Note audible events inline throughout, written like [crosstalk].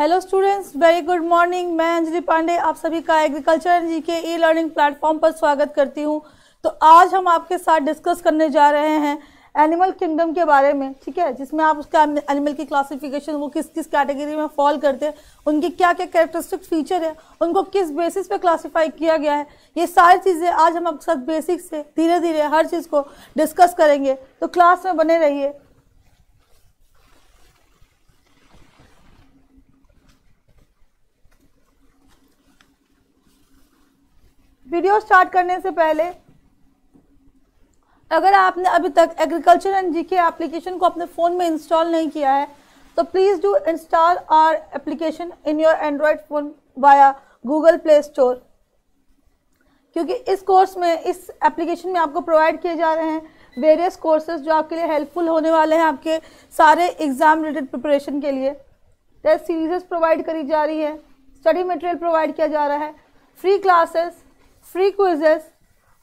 Hello students very good morning मैं अंजलि पांडे आप सभी का एग्रीकल्चर एंड जी के ई लर्निंग प्लेटफॉर्म पर स्वागत करती हूं तो आज हम आपके साथ डिस्कस करने जा रहे हैं एनिमल किंगडम के बारे में ठीक है जिसमें आप उसका एनिमल की क्लासिफिकेशन वो किस किस कैटेगरी में फॉल करते हैं उनके क्या क्या कैरेक्टरिस्टिक फीचर है उनको किस बेसिस पे क्लासिफाई किया गया है ये सारी चीज़ें आज हम आपके साथ बेसिक से धीरे धीरे हर चीज़ को डिस्कस करेंगे तो क्लास में बने रहिए वीडियो स्टार्ट करने से पहले अगर आपने अभी तक एग्रीकल्चर एंड जीके एप्लीकेशन को अपने फ़ोन में इंस्टॉल नहीं किया है तो please do install our application in your Android phone via Google Play Store क्योंकि इस कोर्स में इस एप्लीकेशन में आपको प्रोवाइड किए जा रहे हैं वेरियस कोर्सेज जो आपके लिए हेल्पफुल होने वाले हैं आपके सारे एग्ज़ाम रिलेटेड प्रिपरेशन के लिए टेस्ट सीरीज प्रोवाइड करी जा रही है स्टडी मटेरियल प्रोवाइड किया जा रहा है free classes free quizzes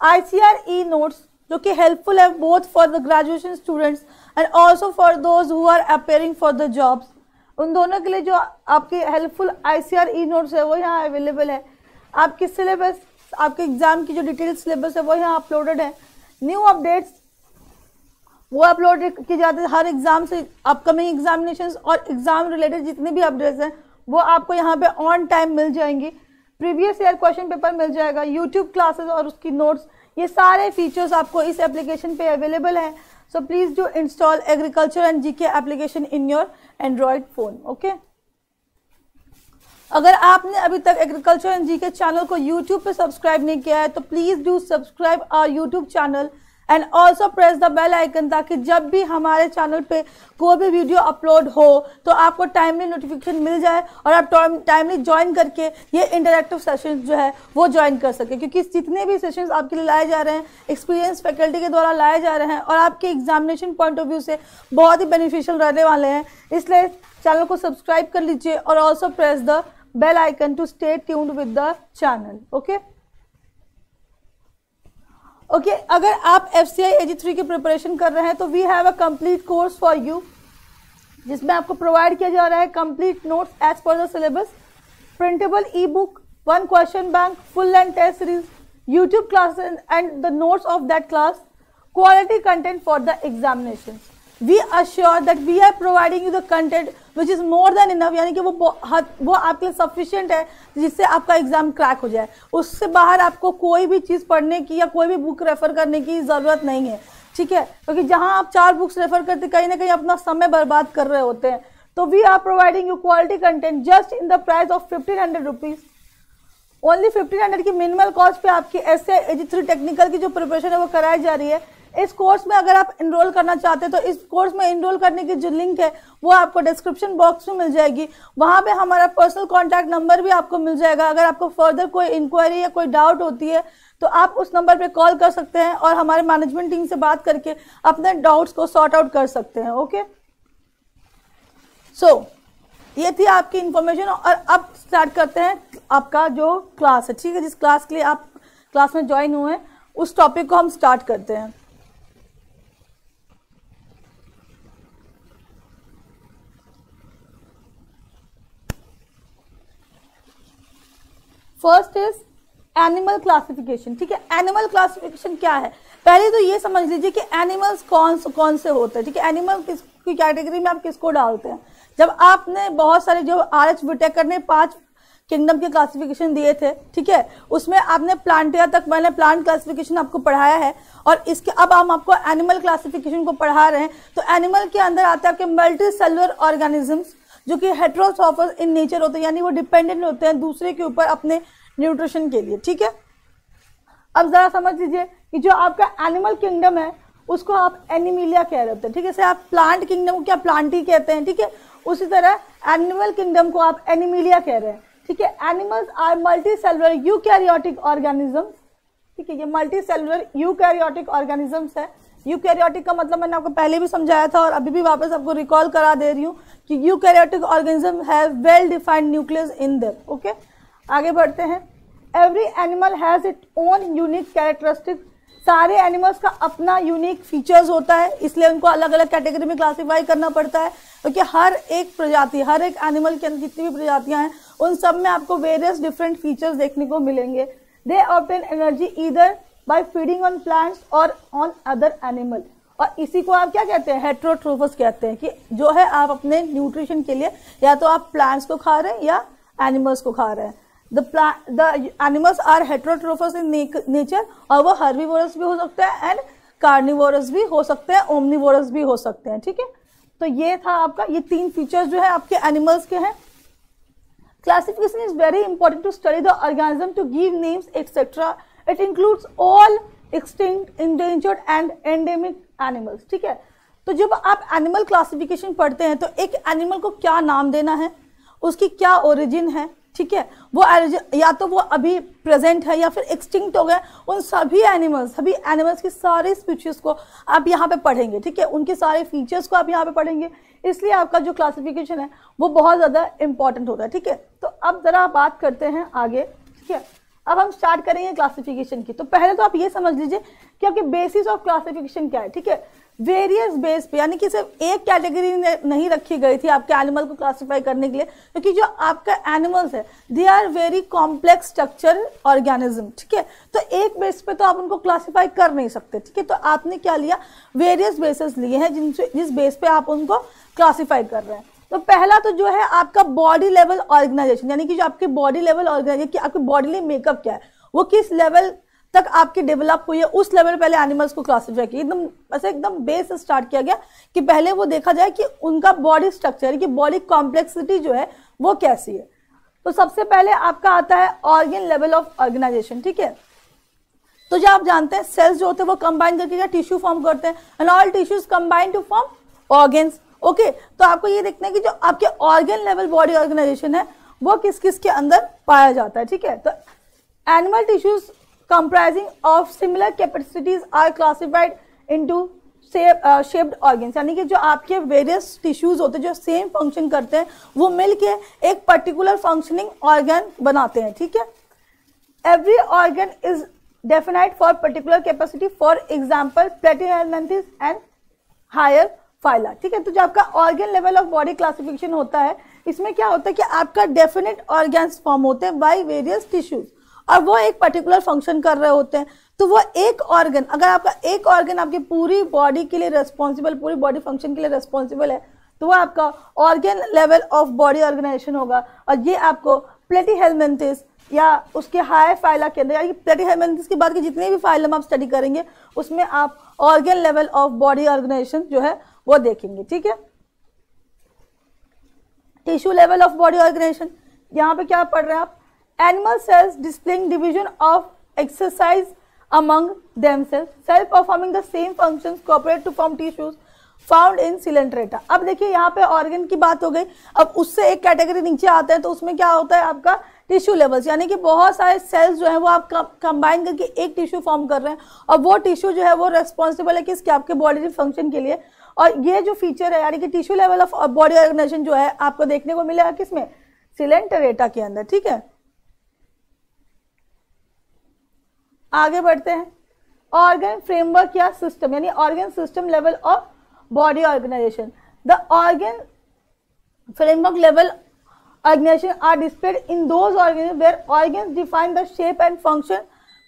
I C R E notes जो कि हेल्पफुल है both for the graduation students and also for those who are appearing for the jobs उन दोनों के लिए जो आपके helpful I C R E notes है वो यहाँ अवेलेबल है आपके सिलेबस आपके एग्ज़ाम की जो डिटेल सिलेबस है वो यहाँ अपलोडेड है न्यू अपडेट्स वो अपलोड किए जाते हैं हर एग्ज़ाम से अपकमिंग एग्जामिनेशन और एग्ज़ाम रिलेटेड जितने भी अपडेट्स हैं वो आपको यहाँ पे ऑन टाइम मिल जाएंगी प्रीवियस ईयर क्वेश्चन पेपर मिल जाएगा यूट्यूब क्लासेस और उसकी नोट्स ये सारे फीचर्स आपको इस एप्लीकेशन पे अवेलेबल हैं so please do install agriculture and G K application in your Android phone okay अगर आपने अभी तक एग्रीकल्चर एंड जी के चैनल को यूट्यूब पे सब्सक्राइब नहीं किया है तो please do subscribe our YouTube channel and also press the bell icon ताकि जब भी हमारे चैनल पे कोई भी वीडियो अपलोड हो तो आपको टाइमली नोटिफिकेशन मिल जाए और आप टाइमली ज्वाइन करके ये इंटरेक्टिव सेशन जो है वो ज्वाइन कर सके क्योंकि जितने भी सेशन आपके लिए लाए जा रहे हैं एक्सपीरियंस फैकल्टी के द्वारा लाए जा रहे हैं और आपके एग्जामिनेशन पॉइंट ऑफ व्यू से बहुत ही बेनिफिशियल रहने वाले हैं इसलिए चैनल को सब्सक्राइब कर लीजिए और also press the bell icon to stay tuned with the channel okay okay okay, अगर आप एफ सी आई थ्री की प्रिपरेशन कर रहे हैं तो we have a complete course for you जिसमें आपको प्रोवाइड किया जा रहा है complete notes as per the syllabus printable e book one question bank full and test series YouTube class and the notes of that class quality content for the examination we assure that we are providing you the content which is more than enough यानी कि वो वो आपके लिए sufficient है जिससे आपका exam crack हो जाए उससे बाहर आपको कोई भी चीज़ पढ़ने की या कोई भी बुक रेफ़र करने की ज़रूरत नहीं है ठीक है क्योंकि जहाँ आप चार बुक्स रेफ़र करते कहीं ना कहीं अपना समय बर्बाद कर रहे होते हैं तो we are providing you quality content just in the price of fifteen hundred rupees only fifteen hundred की मिनिमल कॉस्ट पे आपकी ऐसे एजी थ्री टेक्निकल की जो प्रिपरेशन है वो कराई जा रही है इस कोर्स में अगर आप इनरोल करना चाहते हैं तो इस कोर्स में इनरोल करने की जो लिंक है वो आपको डिस्क्रिप्शन बॉक्स में मिल जाएगी वहाँ पे हमारा पर्सनल कॉन्टैक्ट नंबर भी आपको मिल जाएगा अगर आपको फर्दर कोई इंक्वायरी या कोई डाउट होती है तो आप उस नंबर पे कॉल कर सकते हैं और हमारे मैनेजमेंट टीम से बात करके अपने डाउट्स को सॉर्ट आउट कर सकते हैं ओके सो so, ये थी आपकी इन्फॉर्मेशन और अब स्टार्ट करते हैं आपका जो क्लास है ठीक है जिस क्लास के लिए आप क्लास में ज्वाइन हुए हैं उस टॉपिक को हम स्टार्ट करते हैं फर्स्ट इज एनिमल क्लासिफिकेशन ठीक है एनिमल क्लासिफिकेशन क्या है पहले तो ये समझ लीजिए कि एनिमल्स कौन कौन से होते हैं ठीक है एनिमल किस की कैटेगरी में आप किसको डालते हैं जब आपने बहुत सारे जो आर एच विटेकर ने पांच किंगडम के क्लासिफिकेशन दिए थे ठीक है उसमें आपने प्लांटिया तक मैंने प्लांट क्लासिफिकेशन आपको पढ़ाया है और इसके अब हम आपको एनिमल क्लासिफिकेशन को पढ़ा रहे हैं तो एनिमल के अंदर आते हैं आपके मल्टी सेलुलर ऑर्गेनिजम्स जो कि हेट्रोसॉफर इन नेचर होते हैं यानी वो डिपेंडेंट होते हैं दूसरे के ऊपर अपने न्यूट्रिशन के लिए ठीक है अब ज़रा समझ लीजिए कि जो आपका एनिमल किंगडम है उसको आप एनिमिलिया कह रहे होते हैं ठीक है से आप प्लांट किंगडम को क्या ही कहते हैं ठीक है उसी तरह एनिमल किंगडम को आप एनिमिलिया कह रहे हैं ठीक है animals are multicellular you organisms ठीक है ये मल्टी सेलुलर कैरियोटिक ऑर्गेनिजम्स है कैरियोटिक का मतलब मैंने आपको पहले भी समझाया था और अभी भी वापस आपको रिकॉल करा दे रही हूँ कि कैरियोटिक ऑर्गेनिज्म है well defined nucleus in there okay आगे बढ़ते हैं every animal has it own unique characteristic सारे एनिमल्स का अपना यूनिक फीचर्स होता है इसलिए उनको अलग अलग कैटेगरी में क्लासीफाई करना पड़ता है क्योंकि तो हर एक प्रजाति हर एक एनिमल के अंदर जितनी भी प्रजातियां हैं उन सब में आपको वेरियस डिफरेंट फीचर्स देखने को मिलेंगे they obtain energy either by feeding on plants और ऑन अदर एनिमल और इसी को आप क्या कहते हैं हेट्रोट्रोफस कहते हैं कि जो है आप अपने न्यूट्रिशन के लिए या तो आप प्लांट्स को खा रहे हैं या एनिमल्स को खा रहे हैं the the animals are heterotrophs in nature और वो हर्बीवोरस भी हो सकते हैं एंड कार्निवोरस भी हो सकते हैं ओमनीवोरस भी हो सकते हैं ठीक है तो ये था आपका ये तीन फीचर्स जो है आपके एनिमल्स के हैं classification is very important to study the organism to give names etcetera it includes all extinct endangered and endemic animals ठीक है तो जब आप एनिमल क्लासिफिकेशन पढ़ते हैं तो एक एनिमल को क्या नाम देना है उसकी क्या ओरिजिन है ठीक है वो या तो वो अभी प्रेजेंट है या फिर एक्सटिंक्ट हो गए उन सभी एनिमल्स सभी एनिमल्स की सारी स्पीशीज़ को आप यहाँ पे पढ़ेंगे ठीक है उनके सारे फीचर्स को आप यहाँ पे पढ़ेंगे इसलिए आपका जो क्लासिफिकेशन है वो बहुत ज़्यादा इंपॉर्टेंट होता है ठीक है तो अब ज़रा बात करते हैं आगे ठीक है अब हम स्टार्ट करेंगे क्लासिफिकेशन की तो पहले तो आप ये समझ लीजिए कि आपके बेसिस ऑफ क्लासिफिकेशन क्या है ठीक है वेरियस बेस पे यानी कि सिर्फ एक कैटेगरी नहीं रखी गई थी आपके एनिमल को क्लासिफाई करने के लिए क्योंकि जो आपका एनिमल्स है they are very complex structure organism ठीक है तो एक बेस पे तो आप उनको क्लासिफाई कर नहीं सकते ठीक है तो आपने क्या लिया वेरियस बेसिस लिए हैं जिनसे जिस बेस पे आप उनको क्लासीफाई कर रहे हैं तो पहला तो जो है आपका बॉडी लेवल ऑर्गेनाइजेशन यानी कि जो आपके बॉडी लेवल ऑर्गेनाइजेशन आपके बॉडीली मेकअप क्या है वो किस लेवल तक आपकी डेवलप हुई है उस लेवल पहले एनिमल्स को क्लासीफाई किया एकदम ऐसे एकदम बेस स्टार्ट किया गया कि पहले वो देखा जाए कि उनका बॉडी स्ट्रक्चर कि बॉडी कॉम्प्लेक्सिटी जो है वो कैसी है तो सबसे पहले आपका आता है ऑर्गेन लेवल ऑफ ऑर्गेनाइजेशन ठीक है तो जो आप जानते हैं सेल्स जो होते हैं वो कंबाइन करके क्या टिश्यू फॉर्म करते हैं and all tissues combine to form organs okay तो आपको ये देखना है कि जो आपके ऑर्गेन लेवल बॉडी ऑर्गेनाइजेशन है वो किस किस के अंदर पाया जाता है ठीक है तो animal tissues comprising of similar capacities are classified into shaped organs uh, यानी कि जो आपके वेरियस टिश्यूज होते हैं जो सेम फंक्शन करते हैं वो मिलके एक पर्टिकुलर फंक्शनिंग ऑर्गन बनाते हैं ठीक है every organ is definite for particular capacity for example platyhelminthes and higher phyla ठीक है तो जो आपका organ level of body classification होता है इसमें क्या होता है कि आपका डेफिनेट ऑर्गेन्स फॉर्म होते हैं बाई वेरियस टिश्यूज और वो एक पर्टिकुलर फंक्शन कर रहे होते हैं तो वो एक ऑर्गन अगर आपका एक ऑर्गन आपकी पूरी बॉडी के लिए रेस्पॉन्सिबल पूरी बॉडी फंक्शन के लिए रेस्पॉन्सिबल है तो वो आपका organ level of body organisation होगा और ये आपको प्लेटी हेलमेंथिस या उसके हाई फाइला के अंदर यानी प्लेटी हेलमेंथिस की बात की जितने भी फाइलम आप स्टडी करेंगे उसमें आप organ level of body organisation जो है वो देखेंगे ठीक है tissue level of body organisation यहाँ पे क्या पढ़ रहे हैं आप cells displaying displaying of exercise among them cells self performing the same function cooperate to form tissues found in coelenterata अब देखिए यहाँ पे ऑर्गन की बात हो गई अब उससे एक कैटेगरी नीचे आता है तो उसमें क्या होता है आपका टिश्यू लेवल्स यानी कि बहुत सारे सेल्स जो है वो आप कंबाइन करके एक टिश्यू फॉर्म कर रहे हैं और वो टिश्यू जो है वो रेस्पॉन्सिबल है किसके आपके बॉडी के फंक्शन के लिए और ये जो फीचर है यानी कि tissue level of body organisation जो है आपको देखने को मिलेगा किसमें सिलेंटरेटा के अंदर ठीक है आगे बढ़ते हैं ऑर्गन फ्रेमवर्क या सिस्टम यानी organ system level of body organisation the organ framework level organisation are displayed in those organ where organ define the shape and function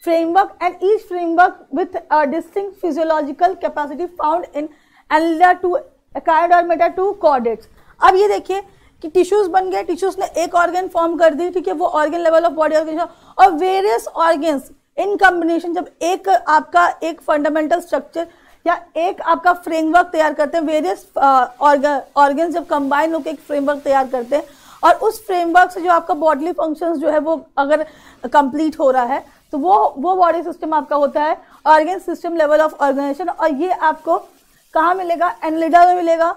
framework and each framework with distinct physiological capacity found in annelida to एड और मेटा to chordates अब ये देखिए कि tissues बन गए tissues ने एक ऑर्गेन फॉर्म कर दी ठीक है वो organ level of body organisation और वेरियस ऑर्गेन्स इन कॉम्बिनेशन जब एक आपका एक फंडामेंटल स्ट्रक्चर या एक आपका फ्रेमवर्क तैयार करते हैं वेरियस ऑर्गन uh, जब कंबाइन होकर एक फ्रेमवर्क तैयार करते हैं और उस फ्रेमवर्क से जो आपका बॉडली फंक्शंस जो है वो अगर कंप्लीट हो रहा है तो वो वो बॉडी सिस्टम आपका होता है organ system level of organisation और ये आपको कहाँ मिलेगा एनलिडा में मिलेगा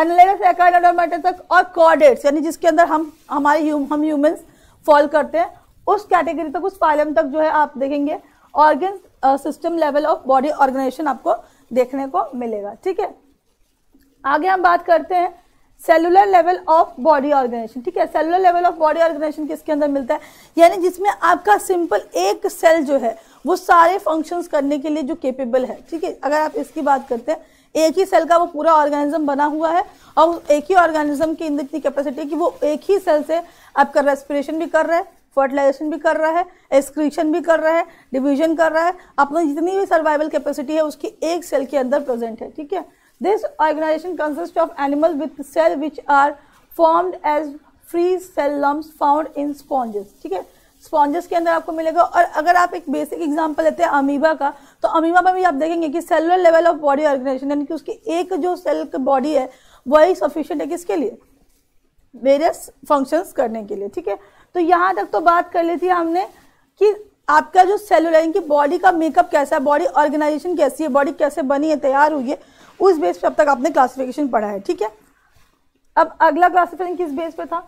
एनलिडा से एकाडोमेटा तक और कॉर्डेट्स यानी जिसके अंदर हम हमारे हम ह्यूमन्स फॉल करते हैं उस कैटेगरी तक उस फाइलम तक जो है आप देखेंगे organ system level of body organisation आपको देखने को मिलेगा ठीक है आगे हम बात करते हैं cellular level of body organisation ठीक है cellular level of body organisation किसके अंदर मिलता है यानी जिसमें आपका सिंपल एक सेल जो है वो सारे फंक्शंस करने के लिए जो केपेबल है ठीक है अगर आप इसकी बात करते हैं एक ही सेल का वो पूरा ऑर्गेनिज्म बना हुआ है और एक ही ऑर्गेनिज्म की इतनी कैपेसिटी है कि वो एक ही सेल से आपका रेस्पिरेशन भी कर रहा है फर्टिलाइजेशन भी कर रहा है एक्सक्रीशन भी कर रहा है डिवीजन कर रहा है अपनी जितनी भी सर्वाइवल कैपेसिटी है उसकी एक सेल के अंदर प्रेजेंट है ठीक है this organisation consist of animal with cell which are formed as free cell lumps found in sponges ठीक है स्पॉन्जेस के अंदर आपको मिलेगा और अगर आप एक बेसिक एग्जाम्पल लेते हैं अमीबा का तो अमीबा में भी आप देखेंगे कि cellular level of body organisation यानी कि उसकी एक जो सेल की बॉडी है वही सफिशियंट है किसके लिए वेरियस फंक्शंस करने के लिए ठीक है तो यहाँ तक तो बात कर ली थी हमने कि आपका जो सेलुलर की बॉडी का मेकअप कैसा है बॉडी ऑर्गेनाइजेशन कैसी है बॉडी कैसे बनी है तैयार हुई है उस बेस पे अब तक आपने क्लासिफिकेशन पढ़ा है ठीक है अब अगला क्लासिफिकेशन किस बेस पे था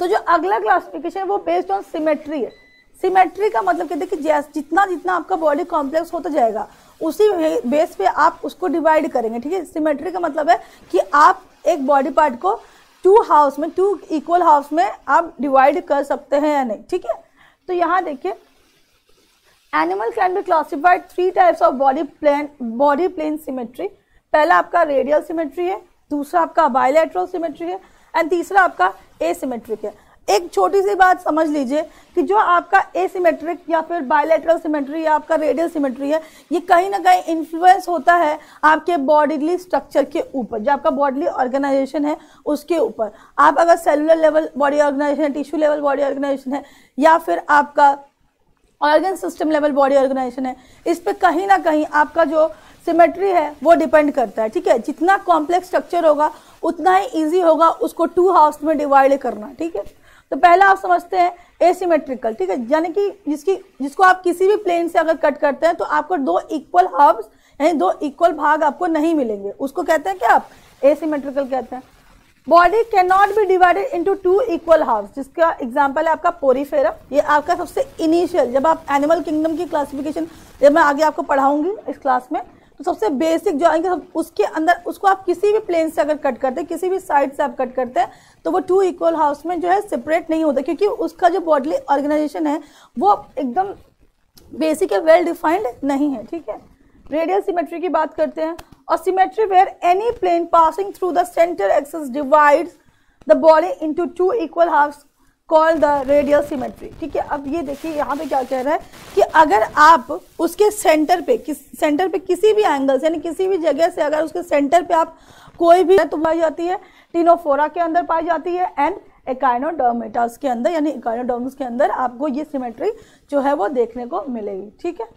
तो जो अगला क्लासिफिकेशन है वो बेस्ड ऑन सिमेट्री है सिमेट्री का मतलब कहते हैं कि जैस जितना जितना आपका बॉडी कॉम्प्लेक्स होता जाएगा उसी बेस पे आप उसको डिवाइड करेंगे ठीक है सिमेट्री का मतलब है कि आप एक बॉडी पार्ट को टू हाउस में टू इक्वल हाउस में आप डिवाइड कर सकते हैं या नहीं ठीक है तो यहाँ देखिए animal can be classified three types of body plane body plane symmetry पहला आपका रेडियल सिमेट्री है दूसरा आपका बायोलेट्रल सिमेट्री है एंड तीसरा आपका ए सीमेट्रिक है एक छोटी सी बात समझ लीजिए कि जो आपका एसिमेट्रिक या फिर बायोलेट्रल सिमेट्री या आपका रेडियल सिमेट्री है ये कहीं ना कहीं इन्फ्लुएंस होता है आपके बॉडीली स्ट्रक्चर के ऊपर जो आपका बॉडीली ऑर्गेनाइजेशन है उसके ऊपर आप अगर सेलुलर लेवल बॉडी ऑर्गेनाइजेशन है टिश्यू लेवल बॉडी ऑर्गेनाइजेशन है या फिर आपका organ system level body organisation है इस पर कहीं ना कहीं आपका जो सिमेट्री है वो डिपेंड करता है ठीक है जितना कॉम्प्लेक्स स्ट्रक्चर होगा उतना ही इजी होगा उसको टू हाउस में डिवाइड करना ठीक है तो पहला आप समझते हैं एसीमेट्रिकल ठीक है यानी कि जिसकी जिसको आप किसी भी प्लेन से अगर कट करते हैं तो आपको दो इक्वल हब्स यानी दो इक्वल भाग आपको नहीं मिलेंगे उसको कहते हैं क्या आप एसीमेट्रिकल कहते हैं body can not be divided into two equal half जिसका एग्जाम्पल है आपका पोरीफेरा ये आपका सबसे इनिशियल जब आप एनिमल किंगडम की क्लासिफिकेशन जब मैं आगे आपको पढ़ाऊंगी इस क्लास में तो सबसे बेसिक जो आएंगे उसके अंदर उसको आप किसी भी प्लेन से अगर कट करते हैं किसी भी साइड से आप कट करते हैं तो वो टू इक्वल हाउस में जो है सेपरेट नहीं होता क्योंकि उसका जो बॉडली ऑर्गेनाइजेशन है वो एकदम बेसिक है वेल डिफाइंड नहीं है ठीक है रेडियल सिमेट्री की बात करते हैं और symmetry where any plane passing through the centre axis divide the body into two equal halves call the radial symmetry ठीक है अब ये देखिए यहाँ पे क्या कह रहा है कि अगर आप उसके सेंटर पे किस सेंटर पे किसी भी एंगल से यानी किसी भी जगह से अगर उसके सेंटर पे आप कोई भी तो पाई जाती है टीनोफोरा के अंदर पाई जाती है एंड एकाइनोडर्मेटास के अंदर यानी एकाइनोडर्म्स के अंदर आपको ये सीमेट्री जो है वो देखने को मिलेगी ठीक है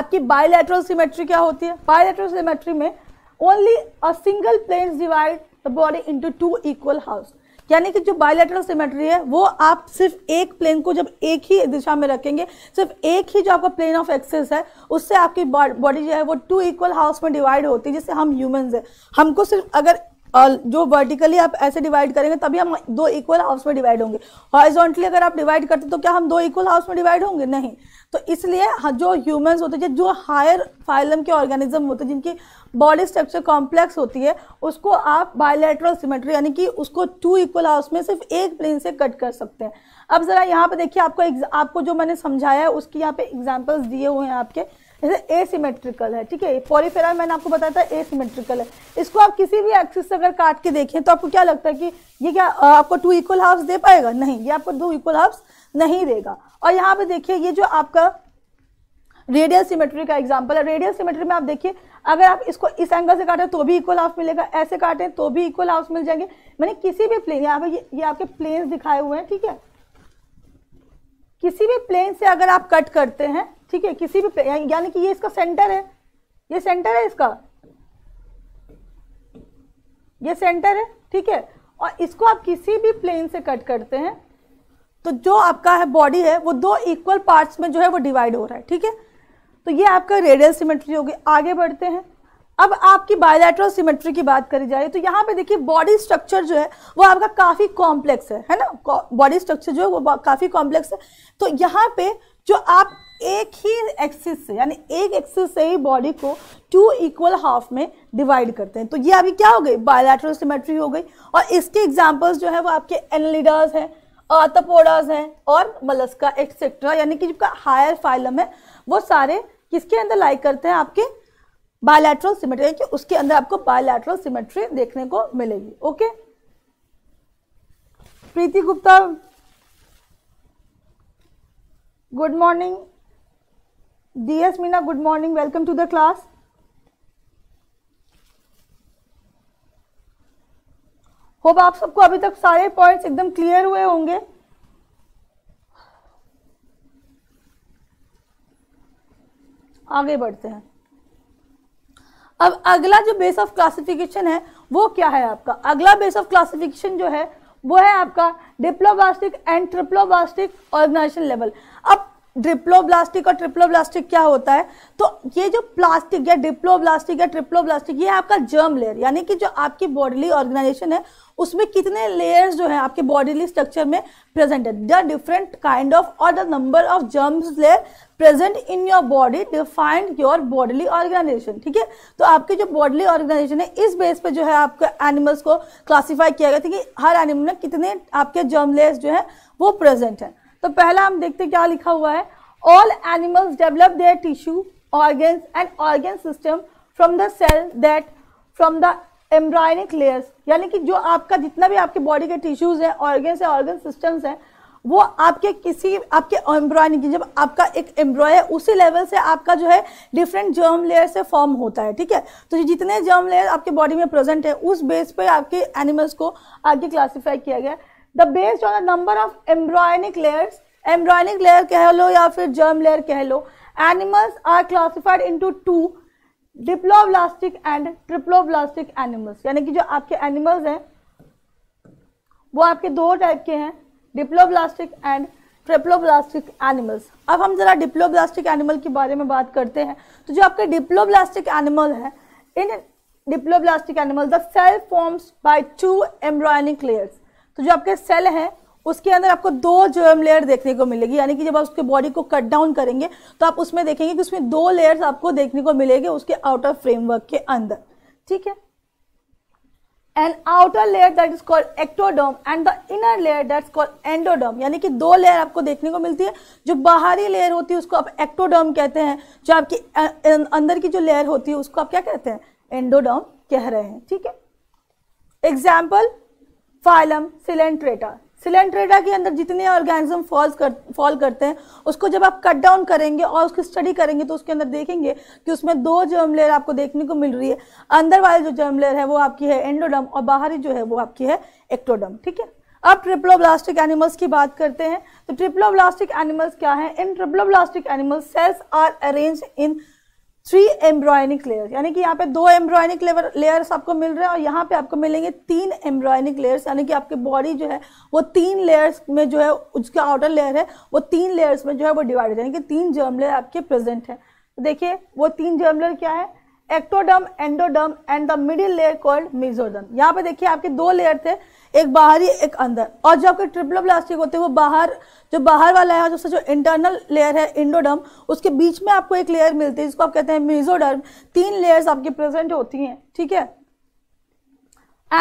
आपकी बायोलेट्रल सीमेट्री क्या होती है बायोलेट्रल सीमेट्री में only a single plane divide the body into two equal halves यानी कि जो बायोलेटरल सिमेट्री है वो आप सिर्फ एक प्लेन को जब एक ही दिशा में रखेंगे सिर्फ एक ही जो आपका प्लेन ऑफ एक्सेस है उससे आपकी बॉडी जो है वो टू इक्वल हाउस में डिवाइड होती है जिससे हम ह्यूमंस हैं हमको सिर्फ अगर और जो वर्टिकली आप ऐसे डिवाइड करेंगे तभी हम दो इक्वल हाउस में डिवाइड होंगे हॉरिजॉन्टली अगर आप डिवाइड करते तो क्या हम दो इक्वल हाउस में डिवाइड होंगे नहीं तो इसलिए जो ह्यूमंस होते हैं जो हायर फाइलम के ऑर्गेनिज्म होते हैं जिनकी बॉडी स्ट्रक्चर कॉम्प्लेक्स होती है उसको आप बायोलेट्रल सिमेट्री यानी कि उसको टू इक्वल हाउस में सिर्फ एक प्लेन से कट कर सकते हैं अब ज़रा यहाँ पर देखिए आपको आपको जो मैंने समझाया है उसकी यहाँ पे एग्जाम्पल्स दिए हुए हैं आपके जैसे एसिमेट्रिकल है ठीक है पॉलीफेरा मैंने आपको बताया था एसिमेट्रिकल है इसको आप किसी भी एक्सिस से अगर काट के देखें तो आपको क्या लगता है कि ये क्या आपको टू इक्वल हाफ्स दे पाएगा नहीं ये आपको दो इक्वल हाफ्स नहीं देगा और यहाँ पे देखिए ये जो आपका रेडियल सिमेट्री का एग्जाम्पल है रेडियल सिमेट्री में आप देखिए अगर आप इसको इस एंगल से काटें तो भी इक्वल हाफ मिलेगा ऐसे काटें तो भी इक्वल हाफ मिल जाएंगे मैंने किसी भी प्लेन यहाँ पे ये, ये आपके प्लेन्स दिखाए हुए हैं ठीक है किसी भी प्लेन से अगर आप कट करते हैं ठीक है किसी भी यानी कि ये इसका सेंटर है ये सेंटर है इसका ये सेंटर है ठीक है और इसको आप किसी भी प्लेन से कट करते हैं तो जो आपका है बॉडी है वो दो इक्वल पार्ट्स में जो है वो डिवाइड हो रहा है ठीक है तो ये आपका रेडियल सिमेट्री होगी आगे बढ़ते हैं अब आपकी बायोलैट्रल सिमेट्री की बात करी जाए तो यहाँ पे देखिए बॉडी स्ट्रक्चर जो है वो आपका काफ़ी कॉम्प्लेक्स है है ना बॉडी स्ट्रक्चर जो है वो काफ़ी कॉम्प्लेक्स है तो यहाँ पे जो आप एक ही एक्सिस से यानी एक एक्सिस से ही बॉडी को टू इक्वल हाफ में डिवाइड करते हैं तो ये अभी क्या हो गई बायोलैट्रल सिमेट्री हो गई और इसके एग्जांपल्स जो है वो आपके एनलिडास हैं आतपोडास हैं और मलस्का एक्सेट्रा यानी कि जिसका हायर फाइलम है वो सारे किसके अंदर लाइक करते हैं आपके बायोलैट्रल सिमेट्री कि उसके अंदर आपको बायोलैट्रल सिमेट्री देखने को मिलेगी okay Preeti Gupta good morning ds Meena good morning welcome to the class hope आप सबको अभी तक सारे पॉइंट्स एकदम क्लियर हुए होंगे आगे बढ़ते हैं अब अगला जो बेस ऑफ क्लासिफिकेशन है वो क्या है आपका अगला बेस ऑफ क्लासिफिकेशन जो है वो है आपका diploblastic and triploblastic organisation level अब ड्रिप्लोब्लास्टिक और ट्रिप्लोब्लास्टिक क्या होता है तो ये जो प्लास्टिक या डिप्लोब्लास्टिक या ट्रिप्लोब्लास्टिक ये आपका जर्म लेयर यानी कि जो आपकी बॉडीली ऑर्गेनाइजेशन है उसमें कितने लेयर्स जो है आपके बॉडीली स्ट्रक्चर में प्रेजेंट है द डिफरेंट काइंड ऑफ और the number of germs layer present in your body defined your bodily organisation ठीक है तो आपकी जो बॉडीली ऑर्गेनाइजेशन है इस बेस पे जो है आपके एनिमल्स को क्लासीफाई किया गया था कि हर एनिमल में कितने आपके जर्म लेयर्स जो है वो प्रेजेंट है तो पहला हम देखते क्या लिखा हुआ है all animals develop their tissue organs and organ system from the cell that from the embryonic layers यानी कि जो आपका जितना भी आपके बॉडी के टिश्यूज हैं ऑर्गन्स है ऑर्गन सिस्टम्स हैं वो आपके किसी आपके एम्ब्रॉयनिक जब आपका एक एम्ब्रॉय है उसी लेवल से आपका जो है डिफरेंट जर्म लेयर से फॉर्म होता है ठीक है तो जितने जर्म लेयर आपके बॉडी में प्रेजेंट है उस बेस पे आपके एनिमल्स को आगे क्लासिफाई किया गया है the based on the number of embryonic layers embryonic layer कह लो या फिर जर्म लेयर कह लो animals are classified into two diploblastic and triploblastic animals यानी कि जो आपके एनिमल्स हैं वो आपके दो टाइप के हैं डिप्लोब्लास्टिक एंड ट्रिप्लोब्लास्टिक एनिमल्स अब हम जरा डिप्लोब्लास्टिक एनिमल के बारे में बात करते हैं तो जो आपके डिप्लोब्लास्टिक एनिमल है in diploblastic animal the cell forms by two embryonic layers तो जो आपके सेल है उसके अंदर आपको दो जर्म लेयर देखने को मिलेगी यानी कि जब आप उसके बॉडी को कट डाउन करेंगे तो आप उसमें देखेंगे कि उसमें दो लेयर्स आपको देखने को मिलेंगे उसके आउटर फ्रेमवर्क के अंदर ठीक है an outer layer that is called ectoderm and the inner layer that is called endoderm यानी कि दो लेयर आपको देखने को मिलती है जो बाहरी लेयर होती है उसको आप एक्टोडर्म कहते हैं जो आपकी अंदर की जो लेयर होती है उसको आप क्या कहते हैं एंडोडर्म कह रहे हैं ठीक है एग्जाम्पल फाइलम सिलेंट्रेटा सिलेंट्रेटा के अंदर जितने ऑर्गेनिज्म फॉल्स कर फॉल करते हैं उसको जब आप कट डाउन करेंगे और उसकी स्टडी करेंगे तो उसके अंदर देखेंगे कि उसमें दो जर्म लेयर आपको देखने को मिल रही है अंदर वाले जो जर्म लेयर है वो आपकी है एंडोडम और बाहरी जो है वो आपकी है एक्टोडम ठीक है अब ट्रिप्लोब्लास्टिक एनिमल्स की बात करते हैं तो ट्रिप्लोब्लास्टिक एनिमल्स क्या है in triploblastic animals cells are arrange in three embryonic layer यानी कि यहाँ पे दो एम्ब्रॉयनिक लेयर्स आपको मिल रहे हैं और यहाँ पे आपको मिलेंगे तीन एम्ब्रॉयनिक लेयर्स यानी कि आपकी बॉडी जो है वो तीन लेयर्स में जो है उसका आउटर लेयर है वो तीन लेयर्स में जो है वो डिवाइडेड यानी कि तीन जर्म लेयर आपके प्रेजेंट है तो देखिए वो तीन जर्म लेयर क्या है ectoderm endoderm and the middle layer called mesoderm यहाँ पे देखिए आपके दो लेयर थे एक बाहरी एक अंदर और जो आपके ट्रिप्लोब्लास्टिक होते हैं वो बाहर जो बाहर वाला है जो इंटरनल लेयर है इंडोडर्म उसके बीच में आपको एक लेयर मिलती है जिसको आप कहते हैं मिजोडर्म तीन लेयर्स आपकी प्रेजेंट होती हैं ठीक है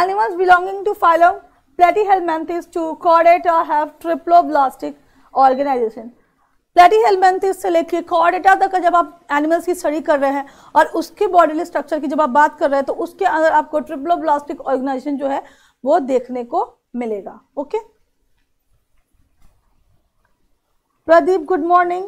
animals belonging to phylum Platyhelminthes to कॉडेट have triploblastic organisation Platyhelminthes से लेके कॉर्डेटा तक जब आप एनिमल्स की स्टडी कर रहे हैं और उसके बॉडीली स्ट्रक्चर की जब आप बात कर रहे हैं तो उसके अंदर आपको ब्लास्टिक ऑर्गेनाइजेशन जो है वो देखने को मिलेगा ओके प्रदीप गुड मॉर्निंग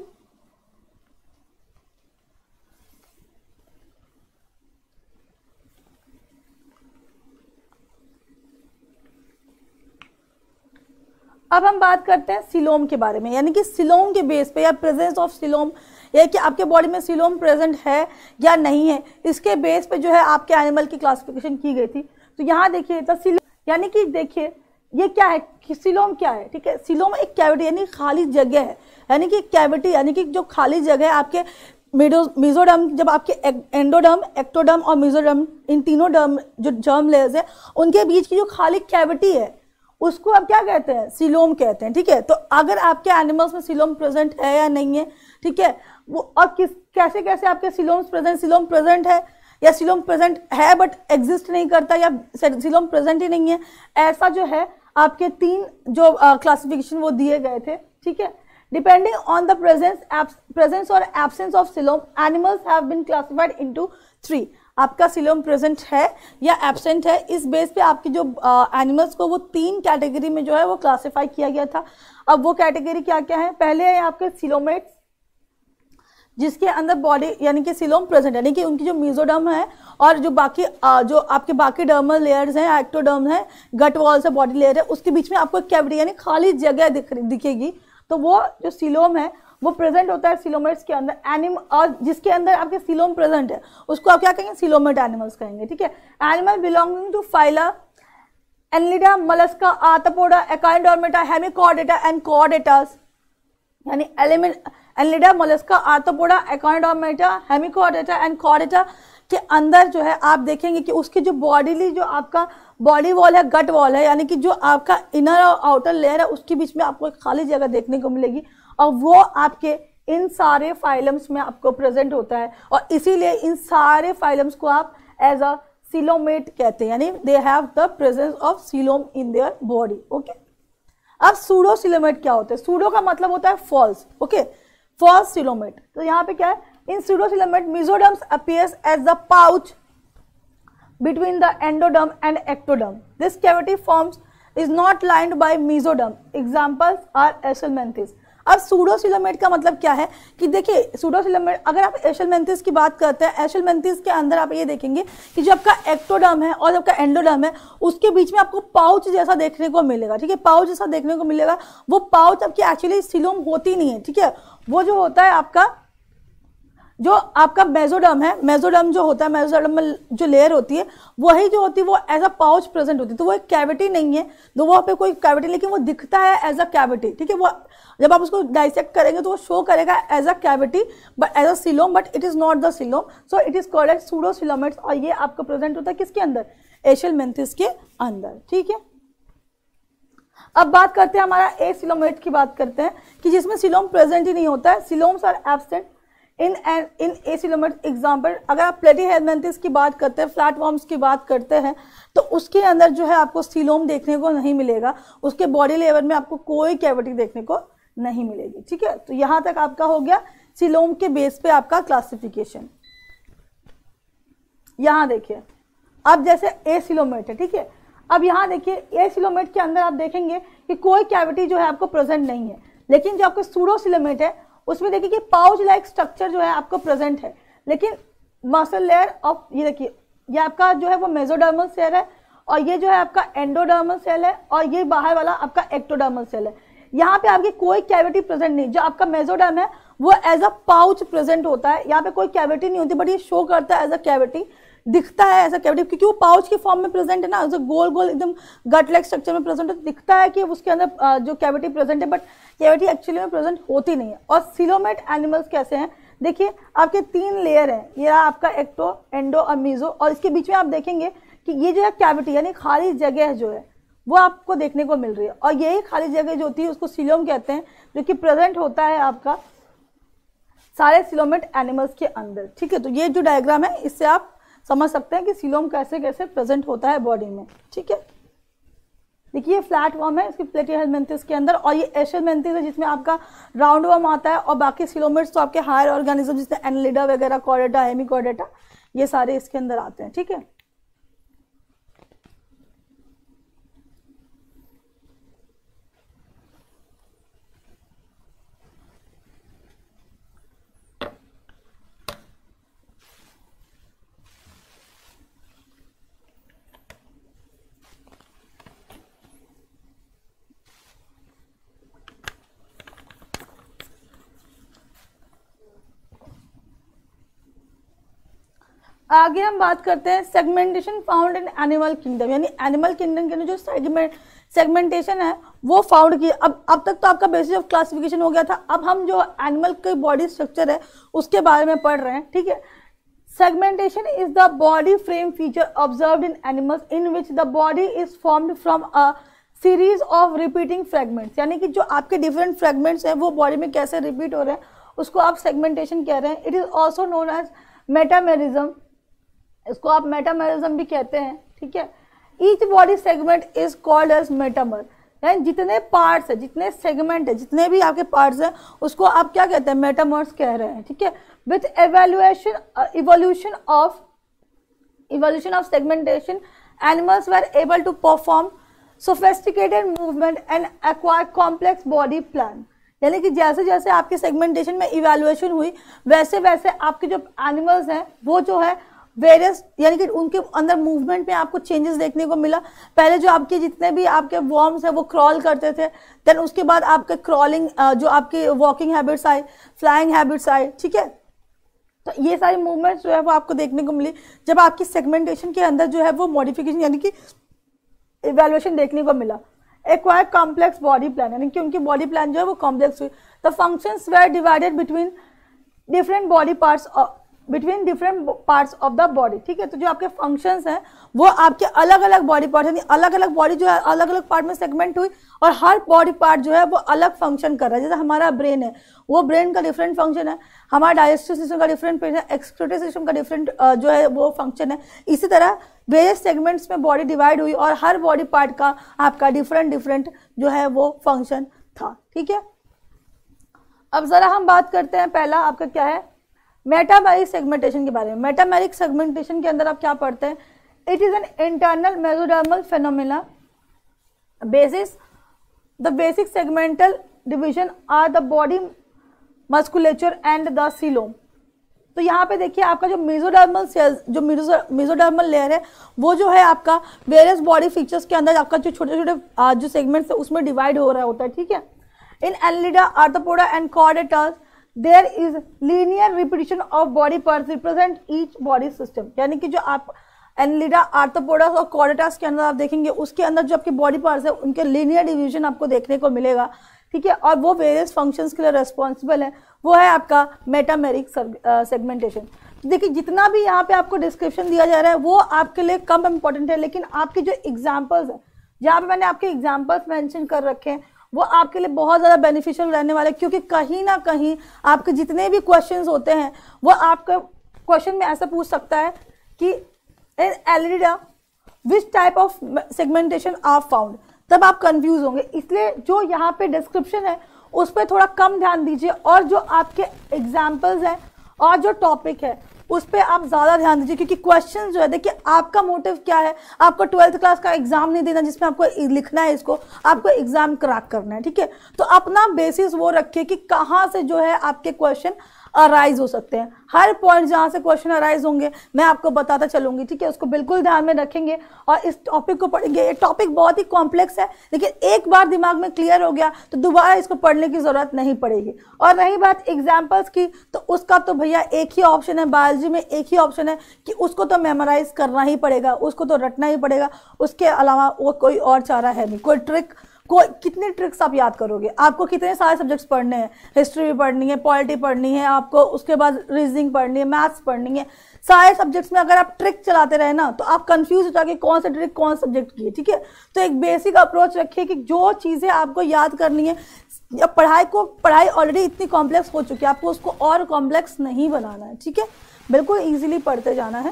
अब हम बात करते हैं सिलोम के बारे में यानी कि सिलोम के बेस पे या प्रेजेंस ऑफ सिलोम या कि आपके बॉडी में सिलोम प्रेजेंट है या नहीं है इसके बेस पे जो है आपके एनिमल की क्लासिफिकेशन की गई थी तो यहाँ देखिए तो सिलोम यानी कि देखिए ये क्या है सिलोम क्या है ठीक है सिलोम एक कैविटी यानी खाली जगह है यानी कि कैविटी यानी कि जो खाली जगह है आपके मिजोडम जब आपके एंडोडम एक्टोडम और मिजोडम इन तीनों डर्म जो जर्म लेयर्स है उनके बीच की जो खाली कैविटी है उसको आप क्या कहते हैं सिलोम कहते हैं ठीक है तो अगर आपके एनिमल्स में सिलोम प्रेजेंट है या नहीं है ठीक है वो और किस कैसे कैसे आपके सिलोम्स प्रेजेंट सिलोम प्रेजेंट है या सिलोम प्रेजेंट है बट एग्जिस्ट नहीं करता या सिलोम प्रेजेंट ही नहीं है ऐसा जो है आपके तीन जो क्लासिफिकेशन uh, वो दिए गए थे ठीक है depending on the presence presence और absence of coelom animals have been classified into three आपका सिलोम प्रेजेंट है या एबसेंट है इस बेस पे आपके जो एनिमल्स को वो तीन कैटेगरी में जो है वो क्लासिफाई किया गया था अब वो कैटेगरी क्या क्या है पहले है आपके सिलोमेट्स जिसके अंदर बॉडी यानी कि सिलोम प्रेजेंट यानी कि उनकी जो मीजोडर्म है और जो बाकी जो आपके बाकी डर्मल लेयर्स हैं एक्टोडर्म है गट वॉल से बॉडी लेयर है उसके बीच में आपको कैविटी यानी खाली जगह दिख दिखेगी तो वो जो सिलोम है वो प्रेजेंट होता है सिलोमेट्स के अंदर एनिम और जिसके अंदर आपके सिलोम प्रेजेंट है उसको आप क्या कहेंगे सिलोमेट एनिमल्स कहेंगे ठीक है animal belonging to phyla Annelida Mollusca Arthropoda Echinodermata Hemichordata and chordates यानी element Annelida Mollusca Arthropoda Echinodermata Hemichordata and कॉडेटा के अंदर जो है आप देखेंगे कि उसकी जो बॉडीली जो आपका बॉडी वॉल है गट वॉल है यानी कि जो आपका इनर और आउटर लेयर है उसके बीच में आपको एक खाली जगह देखने को मिलेगी और वो आपके इन सारे फाइलम्स में आपको प्रेजेंट होता है और इसीलिए इन सारे फाइलम्स को आप एज अ सिलोमेट कहते हैं यानी they have the presence of coelom in their body okay अब सूडो सिलोमेट क्या होता है सूडो का मतलब होता है फॉल्स ओके फॉल्स सिलोमेट तो यहाँ पे क्या है in pseudocoelomate mesoderms appears as the pouch between the endoderm and ectoderm this cavity forms is not lined by mesoderm examples are Aschelminthes अब सूडोसिलोमेट का मतलब क्या है कि देखिए सूडोसिलोमेट अगर आप एशलमेंथिस की बात करते हैं एशलमेंथिस के अंदर आप ये देखेंगे कि जो आपका एक्टोडर्म है और आपका एंडोडर्म है उसके बीच में आपको पाउच जैसा देखने को मिलेगा ठीक है पाउच जैसा देखने को मिलेगा वो पाउच आपकी एक्चुअली सिलोम होती नहीं है ठीक है वो जो होता है आपका जो आपका मेजोडर्म है मेजोडर्म जो होता है मेजोडर्म में जो लेयर होती है वही जो होती है वो एज अ पाउच प्रेजेंट होती है तो वो एक कैविटी नहीं है तो वहाँ पे कोई कैविटी लेकिन वो दिखता है एज अ कैविटी ठीक है वो जब आप उसको डाइसेक्ट करेंगे तो वो शो करेगा as a cavity but as a coelom but it is not the coelom so it is called as pseudocoelomates और ये आपका प्रेजेंट होता है किसके अंदर एशियल मेंथिस के अंदर ठीक है अब बात करते हैं हमारा ए सिलोमेट की बात करते हैं कि जिसमें सिलोम प्रेजेंट ही नहीं होता है coeloms are absent in in acoelomate example अगर आप प्लेटी हेलमेंथिस की बात करते हैं वॉर्म्स की बात करते हैं तो उसके अंदर जो है आपको सीलोम देखने को नहीं मिलेगा उसके बॉडी लेवल में आपको कोई कैविटी देखने को नहीं मिलेगी ठीक है तो यहाँ तक आपका हो गया सीलोम के बेस पे आपका क्लासिफिकेशन यहाँ देखिए अब जैसे ए सिलोमेट है ठीक है अब यहाँ देखिए ए सिलोमेट के अंदर आप देखेंगे कि कोई कैविटी जो है आपको प्रेजेंट नहीं है लेकिन जो आपको सूडो सिलोमेट है उसमें देखिए कि पाउच लाइक स्ट्रक्चर जो है आपको प्रेजेंट है लेकिन मसल लेयर ऑफ ये देखिए ये आपका जो है वो मेजोडर्मल सेल है और ये जो है आपका एंडोडर्मल सेल है और ये बाहर वाला आपका एक्टोडर्मल सेल है यहाँ पे आपकी कोई कैविटी प्रेजेंट नहीं जो आपका मेजोडर्म है वो एज अ पाउच प्रेजेंट होता है यहाँ पे कोई कैविटी नहीं होती बट ये शो करता है एज अ कैविटी दिखता है ऐसा कैविटी क्योंकि वो पाउच के फॉर्म में प्रेजेंट है ना जो गोल गोल एकदम गट लाइक स्ट्रक्चर में प्रेजेंट है तो दिखता है कि उसके अंदर जो कैविटी प्रेजेंट है बट कैविटी एक्चुअली में प्रेजेंट होती नहीं है और सिलोमेट एनिमल्स कैसे हैं देखिए आपके तीन लेयर हैं ये रहा आपका एक्टो एंडो और मीजो और इसके बीच में आप देखेंगे कि ये जो है कैविटी यानी खाली जगह जो है वो आपको देखने को मिल रही है और यही खाली जगह जो होती है उसको सिलोम कहते हैं जो कि प्रेजेंट होता है आपका सारे सिलोमेट एनिमल्स के अंदर ठीक है तो ये जो डायग्राम है इससे आप समझ सकते हैं कि सिलोम कैसे कैसे प्रेजेंट होता है बॉडी में ठीक है देखिए फ्लैट वर्म है इसकी प्लेटियल मेंथिस के अंदर और ये एशियल मेंथिस है जिसमें आपका राउंड वर्म आता है और बाकी सिलोमेट्स तो आपके हायर ऑर्गेनिज्म जिसमें एनलिडा वगैरह कॉडेटा हेमी कॉडेटा ये सारे इसके अंदर आते हैं ठीक है आगे हम बात करते हैं segmentation found in animal kingdom यानी एनिमल किंगडम के जो सेगमेंट सेगमेंटेशन है वो फाउंड किया अब अब तक तो आपका बेसिस ऑफ क्लासिफिकेशन हो गया था अब हम जो एनिमल की बॉडी स्ट्रक्चर है उसके बारे में पढ़ रहे हैं ठीक है segmentation is the body frame feature observe in animals in which the body is formed from a series of repeating fragments यानी कि जो आपके डिफरेंट फ्रेगमेंट्स हैं वो बॉडी में कैसे रिपीट हो रहे हैं उसको आप सेगमेंटेशन कह रहे हैं it is also known as metamerism इसको आप मेटामरिज्म भी कहते हैं ठीक है each body segment is called as metamer यानी जितने पार्ट्स हैं जितने सेगमेंट हैं जितने भी आपके पार्ट्स हैं उसको आप क्या कहते हैं मेटामर्स कह रहे हैं ठीक है with evaluation evolution of evolution of segmentation animals were able to perform sophisticated movement and acquire complex body plan यानी कि जैसे जैसे आपके सेगमेंटेशन में इवेल्युएशन हुई वैसे वैसे आपके जो एनिमल्स हैं वो जो है वेरियस यानी कि उनके अंदर मूवमेंट में आपको चेंजेस देखने को मिला पहले जो आपके जितने भी आपके वॉर्म्स है वो क्रॉल करते थे देन उसके बाद आपके क्रॉलिंग जो आपके वॉकिंग हैबिट्स आए फ्लाइंग हैबिट्स आए ठीक है तो ये सारी मूवमेंट्स जो है वो आपको देखने को मिली जब आपकी सेगमेंटेशन के अंदर जो है वो मॉडिफिकेशन यानी कि इवेल्युएशन देखने को मिला एक्वायर कॉम्प्लेक्स बॉडी प्लान यानी कि उनकी बॉडी प्लान जो है वो कॉम्प्लेक्स हुई the functions were divided between different body parts between different parts of the body ठीक है तो जो आपके फंक्शंस हैं वो आपके अलग अलग बॉडी पार्ट यानी अलग अलग बॉडी जो है अलग अलग पार्ट में सेगमेंट हुई और हर बॉडी पार्ट जो है वो अलग फंक्शन कर रहा है जैसे हमारा ब्रेन है वो ब्रेन का डिफरेंट फंक्शन है हमारा डाइजेस्टिव सिस्टम का डिफरेंट फंक्शन है एक्सक्रेटिव सिस्टम का डिफरेंट जो है वो फंक्शन है इसी तरह वेरियस सेगमेंट्स में बॉडी डिवाइड हुई और हर बॉडी पार्ट का आपका डिफरेंट डिफरेंट जो है वो फंक्शन था ठीक है अब ज़रा हम बात करते हैं पहला आपका क्या है मेटामेरिक सेगमेंटेशन के बारे में मेटामेरिक सेगमेंटेशन के अंदर आप क्या पढ़ते हैं it is an internal mesodermal phenomena basis the basic segmental division are the body musculature and the coelom तो यहाँ पे देखिए आपका जो मेजोडर्मल सेल्स जो मेजोडर्मल लेयर है वो जो है आपका वेरियस बॉडी फीचर्स के अंदर आपका जो छोटे छोटे जो सेगमेंट्स है उसमें डिवाइड हो रहा होता है ठीक है in Annelida Arthropoda and chordates there is linear repetition of body part represent each body system यानी कि जो आप एनलिडा आर्थोपोडस और कॉडेटास के अंदर आप देखेंगे उसके अंदर जो आपके बॉडी पार्ट्स है उनके लीनियर डिवीजन आपको देखने को मिलेगा ठीक है और वो वेरियस फंक्शंस के लिए रेस्पॉन्सिबल है वो है आपका मेटामेरिक सेगमेंटेशन देखिए जितना भी यहाँ पे आपको डिस्क्रिप्शन दिया जा रहा है वो आपके लिए कम इम्पॉर्टेंट है लेकिन आपके जो एग्जाम्पल्स हैं जहाँ पे मैंने आपके एग्जाम्पल्स मैंशन कर रखे हैं वो आपके लिए बहुत ज़्यादा बेनिफिशियल रहने वाला है क्योंकि कहीं ना कहीं आपके जितने भी क्वेश्चन होते हैं वो आपके क्वेश्चन में ऐसा पूछ सकता है कि in Annelida which type of segmentation आप फाउंड तब आप कंफ्यूज होंगे इसलिए जो यहाँ पे डिस्क्रिप्शन है उस पर थोड़ा कम ध्यान दीजिए और जो आपके एग्जाम्पल्स हैं और जो टॉपिक है उस पर आप ज़्यादा ध्यान दीजिए क्योंकि क्वेश्चन जो है देखिए आपका मोटिव क्या है आपको ट्वेल्थ क्लास का एग्जाम नहीं देना जिसमें आपको लिखना है इसको आपको एग्जाम क्रैक करना है ठीक है तो अपना बेसिस वो रखिए कि कहाँ से जो है आपके क्वेश्चन अराइज हो सकते हैं हर पॉइंट जहाँ से क्वेश्चन अराइज होंगे मैं आपको बताता चलूंगी ठीक है उसको बिल्कुल ध्यान में रखेंगे और इस टॉपिक को पढ़ेंगे ये टॉपिक बहुत ही कॉम्प्लेक्स है लेकिन एक बार दिमाग में क्लियर हो गया तो दोबारा इसको पढ़ने की ज़रूरत नहीं पड़ेगी और रही बात एग्जाम्पल्स की तो उसका तो भैया एक ही ऑप्शन है बायोलॉजी में एक ही ऑप्शन है कि उसको तो मेमोराइज करना ही पड़ेगा उसको तो रटना ही पड़ेगा उसके अलावा वो कोई और चारा है नहीं कोई ट्रिक कितने ट्रिक्स आप याद करोगे आपको कितने सारे सब्जेक्ट्स पढ़ने हैं हिस्ट्री भी पढ़नी है पॉलिटी पढ़नी है आपको उसके बाद रीजनिंग पढ़नी है मैथ्स पढ़नी है सारे सब्जेक्ट्स में अगर आप ट्रिक चलाते रहे ना तो आप कंफ्यूज हो जाके कौन सा ट्रिक कौन सब्जेक्ट की ठीक है तो एक बेसिक अप्रोच रखिए कि जो चीज़ें आपको याद करनी है या पढ़ाई को पढ़ाई ऑलरेडी इतनी कॉम्प्लेक्स हो चुकी है आपको उसको और कॉम्प्लेक्स नहीं बनाना है ठीक है बिल्कुल ईजिली पढ़ते जाना है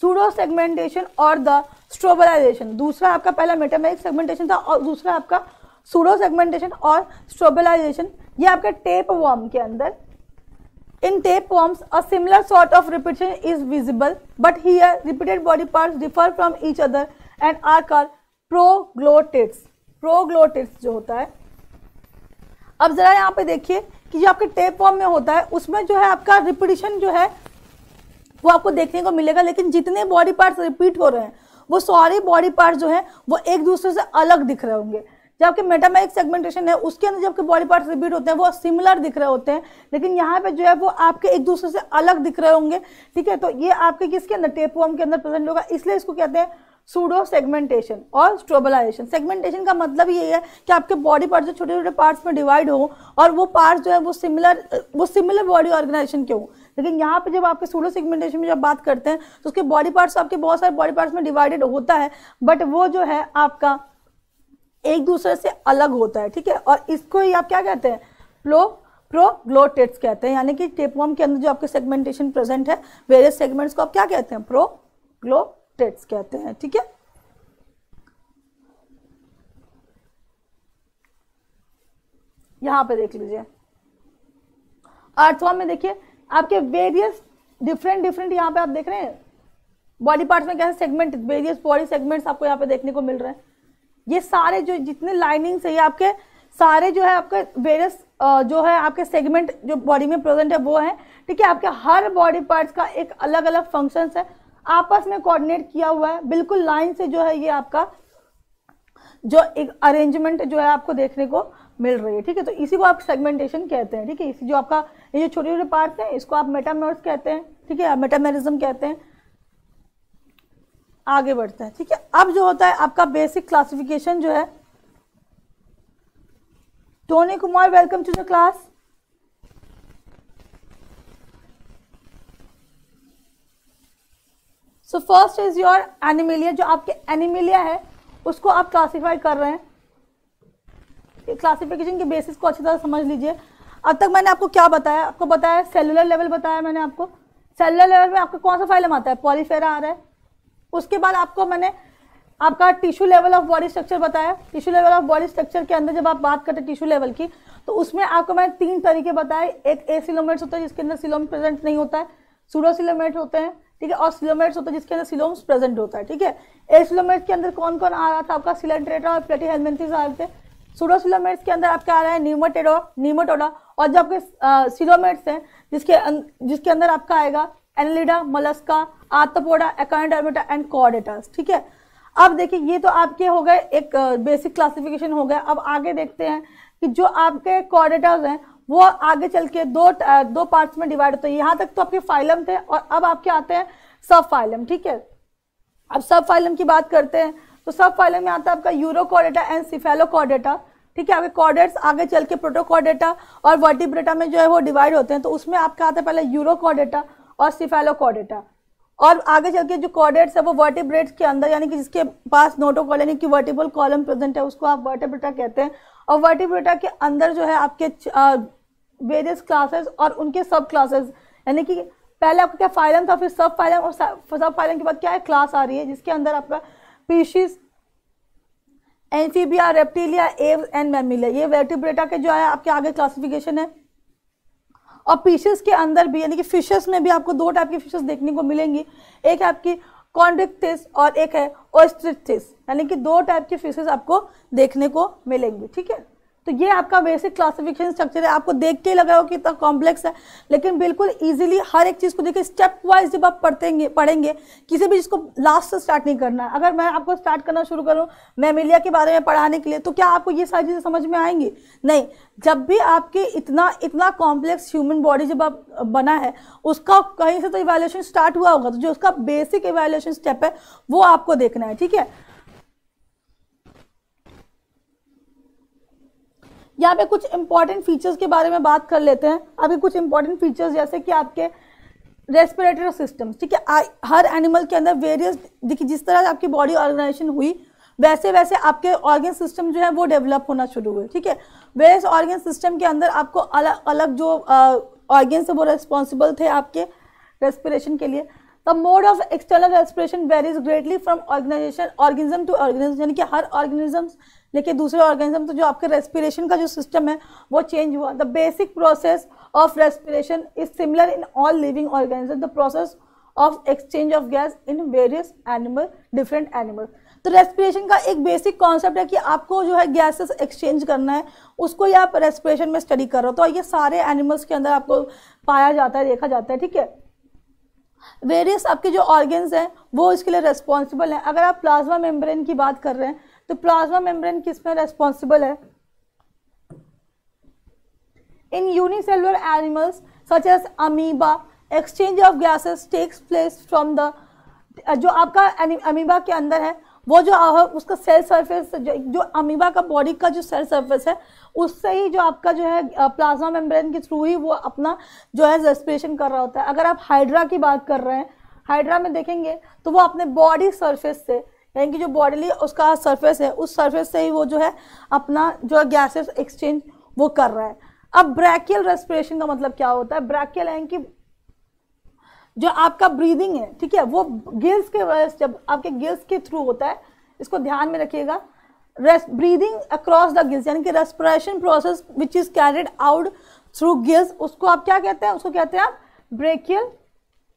सूडो सेगमेंटेशन और द स्ट्रोबलाइजेशन दूसरा आपका पहला मेटामेरिक सेगमेंटेशन था और दूसरा आपका सूडो सेगमेंटेशन और स्ट्रोबलाइजेशन ये आपके टेप वॉर्म के अंदर tapeworms a similar sort of repetition is visible but here repeated body parts differ from each other and are call proglottids. Proglottids जो होता है अब ज़रा यहाँ पे देखिए कि जो आपके टेप वॉर्म में होता है उसमें जो है आपका रिपीटेशन जो है वो आपको देखने को मिलेगा लेकिन जितने बॉडी पार्ट्स रिपीट हो रहे हैं वो सारे बॉडी पार्ट जो है वो एक दूसरे से अलग दिख रहे होंगे जबकि मेटामेरिक सेगमेंटेशन है उसके अंदर जबकि बॉडी पार्ट रिपीट होते हैं वो सिमिलर दिख रहे होते हैं लेकिन यहाँ पे जो है वो आपके एक दूसरे से अलग दिख रहे होंगे ठीक है तो ये आपके किसके अंदर टेपवर्म के अंदर प्रेजेंट होगा इसलिए इसको कहते हैं सूडो सेगमेंटेशन और स्ट्रोबलाइजेशन सेगमेंटेशन का मतलब ये है कि आपके बॉडी पार्ट जो छोटे छोटे पार्ट्स में डिवाइड हो और वो पार्ट्स जो है वो सिमिलर वो सिमिलर बॉडी ऑर्गेनाइजेशन के हों लेकिन यहाँ पे जब आपके सोलो सेगमेंटेशन में जब बात करते हैं तो उसके बॉडी पार्ट्स आपके बहुत सारे बॉडी पार्ट्स में डिवाइडेड होता है बट वो जो है आपका एक दूसरे से अलग होता है ठीक है और इसको ही आप क्या कहते हैं प्लो प्रोग्लोटेट्स कहते हैं यानी कि टेपवॉम के अंदर जो आपके सेगमेंटेशन प्रेजेंट है वेरियस सेगमेंट्स को आप क्या कहते हैं प्रोग्लोटेट्स कहते हैं ठीक है यहां पे देख लीजिए अर्थवॉम में देखिए आपके वेरियस डिफरेंट डिफरेंट यहाँ पे आप देख रहे हैं बॉडी पार्ट्स में कैसे सेगमेंट वेरियस बॉडी सेगमेंट्स आपको यहाँ पे देखने को मिल रहे हैं ये सारे जो जितने लाइनिंग है ये आपके सारे जो है आपके वेरियस जो है आपके सेगमेंट जो बॉडी में प्रेजेंट है वो है ठीक है आपके हर बॉडी पार्ट्स का एक अलग अलग फंक्शंस है आपस में कोऑर्डिनेट किया हुआ है बिल्कुल लाइन से जो है ये आपका जो एक अरेंजमेंट जो है आपको देखने को मिल रही है ठीक है तो इसी को आप सेगमेंटेशन कहते हैं ठीक है इसी जो आपका ये जो छोटे छोटे पार्ट्स हैं इसको आप मेटामर्स कहते हैं ठीक है मेटामेरिज्म कहते हैं आगे बढ़ते हैं ठीक है अब जो होता है आपका बेसिक क्लासिफिकेशन जो है Tony Kumar welcome to the class so first is your Animalia जो आपके एनिमिलिया है उसको आप क्लासीफाई कर रहे हैं क्लासिफिकेशन के बेसिस को अच्छी तरह समझ लीजिए अब तक मैंने आपको क्या बताया आपको बताया सेलुलर लेवल बताया मैंने आपको सेलुलर लेवल में आपका कौन सा फाइलम आता है पॉलीफेरा आ रहा है उसके बाद आपको मैंने आपका tissue level of body structure बताया tissue level of body structure के अंदर जब आप बात करते हैं टिश्यू लेवल की तो उसमें आपको मैंने तीन तरीके बताए एक ए सिलोमेट्स होता है जिसके अंदर सिलोम प्रेजेंट नहीं होता है सूडो सिलोमेट होते हैं ठीक है और सिलोमेट्स होते हैं जिसके अंदर सिलोम्स प्रेजेंट होता है ठीक है ए सिलोमेट के अंदर कौन कौन आ रहा था आपका सिलेंट्रेटा और प्लेटी हेलमेंथिस आ रहे थे सुडोसिलोमेट्स के अंदर आपके आ रहा है न्यूमोटेडो न्यूमोटोडा और जब आपके सिलोमेट्स हैं जिसके अं, जिसके अंदर आपका आएगा एनलिडा मलस्का आतपोडा एकाइडर्मेटा एंड कॉडेटस ठीक है अब देखिए ये तो आपके हो गए एक बेसिक क्लासिफिकेशन हो गया अब आगे देखते हैं कि जो आपके कोऑर्डेटर्स हैं वो आगे चल के दो दो पार्ट्स में डिवाइड होते हैं यहाँ तक तो आपके फाइलम थे और अब आपके आते हैं सब फाइलम ठीक है अब सब फाइलम की बात करते हैं तो सब फाइलों में आता है आपका कॉर्डेटा एंड सिफेलोकॉडेटा ठीक है आपके कॉर्डेट्स आगे चल के प्रोटोकॉडेटा और वर्टिब्रेटा में जो है वो डिवाइड होते हैं तो उसमें आपका आता है पहले यूरोकॉडेटा और सिफेलोकॉडेटा और आगे चल के जो कॉर्डेट्स है वो वर्टिब्रेट्स के अंदर यानी कि जिसके पास नोटोकॉल यानी कि वर्टिबल कॉलम प्रेजेंट है उसको आप वर्टिब्रेटा कहते हैं और वर्टिब्रेटा के अंदर जो है आपके वेरियस क्लासेस और उनके सब क्लासेस यानी कि पहले आपका क्या फाइलम था फिर सब फाइलम और सब फाइलम के बाद क्या है क्लास आ रही है जिसके अंदर आपका species Amphibia Reptilia Aves and Mammalia ये वेटिब्रेटा के जो है आपके आगे क्लासिफिकेशन है और पीशेस के अंदर भी यानी कि फिशेस में भी आपको दो टाइप की फिशेस देखने को मिलेंगी एक है आपकी कॉन्ड्रिक्टिस और एक है ओस्ट्रिक्टिस यानी कि दो टाइप की फिशेस आपको देखने को मिलेंगी ठीक है तो ये आपका बेसिक क्लासिफिकेशन स्ट्रक्चर है आपको देख के लग रहा हो कि इतना कॉम्प्लेक्स है लेकिन बिल्कुल इजीली हर एक चीज़ को देखिए स्टेप वाइज जब आप पढ़तेंगे पढ़ेंगे किसी भी इसको लास्ट से स्टार्ट नहीं करना है अगर मैं आपको स्टार्ट करना शुरू करूँ मेमिलिया के बारे में पढ़ाने के लिए तो क्या आपको ये सारी चीज़ें समझ में आएंगी नहीं जब भी आपके इतना इतना कॉम्प्लेक्स ह्यूमन बॉडी जब आप बना है उसका कहीं से तो इवेल्यूशन स्टार्ट हुआ होगा तो जो उसका बेसिक इवेल्यूशन स्टेप है वो आपको देखना है ठीक है यहाँ पे कुछ इंपॉर्टेंट फीचर्स के बारे में बात कर लेते हैं अभी कुछ इंपॉर्टेंट फीचर्स जैसे कि आपके रेस्पिरेटरी सिस्टम ठीक है हर एनिमल के अंदर वेरियस देखिए जिस तरह आपकी बॉडी ऑर्गेनाइजेशन हुई वैसे वैसे आपके ऑर्गेन सिस्टम जो है वो डेवलप होना शुरू हुए ठीक है वेरियस ऑर्गेन सिस्टम के अंदर आपको अलग अलग जो ऑर्गेन्स है वो रेस्पॉन्सिबल थे आपके रेस्पिरेशन के लिए the mode of external respiration varies greatly from organisation organism to organism यानी कि हर ऑर्गेनिज्म लेकिन दूसरे ऑर्गेनिज्म तो जो आपके रेस्पिरेशन का जो सिस्टम है वो चेंज हुआ the basic process of respiration is similar in all living organism the process of exchange of gas in various animal different animal तो रेस्पिरेशन का एक बेसिक कॉन्सेप्ट है कि आपको जो है गैसेस एक्सचेंज करना है उसको ही आप रेस्पिरेशन में स्टडी कर रहे हो तो ये सारे एनिमल्स के अंदर आपको पाया जाता है देखा जाता है ठीक है वेरियस आपके जो ऑर्गेन्स हैं वो इसके लिए रेस्पॉन्सिबल हैं अगर आप प्लाज्मा मेम्ब्रेन की बात कर रहे हैं तो प्लाज्मा मेम्ब्रेन किस में रेस्पॉन्सिबल है in unicellular animals such as amoeba exchange of gases takes place from the जो आपका अमीबा के अंदर है वो जो उसका सेल सरफेस जो, जो अमीबा का बॉडी का जो सेल सरफेस है उससे ही जो आपका जो है प्लाज्मा मेम्ब्रेन के थ्रू ही वो अपना जो है रेस्पिरेशन कर रहा होता है अगर आप हाइड्रा की बात कर रहे हैं हाइड्रा में देखेंगे तो वो अपने बॉडी सरफेस से यानी कि जो बॉडीली उसका सरफेस है उस सरफेस से ही वो जो है अपना जो गैसेस एक्सचेंज वो कर रहा है अब ब्रैकियल रेस्पिरेशन का मतलब क्या होता है ब्रैकियल यानी कि जो आपका ब्रीदिंग है ठीक है वो गिल्स के वजह से जब आपके गिल्स के थ्रू होता है इसको ध्यान में रखिएगा rest breathing across the gills यानी कि respiration process which is carried out through gills उसको आप क्या कहते हैं उसको कहते हैं आप branchial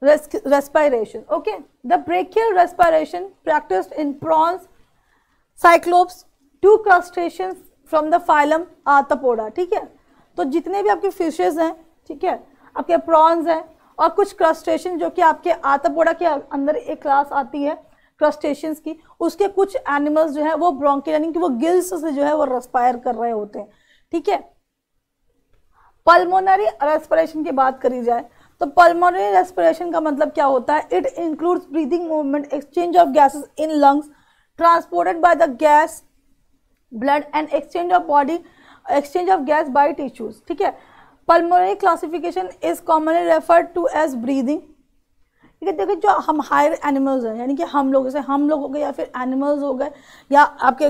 res respiration. Okay, the brachial respiration practiced in prawns, cyclops, two crustaceans from the phylum Arthropoda ठीक है तो जितने भी आपके फिशेज हैं ठीक है आपके प्रॉन्स हैं और कुछ क्रस्टेशन जो कि आपके आर्थपोडा के अंदर एक क्लास आती है क्रस्टेशंस की उसके कुछ एनिमल्स जो है वो ब्रोंके यानी कि वो गिल्स से जो है वो रेस्पायर कर रहे होते हैं ठीक है पल्मोनरी रेस्पिरेशन की बात करी जाए तो पल्मोनरी रेस्पिरेशन का मतलब क्या होता है it includes breathing movement exchange of gases in lungs transported by the gas blood and exchange of body exchange of gas by tissues ठीक है pulmonary classification is commonly referred to as breathing ठीक है देखिए जो हम higher animals हैं यानी कि हम लोग जैसे हम लोग हो गए या फिर एनिमल्स हो गए या आपके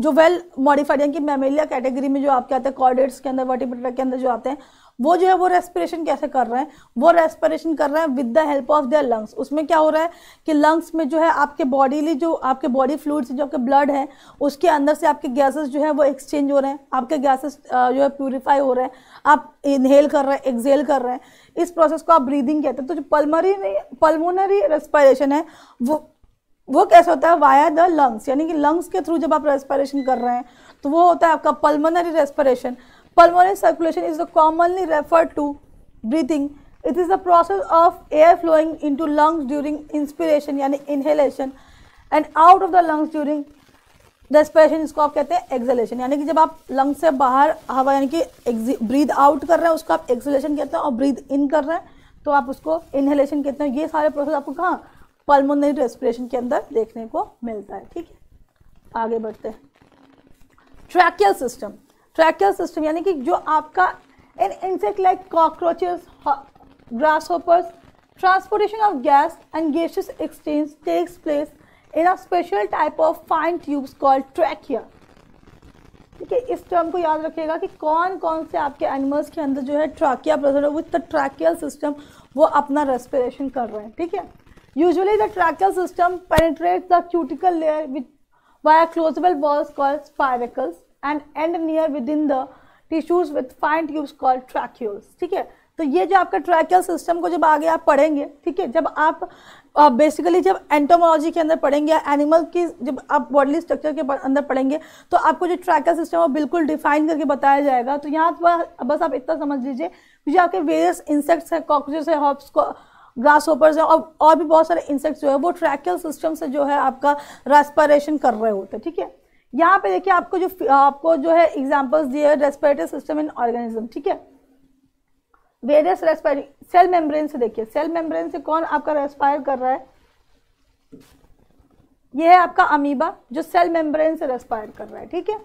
जो वेल मॉडिफाइड यानी कि मेमेलिया कैटेगरी में जो आपके आते हैं कॉर्डेट्स के अंदर वर्टिब्रा के अंदर जो आते हैं वो जो है वो रेस्पिरेशन कैसे कर रहे हैं वो रेस्पिरेशन कर रहे हैं with the help of their lungs उसमें क्या हो रहा है कि लंग्स में जो है आपके बॉडीली जो आपके बॉडी फ्लूड्स जो आपके ब्लड है उसके अंदर से आपके गैसेस जो है वो एक्सचेंज हो रहे हैं आपके गैसेस जो है प्योरीफाई हो रहे हैं आप इनहेल कर रहे हैं एक्सेल कर रहे हैं इस प्रोसेस को आप ब्रीदिंग कहते हैं तो जो नहीं पलमोनरी रेस्पिरेशन है वो वो कैसे होता है वाया द लंग्स यानी कि लंग्स के थ्रू जब आप रेस्पिरेशन कर रहे हैं तो वो होता है आपका pulmonary respiration pulmonary circulation is the commonly refer to breathing it is the process of air flowing into lungs during inspiration यानी inhalation and out of the lungs during respiration इसको आप कहते हैं एक्जलेशन यानी कि जब आप lungs से बाहर हवा यानी कि ब्रीद आउट कर रहे हैं उसको आप एक्सलेशन कहते हैं और ब्रीद इन कर रहे हैं तो आप उसको इनहेलेशन कहते हैं ये सारे प्रोसेस आपको कहाँ पल्मोनरी रेस्पिरेशन के अंदर देखने को मिलता है ठीक है आगे बढ़ते हैं ट्रैकियल सिस्टम ट्रैकियल सिस्टम यानी कि जो आपका in insect like cockroaches grasshoppers transportation of gas and gaseous exchange takes place in a special type of fine tubes called trachea ठीक है इस टर्म को याद रखिएगा कि कौन कौन से आपके एनिमल्स के अंदर जो है ट्रैकिया प्रेजेंट है विथ द ट्रैकियल सिस्टम वो अपना रेस्पिरेशन कर रहे हैं ठीक है Usually the tracheal system penetrates the cuticle layer with, via closable walls called spiracles and end near within the tissues with fine tubes call tracheoles ठीक है तो ये जो आपका ट्रैकियल सिस्टम को जब आगे आप पढ़ेंगे ठीक है जब आप बेसिकली uh, जब एंटोमोलॉजी के अंदर पढ़ेंगे या एनिमल की जब आप बॉडली स्ट्रक्चर के अंदर पढ़ेंगे तो आपको जो ट्रैकल सिस्टम है वो बिल्कुल डिफाइन करके बताया जाएगा तो यहाँ पर बस आप इतना समझ लीजिए जो आपके वेरियस इंसेक्ट्स हैं कॉकरोचेस है हॉप्स ग्रास होपर्स है और और भी बहुत सारे इंसेक्ट्स जो है वो ट्रैकल सिस्टम से जो है आपका रेस्पायरेशन कर रहे होते हैं ठीक है यहाँ पे देखिए आपको जो आपको जो है एग्जाम्पल्स दिए है रेस्पिरेटरी सिस्टम इन ऑर्गेनिज्म ठीक है वेरियस रेस्पायरिंग सेल मेम्ब्रेन से देखिए सेल मेम्ब्रेन से कौन आपका रेस्पायर कर रहा है यह है आपका अमीबा जो सेल मेम्ब्रेन से रेस्पायर कर रहा है ठीक है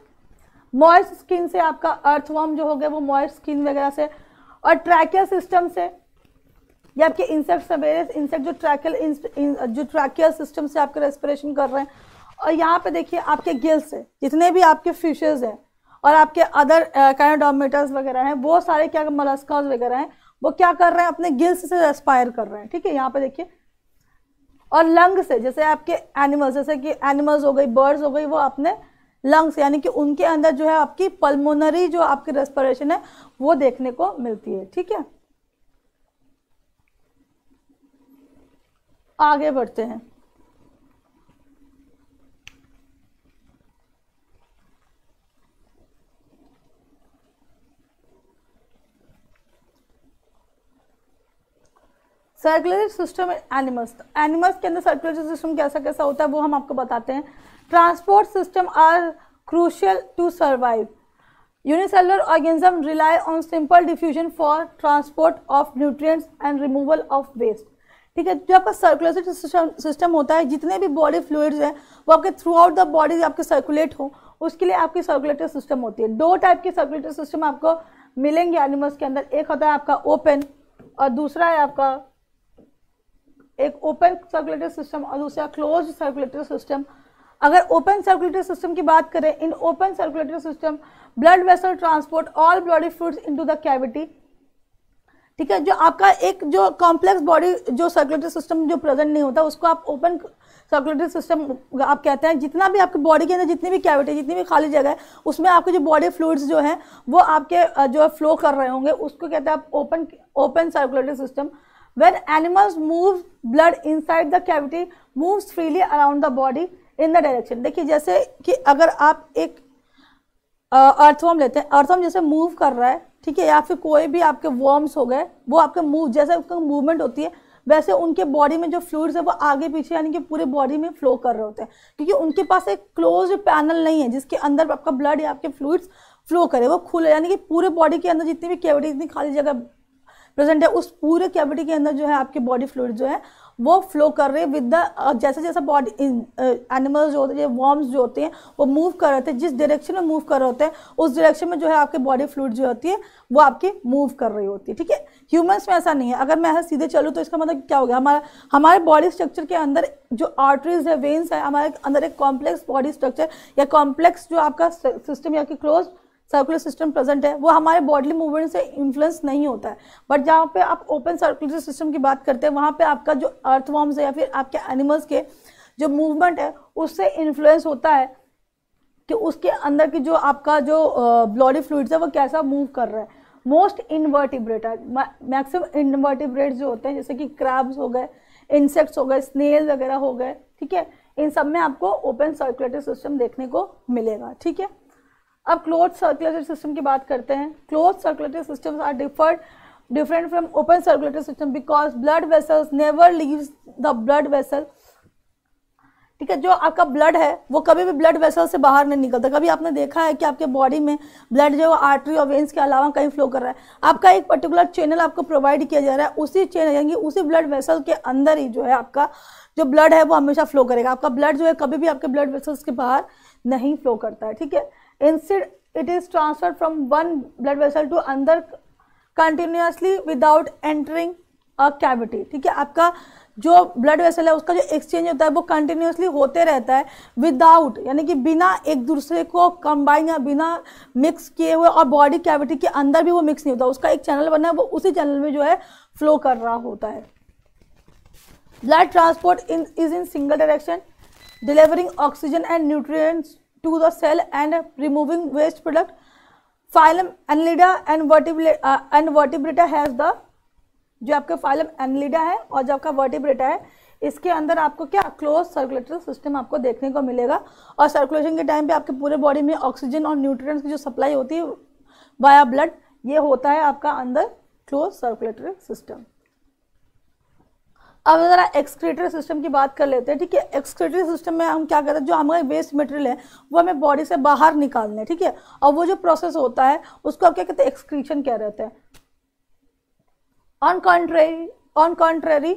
मॉइस्ट स्किन से आपका अर्थवॉर्म जो हो गया वो मॉइस्ट स्किन वगैरह से और ट्रैकिया सिस्टम से ये आपके इंसेक्ट सवेरियस इंसेक्ट जो ट्रैकल जो ट्रैकियल सिस्टम से आपके रेस्पिरेशन कर रहे हैं और यहाँ पे देखिए आपके गिल्स है जितने भी आपके फिशेज हैं और आपके अदर काइनोडोमीटर्स वगैरह हैं वो सारे क्या मलस्काज वगैरह हैं वो क्या कर रहे हैं अपने गिल्स से रेस्पायर कर रहे हैं ठीक है यहाँ पे देखिए और लंग से जैसे आपके एनिमल्स जैसे कि एनिमल्स हो गई बर्ड्स हो गई वो अपने लंग्स यानी कि उनके अंदर जो है आपकी पल्मोनरी जो आपकी रेस्पिरेशन है वो देखने को मिलती है ठीक है आगे बढ़ते हैं सर्कुलर सिस्टम एनिमल्स एनिमल्स के अंदर सर्कुलर सिस्टम कैसा कैसा होता है वो हम आपको बताते हैं transport system are crucial to survive unicellular organism rely on simple diffusion for transport of nutrients and removal of waste ठीक है जो आपका सर्कुलेटरी सिस्टम होता है जितने भी बॉडी फ्लूड्स हैं वो आपके थ्रू आउट द बॉडी आपके सर्कुलेट हो उसके लिए आपकी सर्कुलेटरी सिस्टम होती है दो टाइप के सर्कुलेटरी सिस्टम आपको मिलेंगे एनिमल्स के अंदर एक होता है आपका ओपन और दूसरा है आपका एक ओपन सर्कुलेटरी सिस्टम और दूसरा क्लोज सर्कुलेटरी सिस्टम अगर ओपन सर्कुलेटरी सिस्टम की बात करें in open circulatory system blood vessel transport all bloody fluids into the cavity ठीक है जो आपका एक जो कॉम्प्लेक्स बॉडी जो सर्कुलेटरी सिस्टम जो प्रेजेंट नहीं होता उसको आप ओपन सर्कुलेटरी सिस्टम आप कहते हैं जितना भी आपके बॉडी के अंदर जितनी भी कैविटी जितनी भी खाली जगह है उसमें आपके जो बॉडी फ्लूड्स जो हैं वो आपके जो है फ्लो कर रहे होंगे उसको कहते हैं आप open open circulatory system when animals move blood inside the cavity move freely around the body in the direction देखिए जैसे कि अगर आप एक अर्थवॉम लेते हैं अर्थवॉम जैसे मूव कर रहा है ठीक है या फिर कोई भी आपके वॉर्म्स हो गए वो आपके मूव जैसे उसका मूवमेंट होती है वैसे उनके बॉडी में जो फ्लूड्स है वो आगे पीछे यानी कि पूरे बॉडी में फ्लो कर रहे होते हैं क्योंकि उनके पास एक क्लोज पैनल नहीं है जिसके अंदर आपका ब्लड या आपके फ्लूड्स फ्लो करे वो खुले यानी कि पूरे बॉडी के अंदर जितनी भी कैविटी इतनी खाली जगह प्रेजेंट है उस पूरे कैविटी के अंदर जो है आपके बॉडी फ्लूड जो है वो फ्लो कर रहे हैं विद द जैसे जैसे बॉडी एनिमल्स जो होते हैं वॉर्म्स जो होते हैं वो मूव कर रहे थे जिस डायरेक्शन में मूव कर रहे होते हैं उस डायरेक्शन में जो है आपके बॉडी फ्लूड जो होती है वो आपकी मूव कर रही होती है ठीक है ह्यूमन्स में ऐसा नहीं है अगर मैं सीधे चलूँ तो इसका मतलब क्या हो गया हमारा हमारे बॉडी स्ट्रक्चर के अंदर जो आर्टरीज है वेन्स है हमारे अंदर एक कॉम्प्लेक्स बॉडी स्ट्रक्चर या कॉम्प्लेक्स जो आपका सिस्टम या कि क्लोज सर्कुलर सिस्टम प्रेजेंट है वो हमारे बॉडली मूवमेंट से इन्फ्लुएंस नहीं होता है बट जहाँ पे आप ओपन सर्कुलर सिस्टम की बात करते हैं वहाँ पे आपका जो अर्थ है या फिर आपके एनिमल्स के जो मूवमेंट है उससे इन्फ्लुएंस होता है कि उसके अंदर की जो आपका जो ब्लॉडी फ्लूड्स है वो कैसा मूव कर रहा है मोस्ट इन्वर्टिब्रेटर मैक्सिमम इन्वर्टिब्रेट जो होते हैं जैसे कि क्रैब्स हो गए इंसेक्ट्स हो गए स्नेल वगैरह हो गए ठीक है इन सब में आपको ओपन सर्कुलेटरी सिस्टम देखने को मिलेगा ठीक है अब क्लोज सर्कुलेटरी सिस्टम की बात करते हैं close circulatory system are differed different from open circulatory system because blood vessels never leaves the blood vessel ठीक है जो आपका ब्लड है वो कभी भी ब्लड वेसल से बाहर नहीं निकलता कभी आपने देखा है कि आपके बॉडी में ब्लड जो है आर्टरी और वेंस के अलावा कहीं फ्लो कर रहा है आपका एक पर्टिकुलर चैनल आपको प्रोवाइड किया जा रहा है उसी चैनल यानी उसी ब्लड वेसल के अंदर ही जो है आपका जो ब्लड है वो हमेशा फ्लो करेगा आपका ब्लड जो है कभी भी आपके ब्लड वेसल्स के बाहर नहीं फ्लो करता है ठीक है instead it is transferred from one blood vessel to another continuously without entering a cavity ठीक है आपका जो ब्लड वेसल है उसका जो एक्सचेंज होता है वो कंटिन्यूसली होते रहता है विदाउट यानी कि बिना एक दूसरे को कंबाइन या बिना मिक्स किए हुए और बॉडी कैविटी के अंदर भी वो मिक्स नहीं होता उसका एक चैनल बना है वो उसी चैनल में जो है फ्लो कर रहा होता है blood transport in is in single direction delivering oxygen and nutrients to the cell and removing waste product. Phylum Annelida and vertebrata uh, and vertebrata has the जो आपका फाइलम एनलिडा है और जो आपका वर्टिब्रेटा है इसके अंदर आपको क्या क्लोज सर्कुलेटरी सिस्टम आपको देखने को मिलेगा और सर्कुलेशन के टाइम पे आपके पूरे बॉडी में ऑक्सीजन और न्यूट्रिएंट्स की जो सप्लाई होती है वाया ब्लड ये होता है आपका अंदर क्लोज सर्कुलेटरी सिस्टम अब ज़रा एक्सक्रेटरी सिस्टम की बात कर लेते हैं ठीक है एक्सक्रेटरी सिस्टम में हम क्या करते हैं जो हमारे वेस्ट मटेरियल है वो हमें बॉडी से बाहर निकालने ठीक है और वो जो प्रोसेस होता है उसको आप क्या कहते हैं एक्सक्रीशन कह रहे हैं on contrary on contrary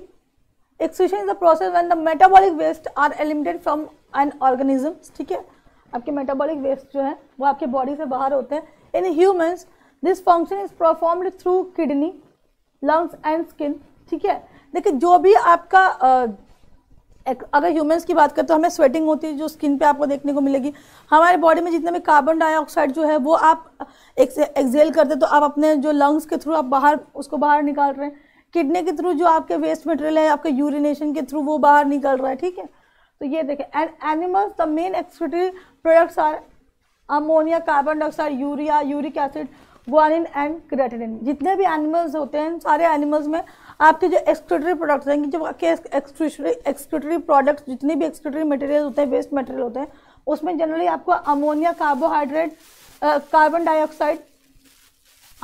excretion is the process when the metabolic waste are eliminated from an organism ठीक है आपके मेटाबॉलिक वेस्ट जो है वो आपके बॉडी से बाहर होते हैं in humans this function is performed through kidney lungs and skin ठीक है देखिए जो भी आपका अगर ह्यूमंस की बात करें तो हमें स्वेटिंग होती है जो स्किन पे आपको देखने को मिलेगी हमारे बॉडी में जितने भी कार्बन डाइऑक्साइड जो है वो आप एक्सेल करते तो आप अपने जो लंग्स के थ्रू आप बाहर उसको बाहर निकाल रहे हैं किडनी के थ्रू जो आपके वेस्ट मटेरियल है आपके यूरिनेशन के थ्रू वो बाहर निकल रहा है ठीक है तो ये देखें and animals the main excretory products are ammonia carbon dioxide urea uric acid guanine and creatinine जितने भी एनिमल्स होते हैं सारे एनिमल्स में आपके जो एक्सक्लूटरी प्रोडक्ट्स रहेंगे जो आपके एक्सक्लूटरी प्रोडक्ट्स जितने भी एक्सक्लूटरी मटेरियल होते हैं वेस्ट मटेरियल होते हैं उसमें जनरली आपको ammonia carbohydrate carbon dioxide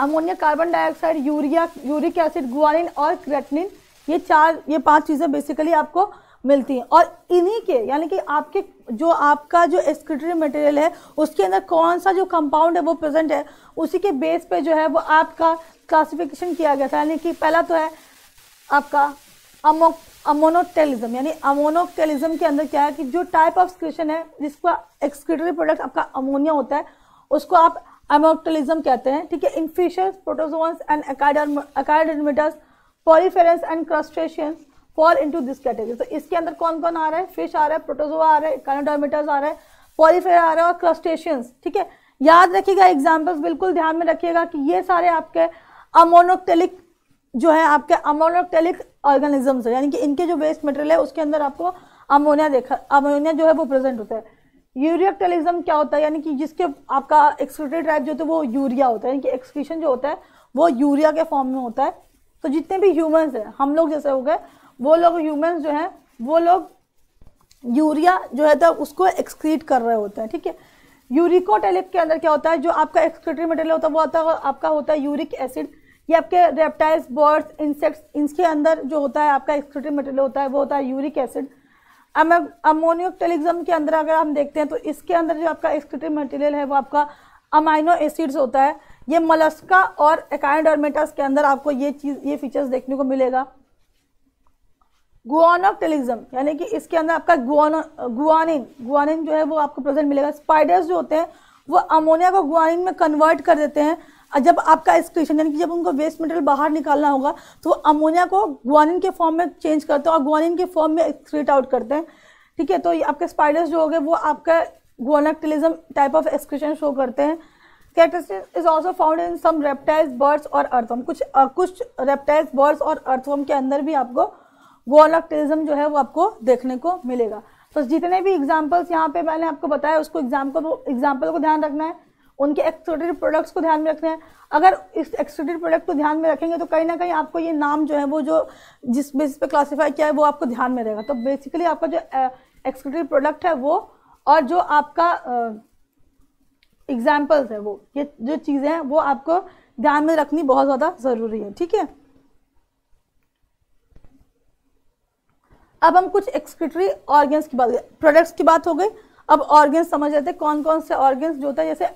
ammonia carbon dioxide urea uric acid guanine और क्रेटनिन ये चार ये पांच चीज़ें बेसिकली आपको मिलती हैं और इन्हीं के यानी कि आपके जो आपका जो एक्सक्रिटरी मटेरियल है उसके अंदर कौन सा जो कंपाउंड है वो प्रेजेंट है उसी के बेस पे जो है वो आपका क्लासिफिकेशन किया गया था यानी कि पहला तो है आपका अमो अमोनोटेलिज्म यानी अमोनोटेलिज्म के अंदर क्या है कि जो टाइप ऑफ स्क्रेशन है जिसका एक्सक्रीटरी प्रोडक्ट आपका अमोनिया होता है उसको आप अमोटेलिज्म कहते हैं ठीक है in protozoans and echinoderms poriferans and crustaceans fall to this category तो इसके अंदर कौन कौन आ रहा है फिश आ रहा है प्रोटोजोआ आ रहा है कैनोडोमीटर्स आ रहा है पॉलीफेरा आ रहा है और क्रस्टेशियंस ठीक है याद रखिएगा एग्जाम्पल्स बिल्कुल ध्यान में रखिएगा कि ये सारे आपके अमोनोक्टेलिक जो है आपके अमोनोटेलिक ऑर्गेनिजम्स है यानी कि इनके जो वेस्ट मटेरियल है उसके अंदर आपको अमोनिया देखा अमोनिया जो है वो प्रेजेंट होता है यूरियक्टेलिज्म क्या होता है यानी कि जिसके आपका एक्सक्रीटेड टाइप जो होता है वो यूरिया होता है यानी कि एक्सक्रीशन जो होता है वो यूरिया के फॉर्म में होता है तो जितने भी ह्यूमंस हैं हम लोग जैसे हो गए वो लोग ह्यूमंस जो हैं वो लोग यूरिया जो है तो उसको एक्सक्रीट कर रहे होते हैं ठीक है यूरिकोटेलिक के अंदर क्या होता है जो आपका एक्सक्रीटरी मटेरियल होता है वो आता है आपका होता है यूरिक एसिड ये आपके रेप्टाइल्स बर्ड्स इंसेक्ट्स इसके अंदर जो होता है आपका एक्सक्रेटिव मटेरियल होता है वो होता है यूरिक एसिड अम अमोनियोटेलिज्म के अंदर अगर हम देखते हैं तो इसके अंदर जो आपका एक्सक्रेटिव मटेरियल है वो आपका अमाइनो एसिड्स होता है ये मलस्का और एकाइडर्मेटास के अंदर आपको ये चीज़ ये फीचर्स देखने को मिलेगा गुआनोक्टेलिज्म यानी कि इसके अंदर आपका गुआनिन गुआनिन जो है वो आपको प्रेजेंट मिलेगा स्पाइडर्स जो होते हैं वो अमोनिया को गुआनिन में कन्वर्ट कर देते हैं जब आपका एक्सक्रीशन यानी कि जब उनको वेस्ट मटेरियल बाहर निकालना होगा तो अमोनिया को ग्वानिन के फॉर्म में चेंज करते हैं और ग्वानिन के फॉर्म में एक्सक्रीट आउट करते हैं ठीक है तो आपके स्पाइडर्स जो हो गए वो आपका guanotelism type of excretion show करते हैं cactus is also found in some reptiles birds और अर्थवम कुछ आ, कुछ रेप्टाइज बर्ड्स और अर्थवम के अंदर भी आपको गोलकटिज्म जो है वो आपको देखने को मिलेगा तो जितने भी एग्जाम्पल्स यहाँ पे मैंने आपको बताया उसको एग्जाम्पल एग्जाम्पल को ध्यान रखना है उनके एक्सपोर्टेड प्रोडक्ट्स को ध्यान में रखना है अगर इस एक्सपोर्टेड प्रोडक्ट को ध्यान में रखेंगे तो कहीं ना कहीं आपको ये नाम जो है वो जो जिस बेसिस पे क्लासीफाई किया है वो आपको ध्यान में रहेगा तो बेसिकली आपका जो एक्सपोर्टेड प्रोडक्ट है वो और जो आपका एग्जाम्पल्स है वो ये जो चीज़ें हैं वो आपको ध्यान में रखनी बहुत ज़्यादा ज़रूरी है ठीक है अब हम कुछ एक्सक्रिटरी ऑर्गेंस की बात प्रोडक्ट्स की बात हो गई अब ऑर्गेंस समझ लेते हैं कौन कौन से ऑर्गेंस जो होता है जैसे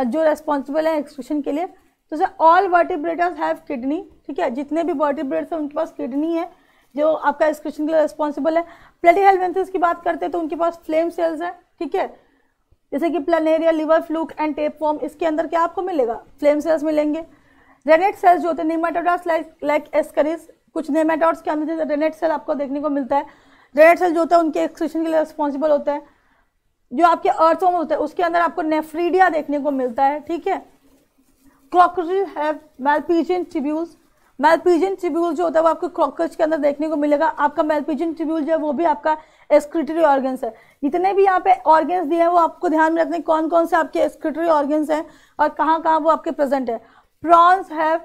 जो रेस्पॉन्सिबल है एक्सक्रीशन के लिए तो sir all vertebrates have kidney ठीक है जितने भी वर्टिब्रेट्स हैं उनके पास किडनी है जो आपका एक्सक्रीशन के लिए रेस्पॉन्सिबल है प्लेटी हेल्वेंसेस की बात करते हैं तो उनके पास फ्लेम सेल्स हैं ठीक है जैसे कि planaria liver fluke and tapeworm इसके अंदर क्या आपको मिलेगा फ्लेम सेल्स मिलेंगे रेनेट सेल्स जो होते हैं नीमाटोडास लाइक लाइक एस्करिस कुछ नेमाटोड्स के अंदर जैसे रेनेट सेल आपको देखने को मिलता है रेनेट सेल जो होता है उनके एक्सक्रीशन के लिए रिस्पॉन्सिबल होता है जो आपके में होते हैं उसके अंदर आपको नेफ्रीडिया देखने को मिलता है ठीक है cockroach have Malpighian tubules Malpighian tubule जो होता है वो आपको क्रॉकर्स के अंदर देखने को मिलेगा आपका मेलपीजियन ट्रिब्यूल जो है वो भी आपका एस्क्रिटरी ऑर्गन्स है जितने भी यहाँ पे ऑर्गन्स दिए हैं वो आपको ध्यान में रखने कौन कौन से आपके एस्क्रिटरी ऑर्गन्स हैं और कहाँ कहाँ वो आपके प्रेजेंट है प्रॉन्स हैव